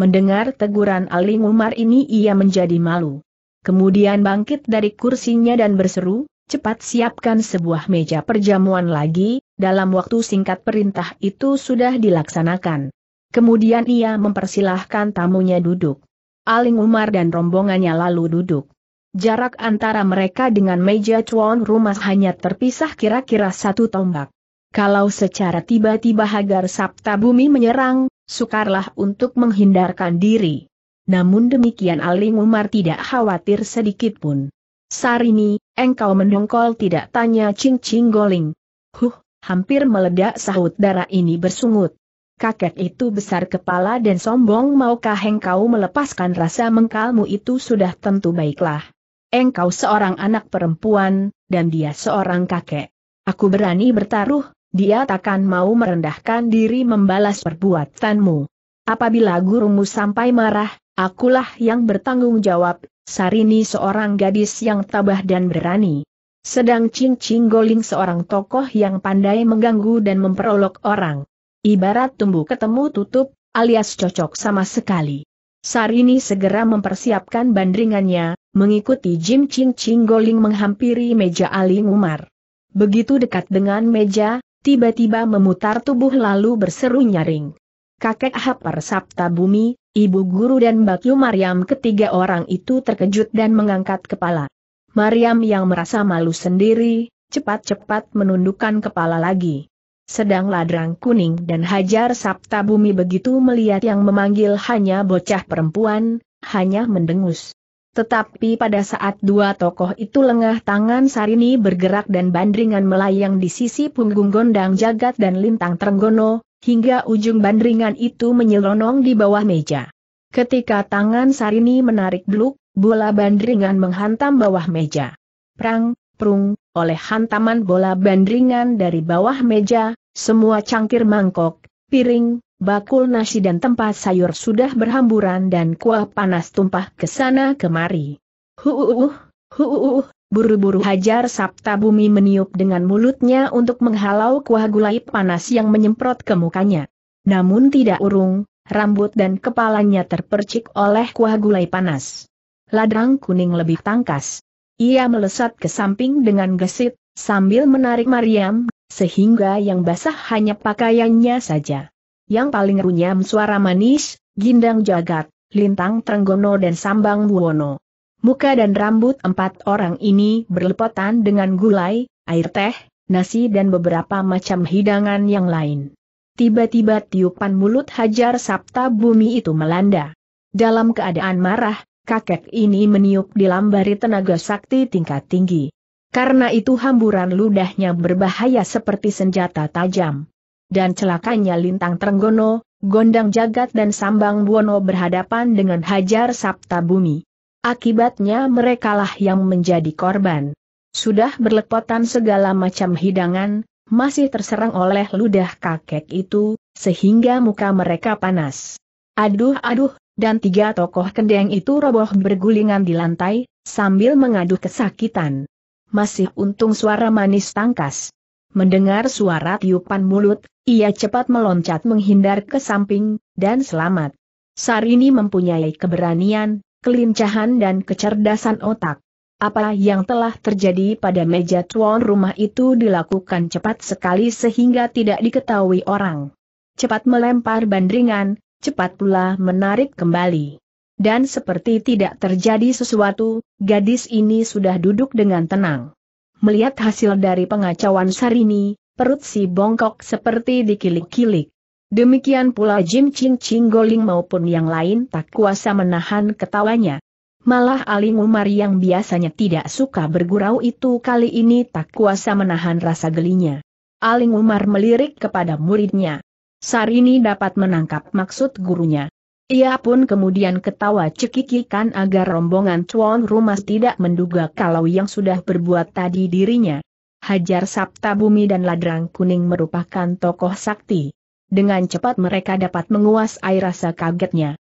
Mendengar teguran Aling Umar ini ia menjadi malu. Kemudian bangkit dari kursinya dan berseru, cepat siapkan sebuah meja perjamuan lagi, dalam waktu singkat perintah itu sudah dilaksanakan. Kemudian ia mempersilahkan tamunya duduk. Aling Umar dan rombongannya lalu duduk. Jarak antara mereka dengan meja cuan rumah hanya terpisah kira-kira satu tombak. Kalau secara tiba-tiba Hagar Sabta Bumi menyerang, sukarlah untuk menghindarkan diri. Namun demikian Aling Umar tidak khawatir sedikitpun. Sarini, engkau mendongkol tidak tanya cing-cing goling. Huh, hampir meledak sahut darah ini bersungut. Kakek itu besar kepala dan sombong maukah engkau melepaskan rasa mengkalmu itu sudah tentu baiklah. Engkau seorang anak perempuan, dan dia seorang kakek. Aku berani bertaruh, dia takkan mau merendahkan diri membalas perbuatanmu. Apabila gurumu sampai marah, akulah yang bertanggung jawab, Sarini seorang gadis yang tabah dan berani. Sedang Ching Ching Goling seorang tokoh yang pandai mengganggu dan memperolok orang. Ibarat tumbuh ketemu tutup, alias cocok sama sekali. Sarini segera mempersiapkan bandringannya, mengikuti Jim Ching Ching Goling menghampiri meja Ali Umar. Begitu dekat dengan meja, tiba-tiba memutar tubuh lalu berseru nyaring. Kakek Hapar Sabta Bumi, ibu guru dan Bakyu Mariam ketiga orang itu terkejut dan mengangkat kepala. Mariam yang merasa malu sendiri, cepat-cepat menundukkan kepala lagi. Sedang ladrang kuning dan hajar Sabta Bumi begitu melihat yang memanggil hanya bocah perempuan, hanya mendengus. Tetapi pada saat dua tokoh itu lengah tangan Sarini bergerak dan bandringan melayang di sisi punggung gondang jagat dan lintang terenggono, hingga ujung bandringan itu menyelonong di bawah meja. Ketika tangan Sarini menarik beluk, bola bandringan menghantam bawah meja. Prang, prung, oleh hantaman bola bandringan dari bawah meja, semua cangkir mangkok, piring, bakul nasi dan tempat sayur sudah berhamburan dan kuah panas tumpah ke sana kemari. Huuuh, huuuh, buru-buru hajar Sabta Bumi meniup dengan mulutnya untuk menghalau kuah gulai panas yang menyemprot ke mukanya. Namun tidak urung, rambut dan kepalanya terpercik oleh kuah gulai panas. Ladrang kuning lebih tangkas. Ia melesat ke samping dengan gesit, sambil menarik Mariam, sehingga yang basah hanya pakaiannya saja yang paling runyam suara manis, Gindang Jagat, Lintang Trenggono dan Sambang Buwono. Muka dan rambut empat orang ini berlepotan dengan gulai, air teh, nasi dan beberapa macam hidangan yang lain. Tiba-tiba tiupan mulut hajar Sabta Bumi itu melanda. Dalam keadaan marah, kakek ini meniup di lambari tenaga sakti tingkat tinggi. Karena itu hamburan ludahnya berbahaya seperti senjata tajam dan celakanya Lintang Trenggono, Gondang Jagat dan Sambang Buono berhadapan dengan Hajar Sapta Bumi. Akibatnya merekalah yang menjadi korban. Sudah berlepotan segala macam hidangan, masih terserang oleh ludah kakek itu, sehingga muka mereka panas. Aduh aduh, dan tiga tokoh kendeng itu roboh bergulingan di lantai, sambil mengaduh kesakitan. Masih untung suara manis tangkas. Mendengar suara tiupan mulut, ia cepat meloncat menghindar ke samping, dan selamat. Sarini mempunyai keberanian, kelincahan dan kecerdasan otak. Apa yang telah terjadi pada meja tuan rumah itu dilakukan cepat sekali sehingga tidak diketahui orang. Cepat melempar bandringan, cepat pula menarik kembali. Dan seperti tidak terjadi sesuatu, gadis ini sudah duduk dengan tenang. Melihat hasil dari pengacauan Sarini, perut si bongkok seperti dikilik-kilik. Demikian pula Jim Ching Ching Goling maupun yang lain tak kuasa menahan ketawanya. Malah Ali Umar yang biasanya tidak suka bergurau itu kali ini tak kuasa menahan rasa gelinya. Ali Umar melirik kepada muridnya. Sarini dapat menangkap maksud gurunya. Ia pun kemudian ketawa cekikikan agar rombongan Cuan rumah tidak menduga kalau yang sudah berbuat tadi dirinya. Hajar Sapta Bumi dan Ladrang Kuning merupakan tokoh sakti. Dengan cepat mereka dapat menguasai rasa kagetnya.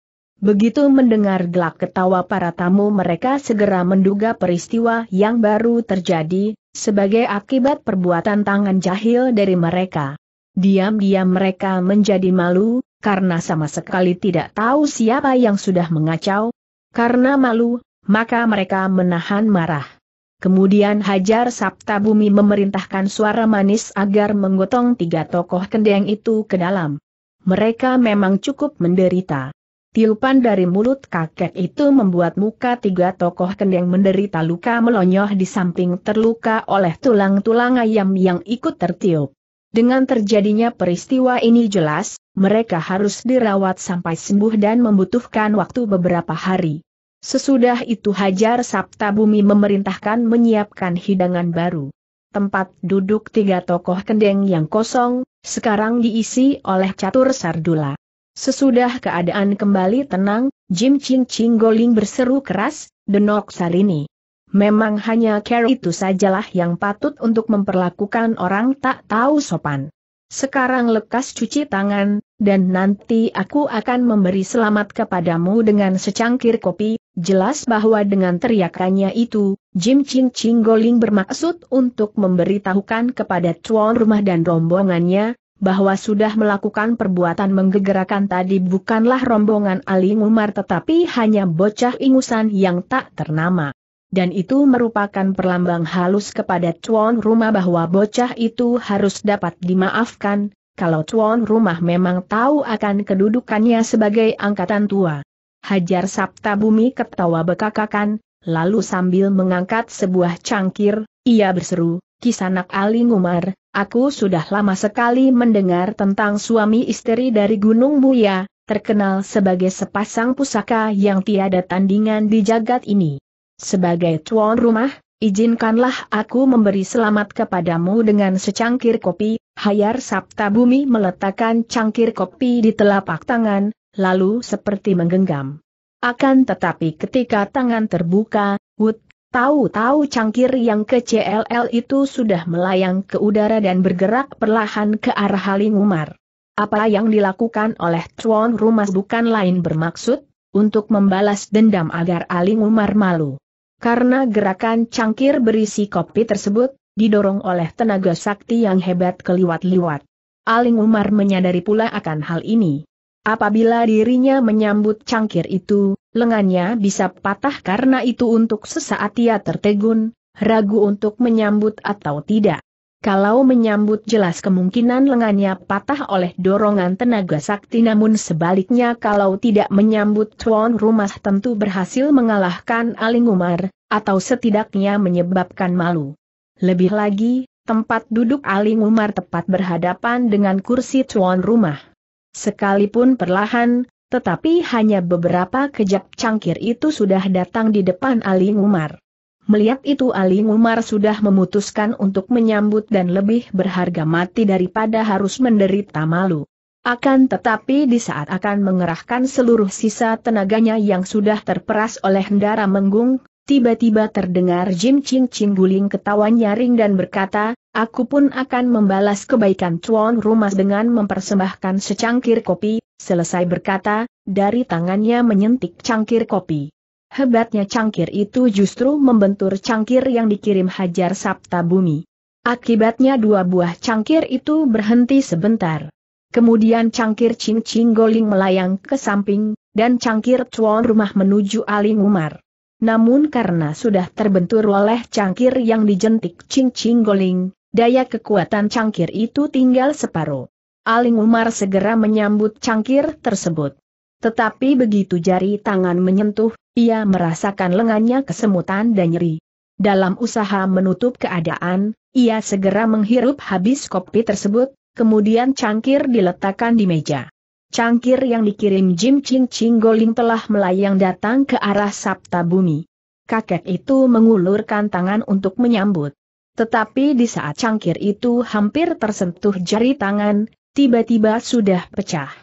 Begitu mendengar gelak ketawa para tamu mereka segera menduga peristiwa yang baru terjadi, sebagai akibat perbuatan tangan jahil dari mereka. Diam-diam mereka menjadi malu, karena sama sekali tidak tahu siapa yang sudah mengacau. Karena malu, maka mereka menahan marah. Kemudian Hajar Sabta Bumi memerintahkan suara manis agar menggotong tiga tokoh kendeng itu ke dalam. Mereka memang cukup menderita. Tiupan dari mulut kakek itu membuat muka tiga tokoh kendeng menderita luka melonyoh di samping terluka oleh tulang-tulang ayam yang ikut tertiup. Dengan terjadinya peristiwa ini jelas, mereka harus dirawat sampai sembuh dan membutuhkan waktu beberapa hari. Sesudah itu Hajar Sabta memerintahkan menyiapkan hidangan baru. Tempat duduk tiga tokoh kendeng yang kosong, sekarang diisi oleh catur Sardula. Sesudah keadaan kembali tenang, Jim Ching Ching Goling berseru keras, Denok Sarini Memang hanya care itu sajalah yang patut untuk memperlakukan orang tak tahu sopan. Sekarang lekas cuci tangan, dan nanti aku akan memberi selamat kepadamu dengan secangkir kopi, Jelas bahwa dengan teriakannya itu, Jim Ching Ching Goling bermaksud untuk memberitahukan kepada tuan rumah dan rombongannya, bahwa sudah melakukan perbuatan menggegerakan tadi bukanlah rombongan Ali Umar tetapi hanya bocah ingusan yang tak ternama. Dan itu merupakan perlambang halus kepada tuan rumah bahwa bocah itu harus dapat dimaafkan, kalau tuan rumah memang tahu akan kedudukannya sebagai angkatan tua. Hajar Sabta Bumi ketawa bekakakan, lalu sambil mengangkat sebuah cangkir, ia berseru, Kisanak Ali Umar, aku sudah lama sekali mendengar tentang suami istri dari Gunung Muya, terkenal sebagai sepasang pusaka yang tiada tandingan di jagat ini. Sebagai tuan rumah, izinkanlah aku memberi selamat kepadamu dengan secangkir kopi, Hayar Sabta Bumi meletakkan cangkir kopi di telapak tangan, lalu seperti menggenggam. Akan tetapi ketika tangan terbuka, Wood Tahu-tahu cangkir yang ke CLL itu sudah melayang ke udara dan bergerak perlahan ke arah Haling Umar. Apa yang dilakukan oleh Tuan Rumah bukan lain bermaksud, untuk membalas dendam agar Aling Umar malu. Karena gerakan cangkir berisi kopi tersebut, didorong oleh tenaga sakti yang hebat keliwat-liwat. Aling Umar menyadari pula akan hal ini. Apabila dirinya menyambut cangkir itu, lengannya bisa patah karena itu untuk sesaat ia tertegun, ragu untuk menyambut atau tidak. Kalau menyambut jelas kemungkinan lengannya patah oleh dorongan tenaga sakti namun sebaliknya kalau tidak menyambut tuan rumah tentu berhasil mengalahkan Aling Umar, atau setidaknya menyebabkan malu. Lebih lagi, tempat duduk Aling Umar tepat berhadapan dengan kursi tuan rumah. Sekalipun perlahan, tetapi hanya beberapa kejap cangkir itu sudah datang di depan Ali Umar. Melihat itu Ali Umar sudah memutuskan untuk menyambut dan lebih berharga mati daripada harus menderita malu. Akan tetapi di saat akan mengerahkan seluruh sisa tenaganya yang sudah terperas oleh Hendara Menggung, Tiba-tiba terdengar Jim Ching Ching guling ketawa nyaring dan berkata, aku pun akan membalas kebaikan tuan rumah dengan mempersembahkan secangkir kopi, selesai berkata, dari tangannya menyentik cangkir kopi. Hebatnya cangkir itu justru membentur cangkir yang dikirim hajar Sabta Bumi. Akibatnya dua buah cangkir itu berhenti sebentar. Kemudian cangkir cing-cing goling melayang ke samping, dan cangkir tuan rumah menuju Aling Umar. Namun karena sudah terbentur oleh cangkir yang dijentik cing-cing goling, daya kekuatan cangkir itu tinggal separuh. Aling Umar segera menyambut cangkir tersebut. Tetapi begitu jari tangan menyentuh, ia merasakan lengannya kesemutan dan nyeri. Dalam usaha menutup keadaan, ia segera menghirup habis kopi tersebut, kemudian cangkir diletakkan di meja. Cangkir yang dikirim Jim Ching Ching Goling telah melayang datang ke arah Sabta Bumi. Kakek itu mengulurkan tangan untuk menyambut. Tetapi di saat cangkir itu hampir tersentuh jari tangan, tiba-tiba sudah pecah.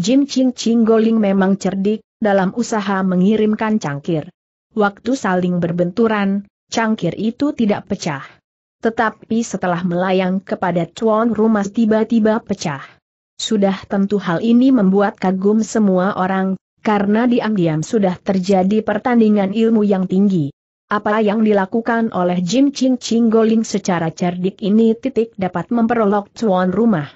Jim Ching Ching Goling memang cerdik, dalam usaha mengirimkan cangkir. Waktu saling berbenturan, cangkir itu tidak pecah. Tetapi setelah melayang kepada tuan rumah tiba-tiba pecah. Sudah tentu hal ini membuat kagum semua orang, karena diam-diam sudah terjadi pertandingan ilmu yang tinggi. Apa yang dilakukan oleh Jim Ching Ching Goling secara cerdik ini titik dapat memperolok tuan rumah.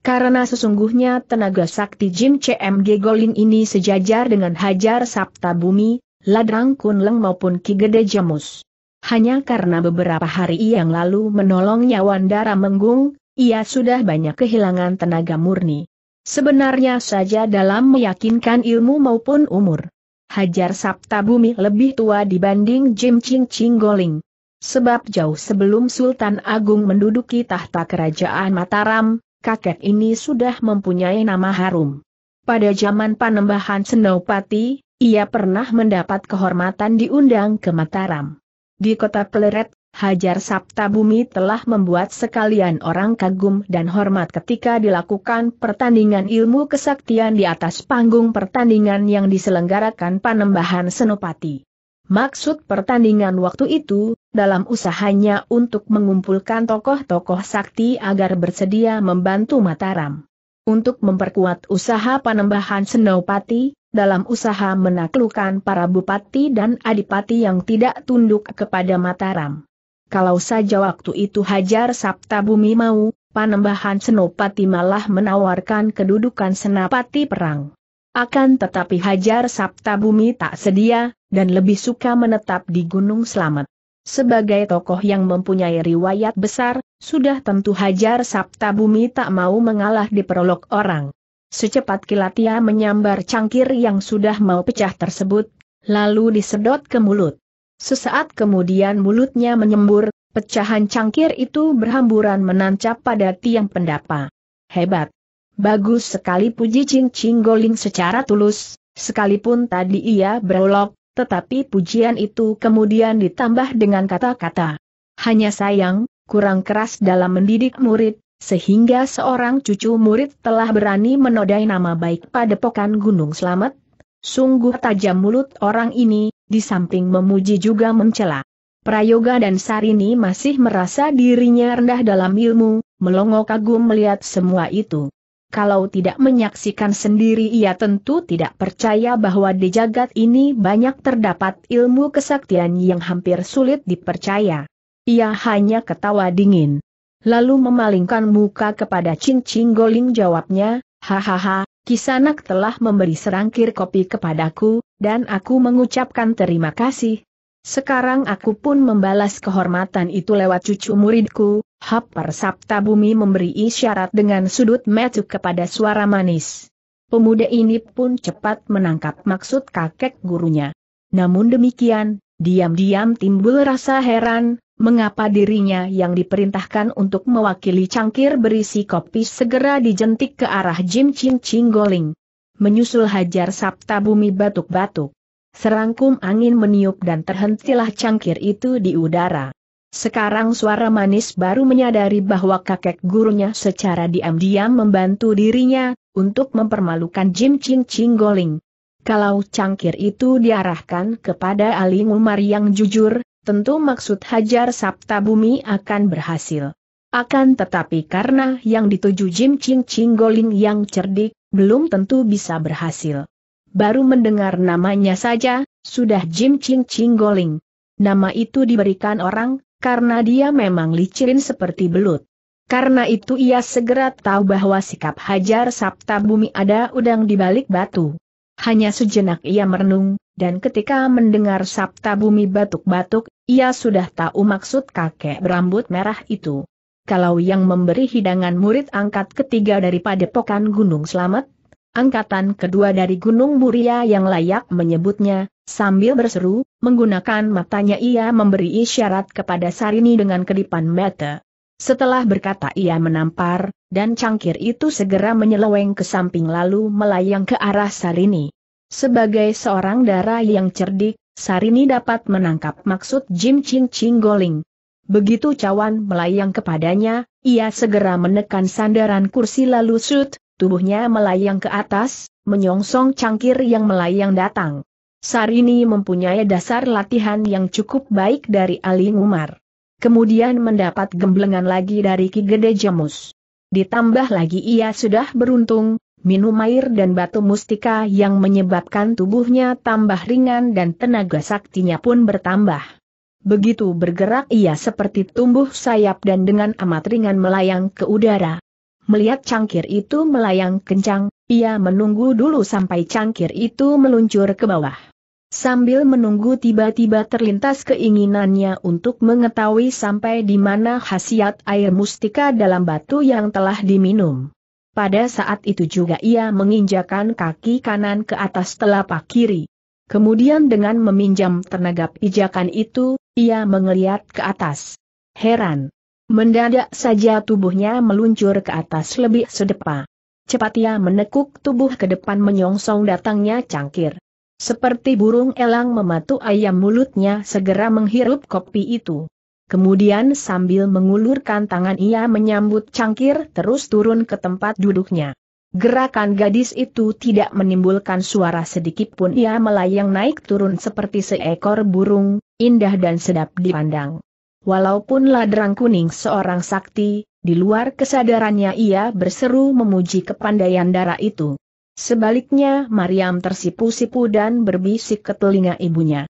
Karena sesungguhnya tenaga sakti Jim CMG Goling ini sejajar dengan Hajar Sabta Bumi, Ladrang Kunleng maupun Ki Gede Jamus. Hanya karena beberapa hari yang lalu menolong Nyawandara Menggung, ia sudah banyak kehilangan tenaga murni. Sebenarnya saja dalam meyakinkan ilmu maupun umur. Hajar Sabta Bumi lebih tua dibanding Jim Ching Ching Goling. Sebab jauh sebelum Sultan Agung menduduki tahta kerajaan Mataram, kakek ini sudah mempunyai nama harum. Pada zaman panembahan Senopati, ia pernah mendapat kehormatan diundang ke Mataram. Di kota Pleret, Hajar Sabta Bumi telah membuat sekalian orang kagum dan hormat ketika dilakukan pertandingan ilmu kesaktian di atas panggung pertandingan yang diselenggarakan Panembahan Senopati. Maksud pertandingan waktu itu, dalam usahanya untuk mengumpulkan tokoh-tokoh sakti agar bersedia membantu Mataram. Untuk memperkuat usaha Panembahan Senopati, dalam usaha menaklukkan para bupati dan adipati yang tidak tunduk kepada Mataram kalau saja waktu itu Hajar Sabta Bumi mau, Panembahan Senopati malah menawarkan kedudukan Senapati Perang. Akan tetapi Hajar Sabta Bumi tak sedia, dan lebih suka menetap di Gunung Selamat. Sebagai tokoh yang mempunyai riwayat besar, sudah tentu Hajar Sabta Bumi tak mau mengalah di perolok orang. Secepat kilat ia menyambar cangkir yang sudah mau pecah tersebut, lalu disedot ke mulut. Sesaat kemudian mulutnya menyembur, pecahan cangkir itu berhamburan menancap pada tiang pendapa. Hebat! Bagus sekali puji Ching Ching Goling secara tulus, sekalipun tadi ia berolok, tetapi pujian itu kemudian ditambah dengan kata-kata. Hanya sayang, kurang keras dalam mendidik murid, sehingga seorang cucu murid telah berani menodai nama baik pada pokan Gunung Selamat. Sungguh tajam mulut orang ini, di samping memuji juga mencela. Prayoga dan Sarini masih merasa dirinya rendah dalam ilmu, melongo kagum melihat semua itu. Kalau tidak menyaksikan sendiri ia tentu tidak percaya bahwa di jagat ini banyak terdapat ilmu kesaktian yang hampir sulit dipercaya. Ia hanya ketawa dingin. Lalu memalingkan muka kepada Ching Ching Goling jawabnya, Hahaha, Kisanak telah memberi serangkir kopi kepadaku, dan aku mengucapkan terima kasih. Sekarang aku pun membalas kehormatan itu lewat cucu muridku, Hapar Sabta Bumi memberi isyarat dengan sudut metu kepada suara manis. Pemuda ini pun cepat menangkap maksud kakek gurunya. Namun demikian, diam-diam timbul rasa heran, mengapa dirinya yang diperintahkan untuk mewakili cangkir berisi kopi segera dijentik ke arah Jim Ching Ching Goling menyusul hajar Sabta bumi batuk-batuk. Serangkum angin meniup dan terhentilah cangkir itu di udara. Sekarang suara manis baru menyadari bahwa kakek gurunya secara diam-diam membantu dirinya, untuk mempermalukan Jim Ching Ching Goling. Kalau cangkir itu diarahkan kepada Ali Umar yang jujur, tentu maksud hajar Sabta Bumi akan berhasil. Akan tetapi karena yang dituju Jim Ching Chinggoling yang cerdik, belum tentu bisa berhasil. Baru mendengar namanya saja, sudah Jim Ching Chinggoling. Nama itu diberikan orang, karena dia memang licirin seperti belut. Karena itu ia segera tahu bahwa sikap hajar Sabta Bumi ada udang di balik batu. Hanya sejenak ia merenung, dan ketika mendengar Sabta Bumi batuk-batuk, ia sudah tahu maksud kakek berambut merah itu kalau yang memberi hidangan murid angkat ketiga dari padepokan Gunung Selamat, angkatan kedua dari Gunung Muria yang layak menyebutnya, sambil berseru, menggunakan matanya ia memberi isyarat kepada Sarini dengan kedipan mata. Setelah berkata ia menampar, dan cangkir itu segera menyeleweng ke samping lalu melayang ke arah Sarini. Sebagai seorang darah yang cerdik, Sarini dapat menangkap maksud Jim Ching Ching Goling, Begitu cawan melayang kepadanya, ia segera menekan sandaran kursi lalu sud tubuhnya melayang ke atas, menyongsong cangkir yang melayang datang. Sarini mempunyai dasar latihan yang cukup baik dari Ali Umar. Kemudian mendapat gemblengan lagi dari Ki Gede Jemus. Ditambah lagi ia sudah beruntung, minum air dan batu mustika yang menyebabkan tubuhnya tambah ringan dan tenaga saktinya pun bertambah. Begitu bergerak ia seperti tumbuh sayap dan dengan amat ringan melayang ke udara. Melihat cangkir itu melayang kencang, ia menunggu dulu sampai cangkir itu meluncur ke bawah. Sambil menunggu tiba-tiba terlintas keinginannya untuk mengetahui sampai di mana khasiat air mustika dalam batu yang telah diminum. Pada saat itu juga ia menginjakan kaki kanan ke atas telapak kiri. Kemudian dengan meminjam tenaga pijakan itu, ia mengeliat ke atas. Heran. Mendadak saja tubuhnya meluncur ke atas lebih sedepa. Cepat ia menekuk tubuh ke depan menyongsong datangnya cangkir. Seperti burung elang mematu ayam mulutnya segera menghirup kopi itu. Kemudian sambil mengulurkan tangan ia menyambut cangkir terus turun ke tempat duduknya. Gerakan gadis itu tidak menimbulkan suara sedikit pun ia melayang naik turun seperti seekor burung, indah dan sedap dipandang. Walaupun ladrang kuning seorang sakti, di luar kesadarannya ia berseru memuji kepandaian darah itu. Sebaliknya Mariam tersipu-sipu dan berbisik ke telinga ibunya.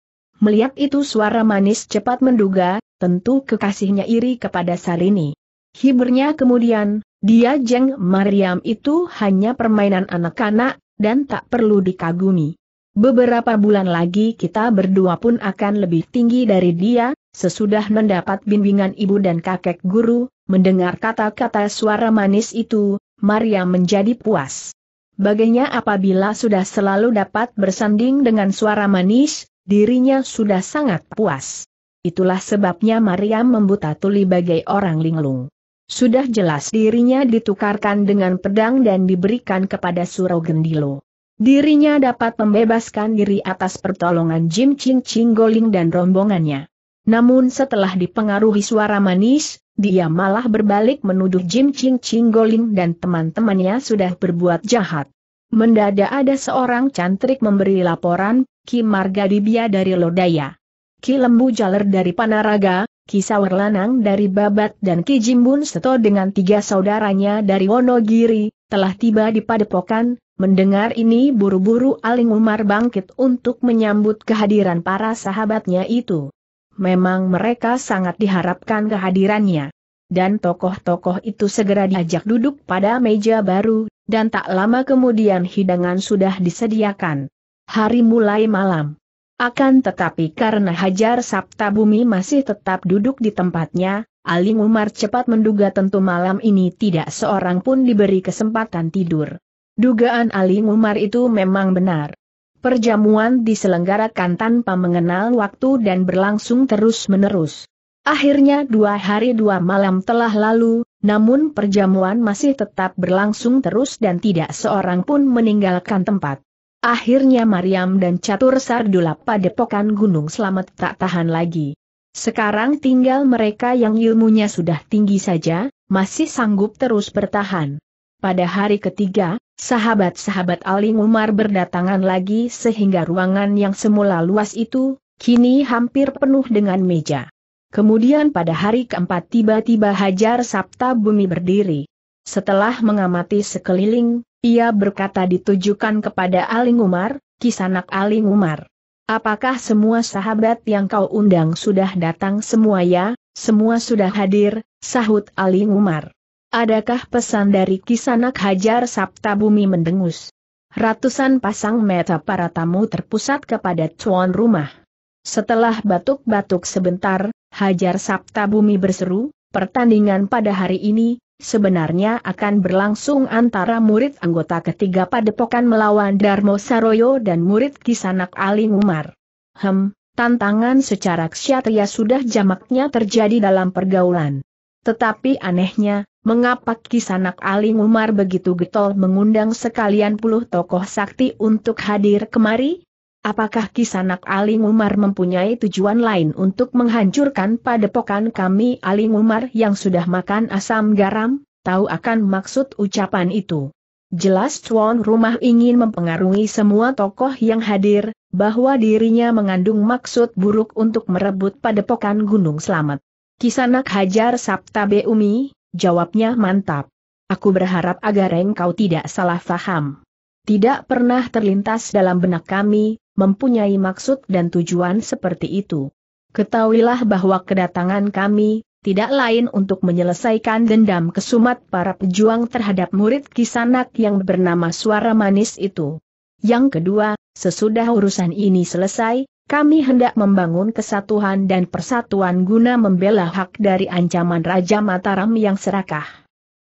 Melihat itu suara manis cepat menduga, tentu kekasihnya iri kepada Salini. Hiburnya kemudian, dia Jeng Mariam itu hanya permainan anak-anak, dan tak perlu dikagumi. Beberapa bulan lagi kita berdua pun akan lebih tinggi dari dia, sesudah mendapat bimbingan ibu dan kakek guru, mendengar kata-kata suara manis itu, Maria menjadi puas. Baginya apabila sudah selalu dapat bersanding dengan suara manis, dirinya sudah sangat puas. Itulah sebabnya Maria membuta tuli bagai orang linglung. Sudah jelas dirinya ditukarkan dengan pedang dan diberikan kepada Suro Gendilo. Dirinya dapat membebaskan diri atas pertolongan Jim Ching Ching Goling dan rombongannya. Namun setelah dipengaruhi suara manis, dia malah berbalik menuduh Jim Ching Ching Goling dan teman-temannya sudah berbuat jahat. Mendadak ada seorang cantrik memberi laporan, Ki Marga Dibia dari Lodaya. Ki Lembu Jaler dari Panaraga, Kisawar Lanang dari Babat dan Kijimbun Seto dengan tiga saudaranya dari Wonogiri, telah tiba di padepokan, mendengar ini buru-buru Aling Umar bangkit untuk menyambut kehadiran para sahabatnya itu. Memang mereka sangat diharapkan kehadirannya. Dan tokoh-tokoh itu segera diajak duduk pada meja baru, dan tak lama kemudian hidangan sudah disediakan. Hari mulai malam. Akan tetapi karena Hajar Sabta Bumi masih tetap duduk di tempatnya, Aling Umar cepat menduga tentu malam ini tidak seorang pun diberi kesempatan tidur. Dugaan Aling Umar itu memang benar. Perjamuan diselenggarakan tanpa mengenal waktu dan berlangsung terus-menerus. Akhirnya dua hari dua malam telah lalu, namun perjamuan masih tetap berlangsung terus dan tidak seorang pun meninggalkan tempat. Akhirnya Mariam dan Catur Sardula padepokan Gunung Selamat tak tahan lagi. Sekarang tinggal mereka yang ilmunya sudah tinggi saja, masih sanggup terus bertahan. Pada hari ketiga, sahabat-sahabat Aling Umar berdatangan lagi sehingga ruangan yang semula luas itu, kini hampir penuh dengan meja. Kemudian pada hari keempat tiba-tiba Hajar Sabta Bumi berdiri. Setelah mengamati sekeliling, ia berkata ditujukan kepada Aling Umar, kisanak Aling Umar. Apakah semua sahabat yang kau undang sudah datang semua ya, semua sudah hadir, sahut Aling Umar. Adakah pesan dari kisanak hajar Sabta mendengus? Ratusan pasang mata para tamu terpusat kepada tuan rumah. Setelah batuk-batuk sebentar, Hajar Sabta berseru, pertandingan pada hari ini, sebenarnya akan berlangsung antara murid anggota ketiga padepokan melawan Darmo Saroyo dan murid Kisanak Ali Umar. Hem, tantangan secara ksyatria sudah jamaknya terjadi dalam pergaulan. Tetapi anehnya, mengapa Kisanak Ali Umar begitu getol mengundang sekalian puluh tokoh sakti untuk hadir kemari? Apakah Kisanak Aling Umar mempunyai tujuan lain untuk menghancurkan padepokan kami Aling Umar yang sudah makan asam garam? Tahu akan maksud ucapan itu. Jelas tuan rumah ingin mempengaruhi semua tokoh yang hadir, bahwa dirinya mengandung maksud buruk untuk merebut padepokan Gunung Selamat. Kisanak hajar Sabta Beumi, jawabnya mantap. Aku berharap agar engkau tidak salah faham. Tidak pernah terlintas dalam benak kami, mempunyai maksud dan tujuan seperti itu. Ketahuilah bahwa kedatangan kami, tidak lain untuk menyelesaikan dendam kesumat para pejuang terhadap murid kisanak yang bernama Suara Manis itu. Yang kedua, sesudah urusan ini selesai, kami hendak membangun kesatuan dan persatuan guna membela hak dari ancaman Raja Mataram yang serakah.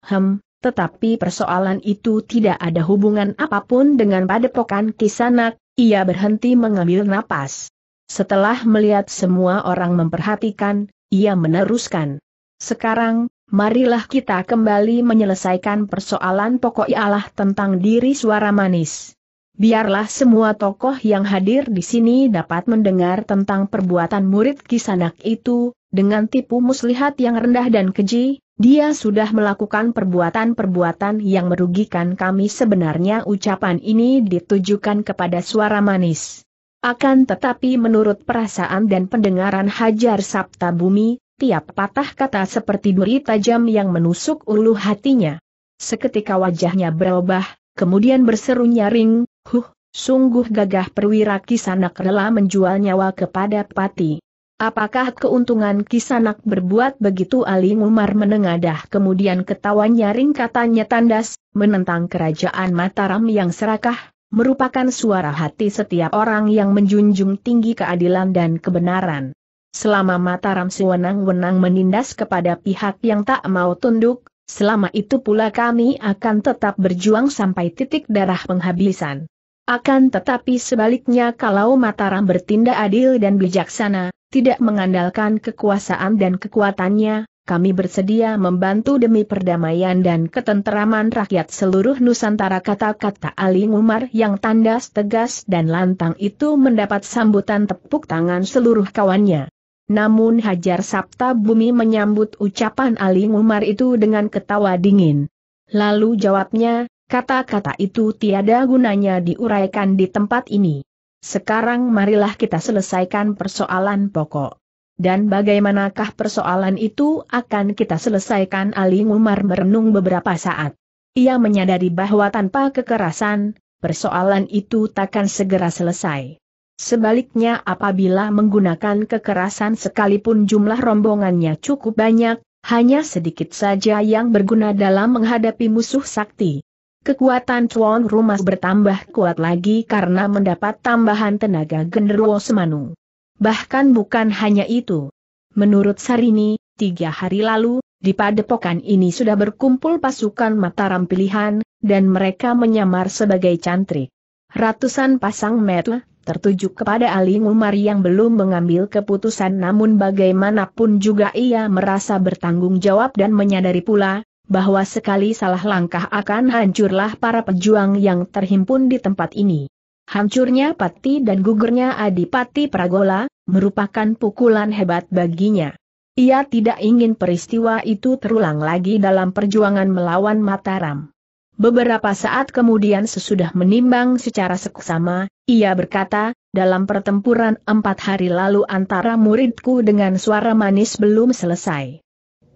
Hem, tetapi persoalan itu tidak ada hubungan apapun dengan padepokan kisanak, ia berhenti mengambil napas. Setelah melihat semua orang memperhatikan, ia meneruskan. Sekarang, marilah kita kembali menyelesaikan persoalan pokok ialah tentang diri suara manis. Biarlah semua tokoh yang hadir di sini dapat mendengar tentang perbuatan murid kisanak itu, dengan tipu muslihat yang rendah dan keji, dia sudah melakukan perbuatan-perbuatan yang merugikan kami sebenarnya ucapan ini ditujukan kepada suara manis. Akan tetapi menurut perasaan dan pendengaran hajar Sabta Bumi, tiap patah kata seperti duri tajam yang menusuk ulu hatinya. Seketika wajahnya berubah, kemudian berseru nyaring, huh, sungguh gagah perwira kisanak rela menjual nyawa kepada pati. Apakah keuntungan kisanak berbuat begitu Ali Umar menengadah kemudian ketawanya ringkatannya katanya tandas, menentang kerajaan Mataram yang serakah, merupakan suara hati setiap orang yang menjunjung tinggi keadilan dan kebenaran. Selama Mataram sewenang-wenang menindas kepada pihak yang tak mau tunduk, selama itu pula kami akan tetap berjuang sampai titik darah penghabisan. Akan tetapi sebaliknya kalau Mataram bertindak adil dan bijaksana, tidak mengandalkan kekuasaan dan kekuatannya, kami bersedia membantu demi perdamaian dan ketenteraman rakyat seluruh Nusantara kata-kata Ali Umar yang tandas tegas dan lantang itu mendapat sambutan tepuk tangan seluruh kawannya. Namun Hajar Sabta Bumi menyambut ucapan Ali Umar itu dengan ketawa dingin. Lalu jawabnya, kata-kata itu tiada gunanya diuraikan di tempat ini. Sekarang marilah kita selesaikan persoalan pokok. Dan bagaimanakah persoalan itu akan kita selesaikan Ali Umar merenung beberapa saat. Ia menyadari bahwa tanpa kekerasan, persoalan itu takkan segera selesai. Sebaliknya apabila menggunakan kekerasan sekalipun jumlah rombongannya cukup banyak, hanya sedikit saja yang berguna dalam menghadapi musuh sakti. Kekuatan Chuan rumah bertambah kuat lagi karena mendapat tambahan tenaga genderuwo semanu. Bahkan bukan hanya itu. Menurut Sarini, tiga hari lalu, di padepokan ini sudah berkumpul pasukan Mataram pilihan, dan mereka menyamar sebagai cantrik. Ratusan pasang metu tertuju kepada Ali Umar yang belum mengambil keputusan namun bagaimanapun juga ia merasa bertanggung jawab dan menyadari pula, bahwa sekali salah langkah akan hancurlah para pejuang yang terhimpun di tempat ini. Hancurnya Pati dan gugurnya Adipati Pragola, merupakan pukulan hebat baginya. Ia tidak ingin peristiwa itu terulang lagi dalam perjuangan melawan Mataram. Beberapa saat kemudian sesudah menimbang secara seksama, ia berkata, dalam pertempuran empat hari lalu antara muridku dengan suara manis belum selesai.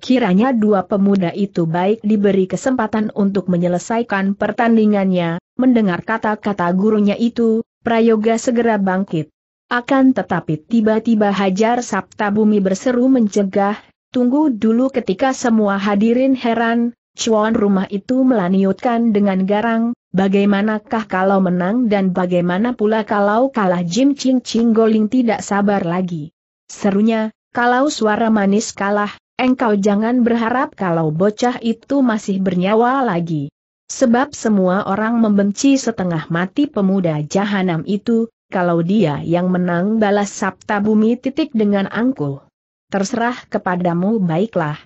Kiranya dua pemuda itu baik diberi kesempatan untuk menyelesaikan pertandingannya, mendengar kata-kata gurunya itu, Prayoga segera bangkit. Akan tetapi tiba-tiba Hajar Sapta Bumi berseru mencegah, tunggu dulu ketika semua hadirin heran, cuan rumah itu melaniutkan dengan garang, bagaimanakah kalau menang dan bagaimana pula kalau kalah Jim Ching Ching Goling tidak sabar lagi. Serunya, kalau suara manis kalah, engkau jangan berharap kalau bocah itu masih bernyawa lagi. Sebab semua orang membenci setengah mati pemuda jahanam itu, kalau dia yang menang balas sabta bumi titik dengan angkuh. Terserah kepadamu baiklah.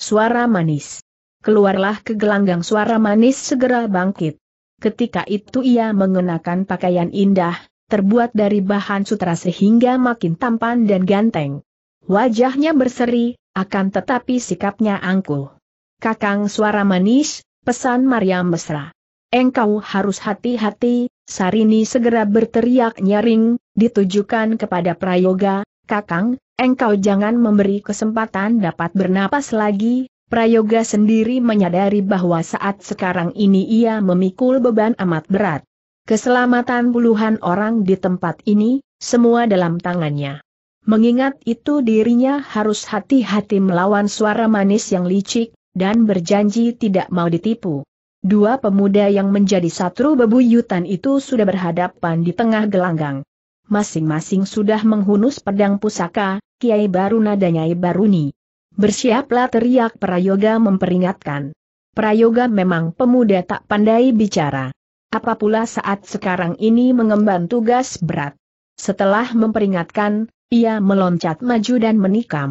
Suara manis. Keluarlah ke gelanggang suara manis segera bangkit. Ketika itu ia mengenakan pakaian indah, terbuat dari bahan sutra sehingga makin tampan dan ganteng. Wajahnya berseri, akan tetapi sikapnya angkuh. Kakang suara manis, pesan Maria Mesra. Engkau harus hati-hati, Sarini segera berteriak nyaring, ditujukan kepada Prayoga, Kakang, engkau jangan memberi kesempatan dapat bernapas lagi, Prayoga sendiri menyadari bahwa saat sekarang ini ia memikul beban amat berat. Keselamatan puluhan orang di tempat ini, semua dalam tangannya. Mengingat itu dirinya harus hati-hati melawan suara manis yang licik, dan berjanji tidak mau ditipu. Dua pemuda yang menjadi satru bebuyutan itu sudah berhadapan di tengah gelanggang. Masing-masing sudah menghunus pedang pusaka, Kiai Baruna dan Nyai Baruni. Bersiaplah teriak Prayoga memperingatkan. Prayoga memang pemuda tak pandai bicara. Apa pula saat sekarang ini mengemban tugas berat. Setelah memperingatkan, ia meloncat maju dan menikam.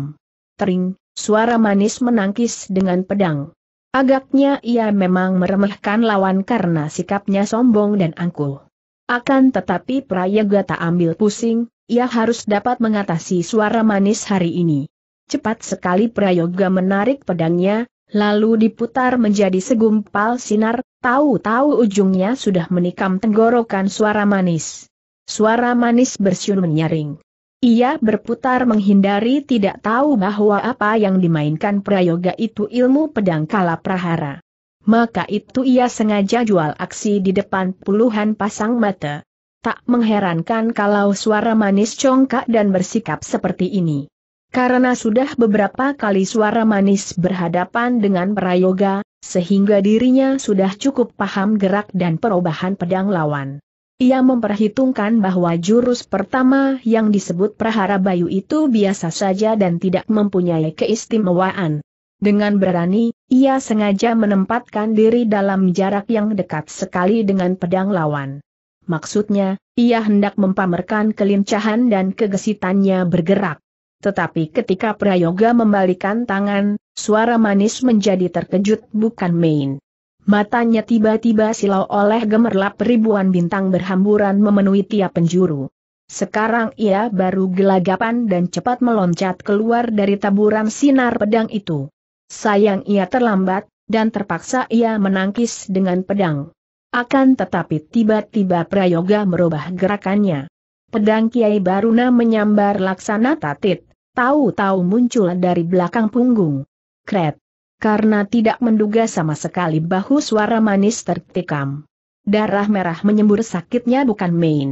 Tering, suara manis menangkis dengan pedang. Agaknya ia memang meremehkan lawan karena sikapnya sombong dan angkuh. Akan tetapi Prayoga tak ambil pusing, ia harus dapat mengatasi suara manis hari ini. Cepat sekali Prayoga menarik pedangnya, lalu diputar menjadi segumpal sinar, tahu-tahu ujungnya sudah menikam tenggorokan suara manis. Suara manis bersiul menyaring. Ia berputar menghindari tidak tahu bahwa apa yang dimainkan prayoga itu ilmu pedang kala prahara. Maka itu ia sengaja jual aksi di depan puluhan pasang mata. Tak mengherankan kalau suara manis congkak dan bersikap seperti ini. Karena sudah beberapa kali suara manis berhadapan dengan prayoga, sehingga dirinya sudah cukup paham gerak dan perubahan pedang lawan. Ia memperhitungkan bahwa jurus pertama yang disebut Prahara Bayu itu biasa saja dan tidak mempunyai keistimewaan. Dengan berani, ia sengaja menempatkan diri dalam jarak yang dekat sekali dengan pedang lawan. Maksudnya, ia hendak mempamerkan kelincahan dan kegesitannya bergerak. Tetapi ketika Prayoga membalikan tangan, suara manis menjadi terkejut bukan main. Matanya tiba-tiba silau oleh gemerlap ribuan bintang berhamburan memenuhi tiap penjuru. Sekarang ia baru gelagapan dan cepat meloncat keluar dari taburan sinar pedang itu. Sayang ia terlambat, dan terpaksa ia menangkis dengan pedang. Akan tetapi tiba-tiba Prayoga merubah gerakannya. Pedang Kiai Baruna menyambar laksana tatit, tahu-tahu muncul dari belakang punggung. Kret! karena tidak menduga sama sekali bahu suara manis tertikam. Darah merah menyembur sakitnya bukan main.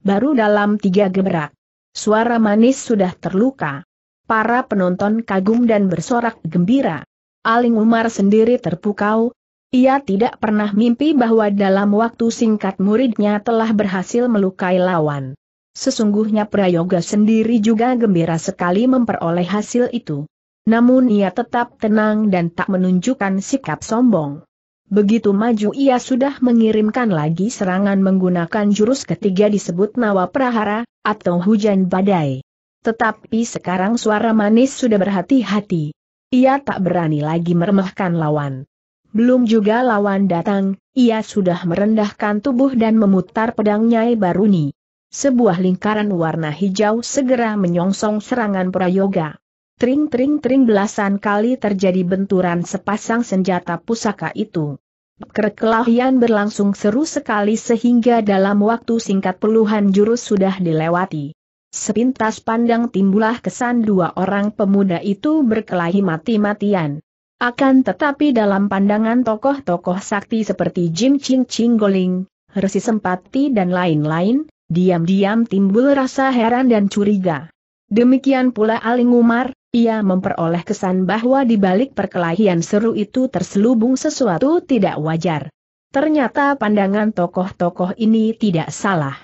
Baru dalam tiga gebrak, suara manis sudah terluka. Para penonton kagum dan bersorak gembira. Aling Umar sendiri terpukau, ia tidak pernah mimpi bahwa dalam waktu singkat muridnya telah berhasil melukai lawan. Sesungguhnya Prayoga sendiri juga gembira sekali memperoleh hasil itu. Namun ia tetap tenang dan tak menunjukkan sikap sombong. Begitu maju ia sudah mengirimkan lagi serangan menggunakan jurus ketiga disebut Nawa Prahara, atau hujan badai. Tetapi sekarang suara manis sudah berhati-hati. Ia tak berani lagi meremehkan lawan. Belum juga lawan datang, ia sudah merendahkan tubuh dan memutar pedangnya Baruni. Sebuah lingkaran warna hijau segera menyongsong serangan Prayoga. Tring-tring-tring belasan kali terjadi benturan sepasang senjata pusaka itu. Perkelahian berlangsung seru sekali sehingga dalam waktu singkat puluhan jurus sudah dilewati. Sepintas pandang timbulah kesan dua orang pemuda itu berkelahi mati-matian. Akan tetapi dalam pandangan tokoh-tokoh sakti seperti Jim Ching Ching Goling, Resi Sempati dan lain-lain, diam-diam timbul rasa heran dan curiga. Demikian pula Aling Umar, ia memperoleh kesan bahwa di balik perkelahian seru itu terselubung sesuatu tidak wajar. Ternyata pandangan tokoh-tokoh ini tidak salah.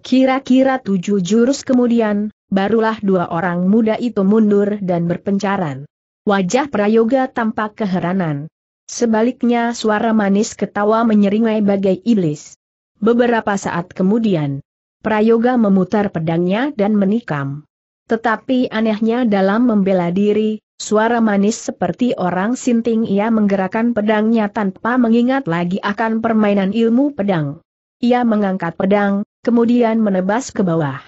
Kira-kira tujuh jurus kemudian, barulah dua orang muda itu mundur dan berpencaran. Wajah Prayoga tampak keheranan. Sebaliknya suara manis ketawa menyeringai bagai iblis. Beberapa saat kemudian, Prayoga memutar pedangnya dan menikam. Tetapi anehnya dalam membela diri, suara manis seperti orang sinting ia menggerakkan pedangnya tanpa mengingat lagi akan permainan ilmu pedang. Ia mengangkat pedang, kemudian menebas ke bawah.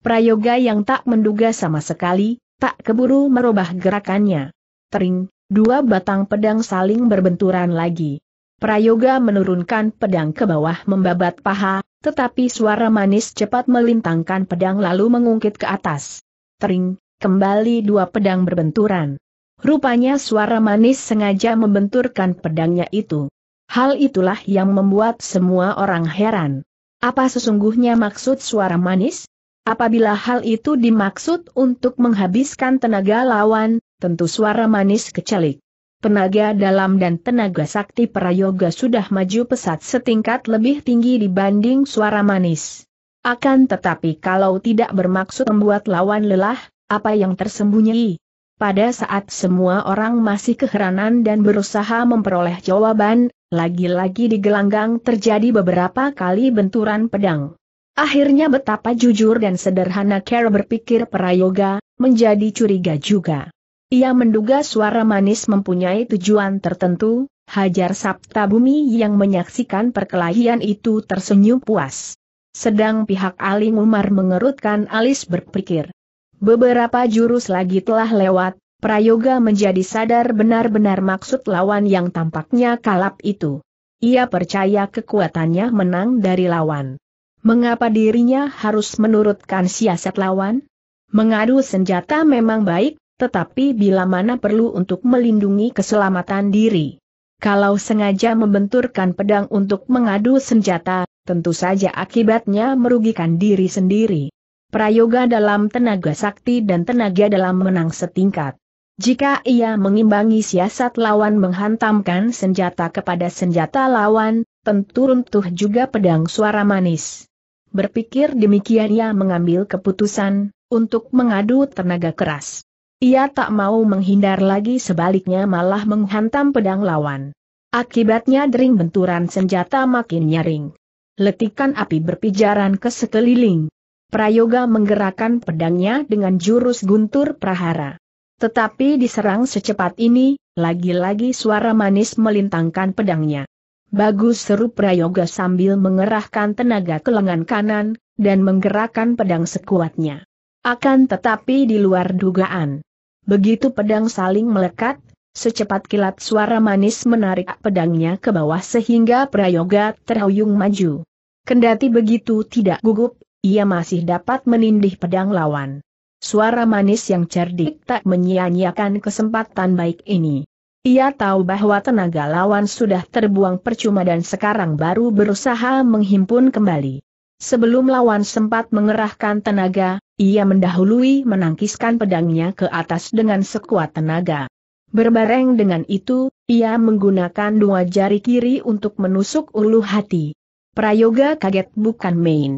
Prayoga yang tak menduga sama sekali, tak keburu merubah gerakannya. Tering, dua batang pedang saling berbenturan lagi. Prayoga menurunkan pedang ke bawah membabat paha, tetapi suara manis cepat melintangkan pedang lalu mengungkit ke atas tering, kembali dua pedang berbenturan. Rupanya suara manis sengaja membenturkan pedangnya itu. Hal itulah yang membuat semua orang heran. Apa sesungguhnya maksud suara manis? Apabila hal itu dimaksud untuk menghabiskan tenaga lawan, tentu suara manis kecelik. Tenaga dalam dan tenaga sakti prayoga sudah maju pesat setingkat lebih tinggi dibanding suara manis. Akan tetapi kalau tidak bermaksud membuat lawan lelah, apa yang tersembunyi? Pada saat semua orang masih keheranan dan berusaha memperoleh jawaban, lagi-lagi di gelanggang terjadi beberapa kali benturan pedang. Akhirnya betapa jujur dan sederhana Kera berpikir Prayoga, menjadi curiga juga. Ia menduga suara manis mempunyai tujuan tertentu, hajar Sabta Bumi yang menyaksikan perkelahian itu tersenyum puas. Sedang pihak Aling Umar mengerutkan alis berpikir. Beberapa jurus lagi telah lewat, Prayoga menjadi sadar benar-benar maksud lawan yang tampaknya kalap itu. Ia percaya kekuatannya menang dari lawan. Mengapa dirinya harus menurutkan siasat lawan? Mengadu senjata memang baik, tetapi bila mana perlu untuk melindungi keselamatan diri kalau sengaja membenturkan pedang untuk mengadu senjata, tentu saja akibatnya merugikan diri sendiri. Prayoga dalam tenaga sakti dan tenaga dalam menang setingkat. Jika ia mengimbangi siasat lawan menghantamkan senjata kepada senjata lawan, tentu runtuh juga pedang suara manis. Berpikir demikian ia mengambil keputusan, untuk mengadu tenaga keras. Ia tak mau menghindar lagi sebaliknya malah menghantam pedang lawan. Akibatnya dering benturan senjata makin nyaring. Letikan api berpijaran ke sekeliling. Prayoga menggerakkan pedangnya dengan jurus guntur prahara. Tetapi diserang secepat ini, lagi-lagi suara manis melintangkan pedangnya. Bagus seru Prayoga sambil mengerahkan tenaga ke lengan kanan, dan menggerakkan pedang sekuatnya. Akan tetapi di luar dugaan. Begitu pedang saling melekat, secepat kilat suara manis menarik pedangnya ke bawah sehingga Prayoga terhuyung maju. Kendati begitu tidak gugup, ia masih dapat menindih pedang lawan. Suara manis yang cerdik tak menyia-nyiakan kesempatan baik ini. Ia tahu bahwa tenaga lawan sudah terbuang percuma dan sekarang baru berusaha menghimpun kembali. Sebelum lawan sempat mengerahkan tenaga, ia mendahului menangkiskan pedangnya ke atas dengan sekuat tenaga. Berbareng dengan itu, ia menggunakan dua jari kiri untuk menusuk ulu hati. Prayoga kaget bukan main.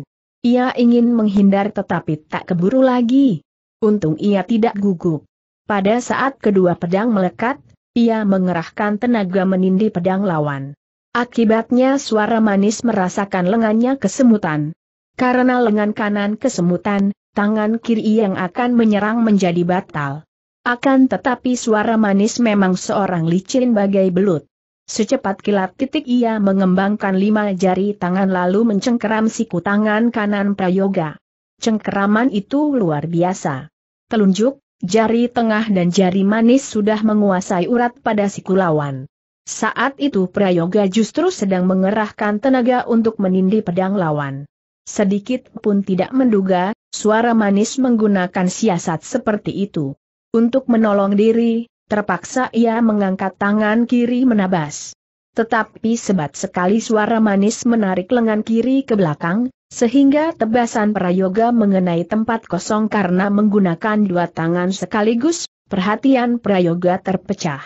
Ia ingin menghindar tetapi tak keburu lagi. Untung ia tidak gugup. Pada saat kedua pedang melekat, ia mengerahkan tenaga menindi pedang lawan. Akibatnya suara manis merasakan lengannya kesemutan. Karena lengan kanan kesemutan, tangan kiri yang akan menyerang menjadi batal. Akan tetapi suara manis memang seorang licin bagai belut. Secepat kilat titik ia mengembangkan lima jari tangan lalu mencengkeram siku tangan kanan Prayoga. Cengkeraman itu luar biasa. Telunjuk, jari tengah dan jari manis sudah menguasai urat pada siku lawan. Saat itu Prayoga justru sedang mengerahkan tenaga untuk menindih pedang lawan. Sedikit pun tidak menduga, suara manis menggunakan siasat seperti itu. Untuk menolong diri, terpaksa ia mengangkat tangan kiri menabas. Tetapi sebat sekali suara manis menarik lengan kiri ke belakang, sehingga tebasan prayoga mengenai tempat kosong karena menggunakan dua tangan sekaligus, perhatian prayoga terpecah.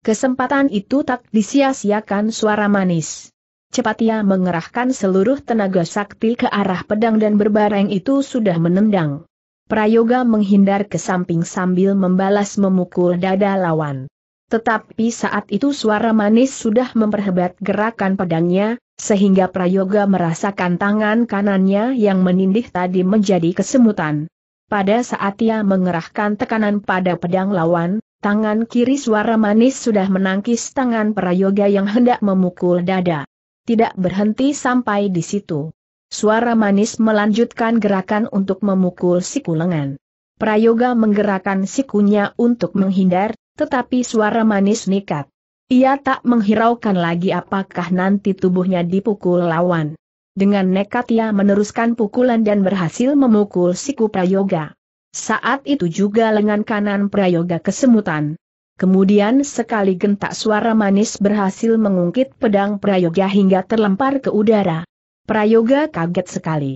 Kesempatan itu tak disia-siakan suara manis cepat ia mengerahkan seluruh tenaga sakti ke arah pedang dan berbareng itu sudah menendang. Prayoga menghindar ke samping sambil membalas memukul dada lawan. Tetapi saat itu suara manis sudah memperhebat gerakan pedangnya, sehingga Prayoga merasakan tangan kanannya yang menindih tadi menjadi kesemutan. Pada saat ia mengerahkan tekanan pada pedang lawan, tangan kiri suara manis sudah menangkis tangan Prayoga yang hendak memukul dada tidak berhenti sampai di situ. Suara manis melanjutkan gerakan untuk memukul siku lengan. Prayoga menggerakkan sikunya untuk menghindar, tetapi suara manis nekat. Ia tak menghiraukan lagi apakah nanti tubuhnya dipukul lawan. Dengan nekat ia meneruskan pukulan dan berhasil memukul siku Prayoga. Saat itu juga lengan kanan Prayoga kesemutan. Kemudian sekali gentak suara manis berhasil mengungkit pedang Prayoga hingga terlempar ke udara. Prayoga kaget sekali.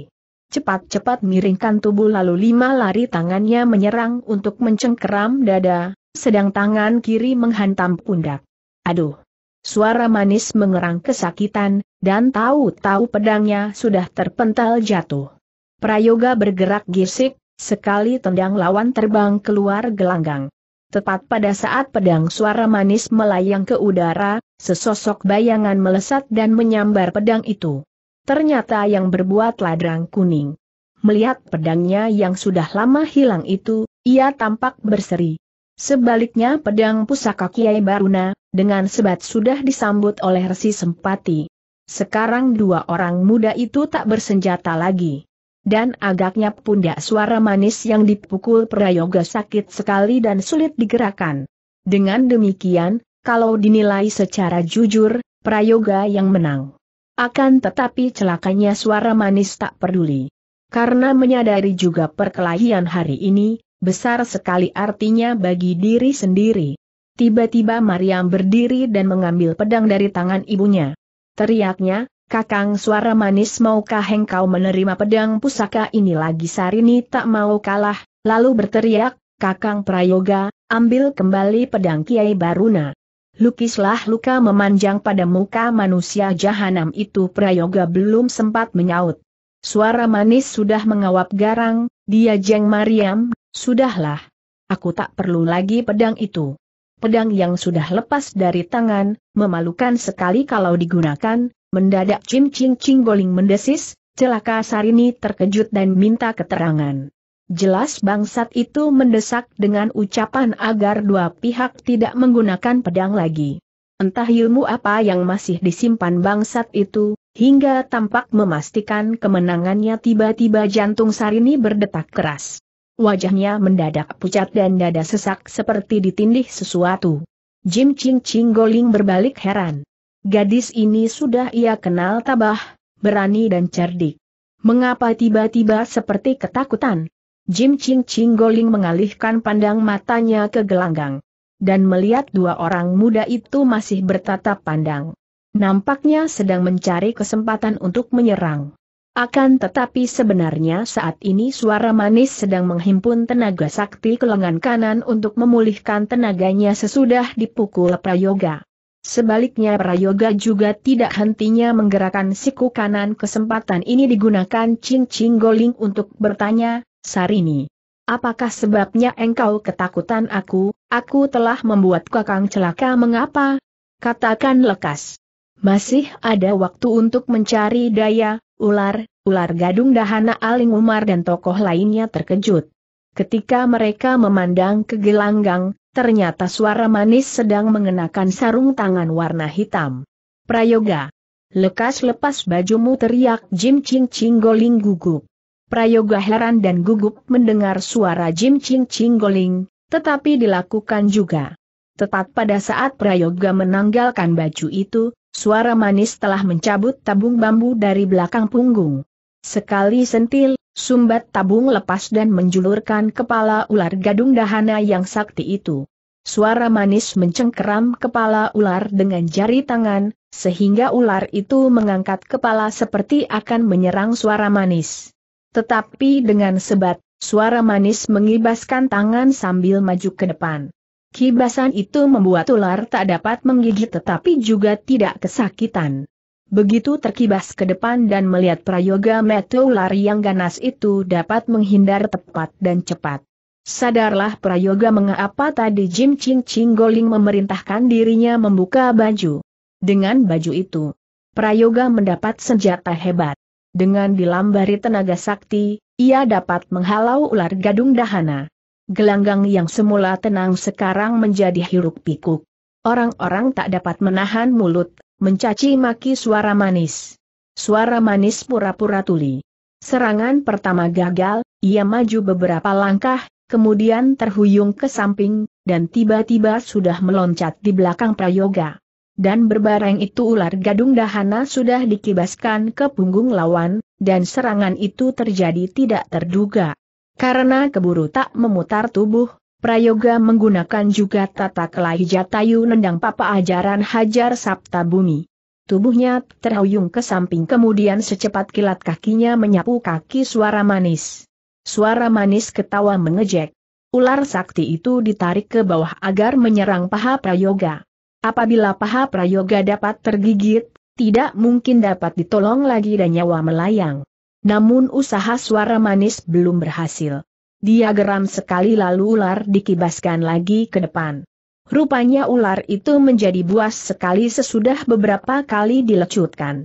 Cepat-cepat miringkan tubuh lalu lima lari tangannya menyerang untuk mencengkeram dada, sedang tangan kiri menghantam pundak. Aduh! Suara manis mengerang kesakitan, dan tahu-tahu pedangnya sudah terpental jatuh. Prayoga bergerak gisik, sekali tendang lawan terbang keluar gelanggang. Tepat pada saat pedang suara manis melayang ke udara, sesosok bayangan melesat dan menyambar pedang itu. Ternyata yang berbuat ladrang kuning. Melihat pedangnya yang sudah lama hilang itu, ia tampak berseri. Sebaliknya pedang pusaka Kiai Baruna, dengan sebat sudah disambut oleh Resi Sempati. Sekarang dua orang muda itu tak bersenjata lagi dan agaknya pundak suara manis yang dipukul Prayoga sakit sekali dan sulit digerakkan. Dengan demikian, kalau dinilai secara jujur, Prayoga yang menang. Akan tetapi celakanya suara manis tak peduli. Karena menyadari juga perkelahian hari ini, besar sekali artinya bagi diri sendiri. Tiba-tiba Mariam berdiri dan mengambil pedang dari tangan ibunya. Teriaknya, Kakang suara manis maukah engkau menerima pedang pusaka ini lagi Sarini tak mau kalah, lalu berteriak, Kakang Prayoga, ambil kembali pedang Kiai Baruna. Lukislah luka memanjang pada muka manusia jahanam itu Prayoga belum sempat menyaut. Suara manis sudah mengawap garang, dia jeng Mariam, sudahlah. Aku tak perlu lagi pedang itu. Pedang yang sudah lepas dari tangan, memalukan sekali kalau digunakan, Mendadak Cim Cing Cing Boling mendesis, celaka Sarini terkejut dan minta keterangan. Jelas bangsat itu mendesak dengan ucapan agar dua pihak tidak menggunakan pedang lagi. Entah ilmu apa yang masih disimpan bangsat itu, hingga tampak memastikan kemenangannya tiba-tiba jantung Sarini berdetak keras. Wajahnya mendadak pucat dan dada sesak seperti ditindih sesuatu. Jim Ching Ching Goling berbalik heran. Gadis ini sudah ia kenal tabah, berani dan cerdik. Mengapa tiba-tiba seperti ketakutan? Jim Ching Ching Goling mengalihkan pandang matanya ke gelanggang. Dan melihat dua orang muda itu masih bertatap pandang. Nampaknya sedang mencari kesempatan untuk menyerang. Akan tetapi sebenarnya saat ini suara manis sedang menghimpun tenaga sakti ke lengan kanan untuk memulihkan tenaganya sesudah dipukul prayoga. Sebaliknya Prayoga juga tidak hentinya menggerakkan siku kanan kesempatan ini digunakan Ching Ching Goling untuk bertanya, Sarini. Apakah sebabnya engkau ketakutan aku, aku telah membuat kakang celaka mengapa? Katakan lekas. Masih ada waktu untuk mencari daya, ular, ular gadung dahana Aling Umar dan tokoh lainnya terkejut. Ketika mereka memandang ke gelanggang, Ternyata suara manis sedang mengenakan sarung tangan warna hitam. Prayoga. Lekas lepas bajumu teriak Jim Ching Ching Goling gugup. Prayoga heran dan gugup mendengar suara Jim Ching Ching Goling, tetapi dilakukan juga. Tepat pada saat Prayoga menanggalkan baju itu, suara manis telah mencabut tabung bambu dari belakang punggung. Sekali sentil, Sumbat tabung lepas dan menjulurkan kepala ular gadung dahana yang sakti itu. Suara manis mencengkeram kepala ular dengan jari tangan, sehingga ular itu mengangkat kepala seperti akan menyerang suara manis. Tetapi dengan sebat, suara manis mengibaskan tangan sambil maju ke depan. Kibasan itu membuat ular tak dapat menggigit tetapi juga tidak kesakitan. Begitu terkibas ke depan dan melihat prayoga metu lari yang ganas itu dapat menghindar tepat dan cepat. Sadarlah prayoga mengapa tadi Jim Ching Ching Goling memerintahkan dirinya membuka baju. Dengan baju itu, prayoga mendapat senjata hebat. Dengan dilambari tenaga sakti, ia dapat menghalau ular gadung dahana. Gelanggang yang semula tenang sekarang menjadi hiruk pikuk. Orang-orang tak dapat menahan mulut mencaci maki suara manis. Suara manis pura-pura tuli. Serangan pertama gagal, ia maju beberapa langkah, kemudian terhuyung ke samping, dan tiba-tiba sudah meloncat di belakang Prayoga. Dan berbareng itu ular gadung dahana sudah dikibaskan ke punggung lawan, dan serangan itu terjadi tidak terduga. Karena keburu tak memutar tubuh, Prayoga menggunakan juga tata kelahi jatayu nendang papa ajaran hajar Sabta Bumi. Tubuhnya terhuyung ke samping kemudian secepat kilat kakinya menyapu kaki suara manis. Suara manis ketawa mengejek. Ular sakti itu ditarik ke bawah agar menyerang paha Prayoga. Apabila paha Prayoga dapat tergigit, tidak mungkin dapat ditolong lagi dan nyawa melayang. Namun usaha suara manis belum berhasil. Dia geram sekali lalu ular dikibaskan lagi ke depan. Rupanya ular itu menjadi buas sekali sesudah beberapa kali dilecutkan.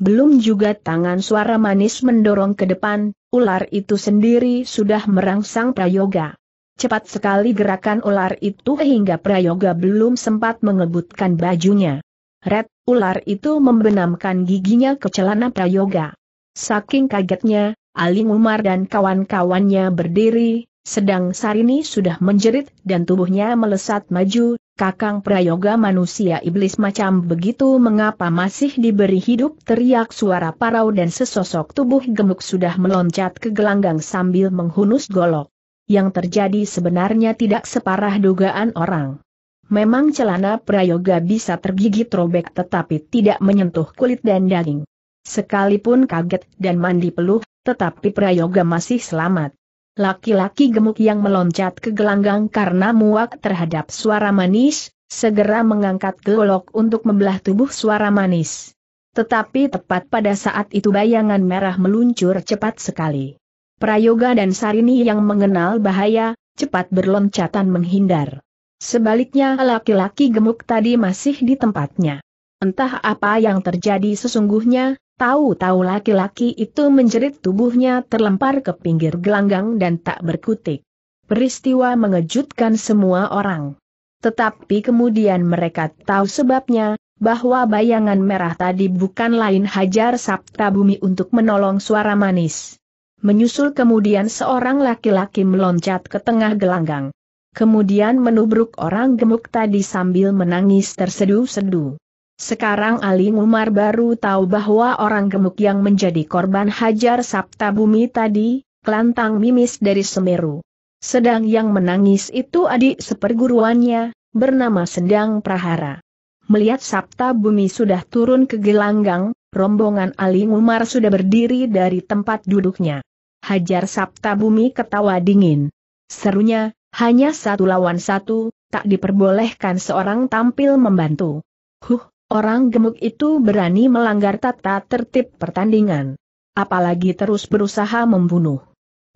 Belum juga tangan suara manis mendorong ke depan, ular itu sendiri sudah merangsang prayoga. Cepat sekali gerakan ular itu hingga prayoga belum sempat mengebutkan bajunya. Red, ular itu membenamkan giginya ke celana prayoga. Saking kagetnya, Aling Umar dan kawan-kawannya berdiri, sedang Sarini sudah menjerit dan tubuhnya melesat maju, kakang prayoga manusia iblis macam begitu mengapa masih diberi hidup teriak suara parau dan sesosok tubuh gemuk sudah meloncat ke gelanggang sambil menghunus golok. Yang terjadi sebenarnya tidak separah dugaan orang. Memang celana prayoga bisa tergigit robek tetapi tidak menyentuh kulit dan daging. Sekalipun kaget dan mandi peluh, tetapi Prayoga masih selamat. Laki-laki gemuk yang meloncat ke gelanggang karena muak terhadap suara manis, segera mengangkat golok untuk membelah tubuh suara manis. Tetapi tepat pada saat itu bayangan merah meluncur cepat sekali. Prayoga dan Sarini yang mengenal bahaya, cepat berloncatan menghindar. Sebaliknya laki-laki gemuk tadi masih di tempatnya. Entah apa yang terjadi sesungguhnya, Tahu-tahu laki-laki itu menjerit tubuhnya terlempar ke pinggir gelanggang dan tak berkutik. Peristiwa mengejutkan semua orang. Tetapi kemudian mereka tahu sebabnya, bahwa bayangan merah tadi bukan lain hajar Sabta Bumi untuk menolong suara manis. Menyusul kemudian seorang laki-laki meloncat ke tengah gelanggang. Kemudian menubruk orang gemuk tadi sambil menangis terseduh-seduh. Sekarang Ali Umar baru tahu bahwa orang gemuk yang menjadi korban hajar Sabta Bumi tadi, kelantang mimis dari Semeru. Sedang yang menangis itu adik seperguruannya, bernama Sendang Prahara. Melihat Sabta Bumi sudah turun ke gelanggang, rombongan Ali Umar sudah berdiri dari tempat duduknya. Hajar Sabta Bumi ketawa dingin. Serunya, hanya satu lawan satu, tak diperbolehkan seorang tampil membantu. Huh, Orang gemuk itu berani melanggar tata tertib pertandingan. Apalagi terus berusaha membunuh.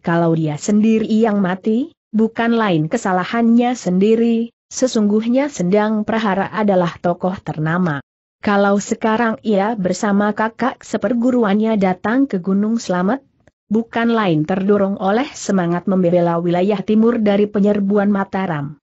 Kalau dia sendiri yang mati, bukan lain kesalahannya sendiri, sesungguhnya Sendang Prahara adalah tokoh ternama. Kalau sekarang ia bersama kakak seperguruannya datang ke Gunung Selamat, bukan lain terdorong oleh semangat membela wilayah timur dari penyerbuan Mataram.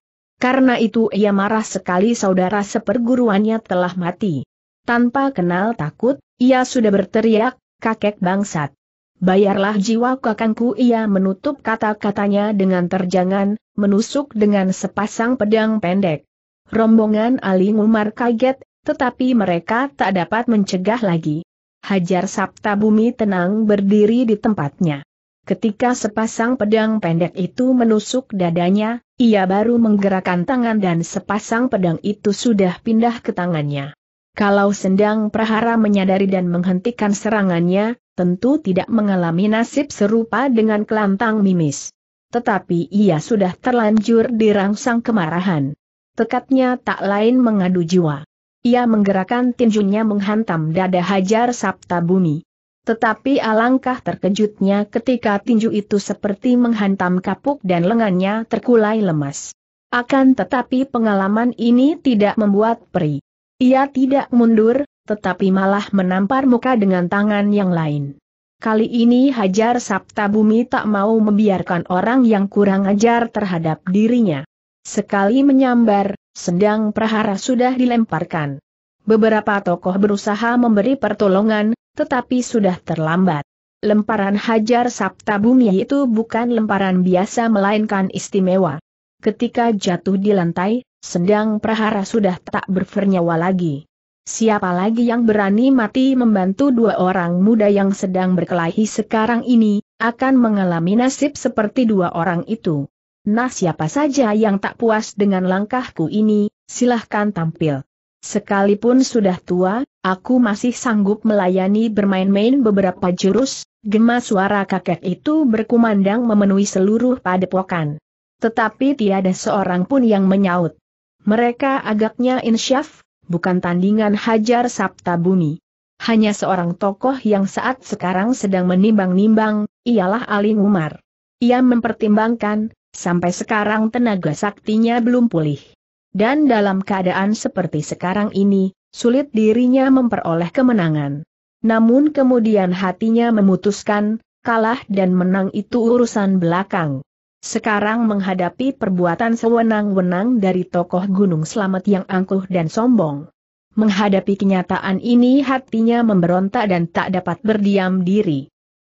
Karena itu ia marah sekali saudara seperguruannya telah mati. Tanpa kenal takut, ia sudah berteriak, kakek bangsat. Bayarlah jiwa kakangku ia menutup kata-katanya dengan terjangan, menusuk dengan sepasang pedang pendek. Rombongan Ali Umar kaget, tetapi mereka tak dapat mencegah lagi. Hajar Sabta Bumi tenang berdiri di tempatnya. Ketika sepasang pedang pendek itu menusuk dadanya, ia baru menggerakkan tangan dan sepasang pedang itu sudah pindah ke tangannya. Kalau sendang prahara menyadari dan menghentikan serangannya, tentu tidak mengalami nasib serupa dengan kelantang mimis. Tetapi ia sudah terlanjur dirangsang kemarahan. Tekadnya tak lain mengadu jiwa. Ia menggerakkan tinjunya menghantam dada hajar Sabta Bumi. Tetapi alangkah terkejutnya ketika tinju itu seperti menghantam kapuk dan lengannya terkulai lemas. Akan tetapi pengalaman ini tidak membuat peri. Ia tidak mundur, tetapi malah menampar muka dengan tangan yang lain. Kali ini Hajar Sabta Bumi tak mau membiarkan orang yang kurang ajar terhadap dirinya. Sekali menyambar, sedang prahara sudah dilemparkan. Beberapa tokoh berusaha memberi pertolongan, tetapi sudah terlambat. Lemparan hajar Sabta Bumi itu bukan lemparan biasa melainkan istimewa. Ketika jatuh di lantai, sendang prahara sudah tak bernyawa lagi. Siapa lagi yang berani mati membantu dua orang muda yang sedang berkelahi sekarang ini, akan mengalami nasib seperti dua orang itu. Nah siapa saja yang tak puas dengan langkahku ini, silahkan tampil. Sekalipun sudah tua, Aku masih sanggup melayani bermain-main beberapa jurus, gema suara kakek itu berkumandang memenuhi seluruh padepokan. Tetapi tiada seorang pun yang menyaut. Mereka agaknya insyaf, bukan tandingan hajar Sabta Bumi. Hanya seorang tokoh yang saat sekarang sedang menimbang-nimbang, ialah Ali Umar. Ia mempertimbangkan, sampai sekarang tenaga saktinya belum pulih. Dan dalam keadaan seperti sekarang ini, sulit dirinya memperoleh kemenangan. Namun kemudian hatinya memutuskan, kalah dan menang itu urusan belakang. Sekarang menghadapi perbuatan sewenang-wenang dari tokoh Gunung Selamat yang angkuh dan sombong. Menghadapi kenyataan ini hatinya memberontak dan tak dapat berdiam diri.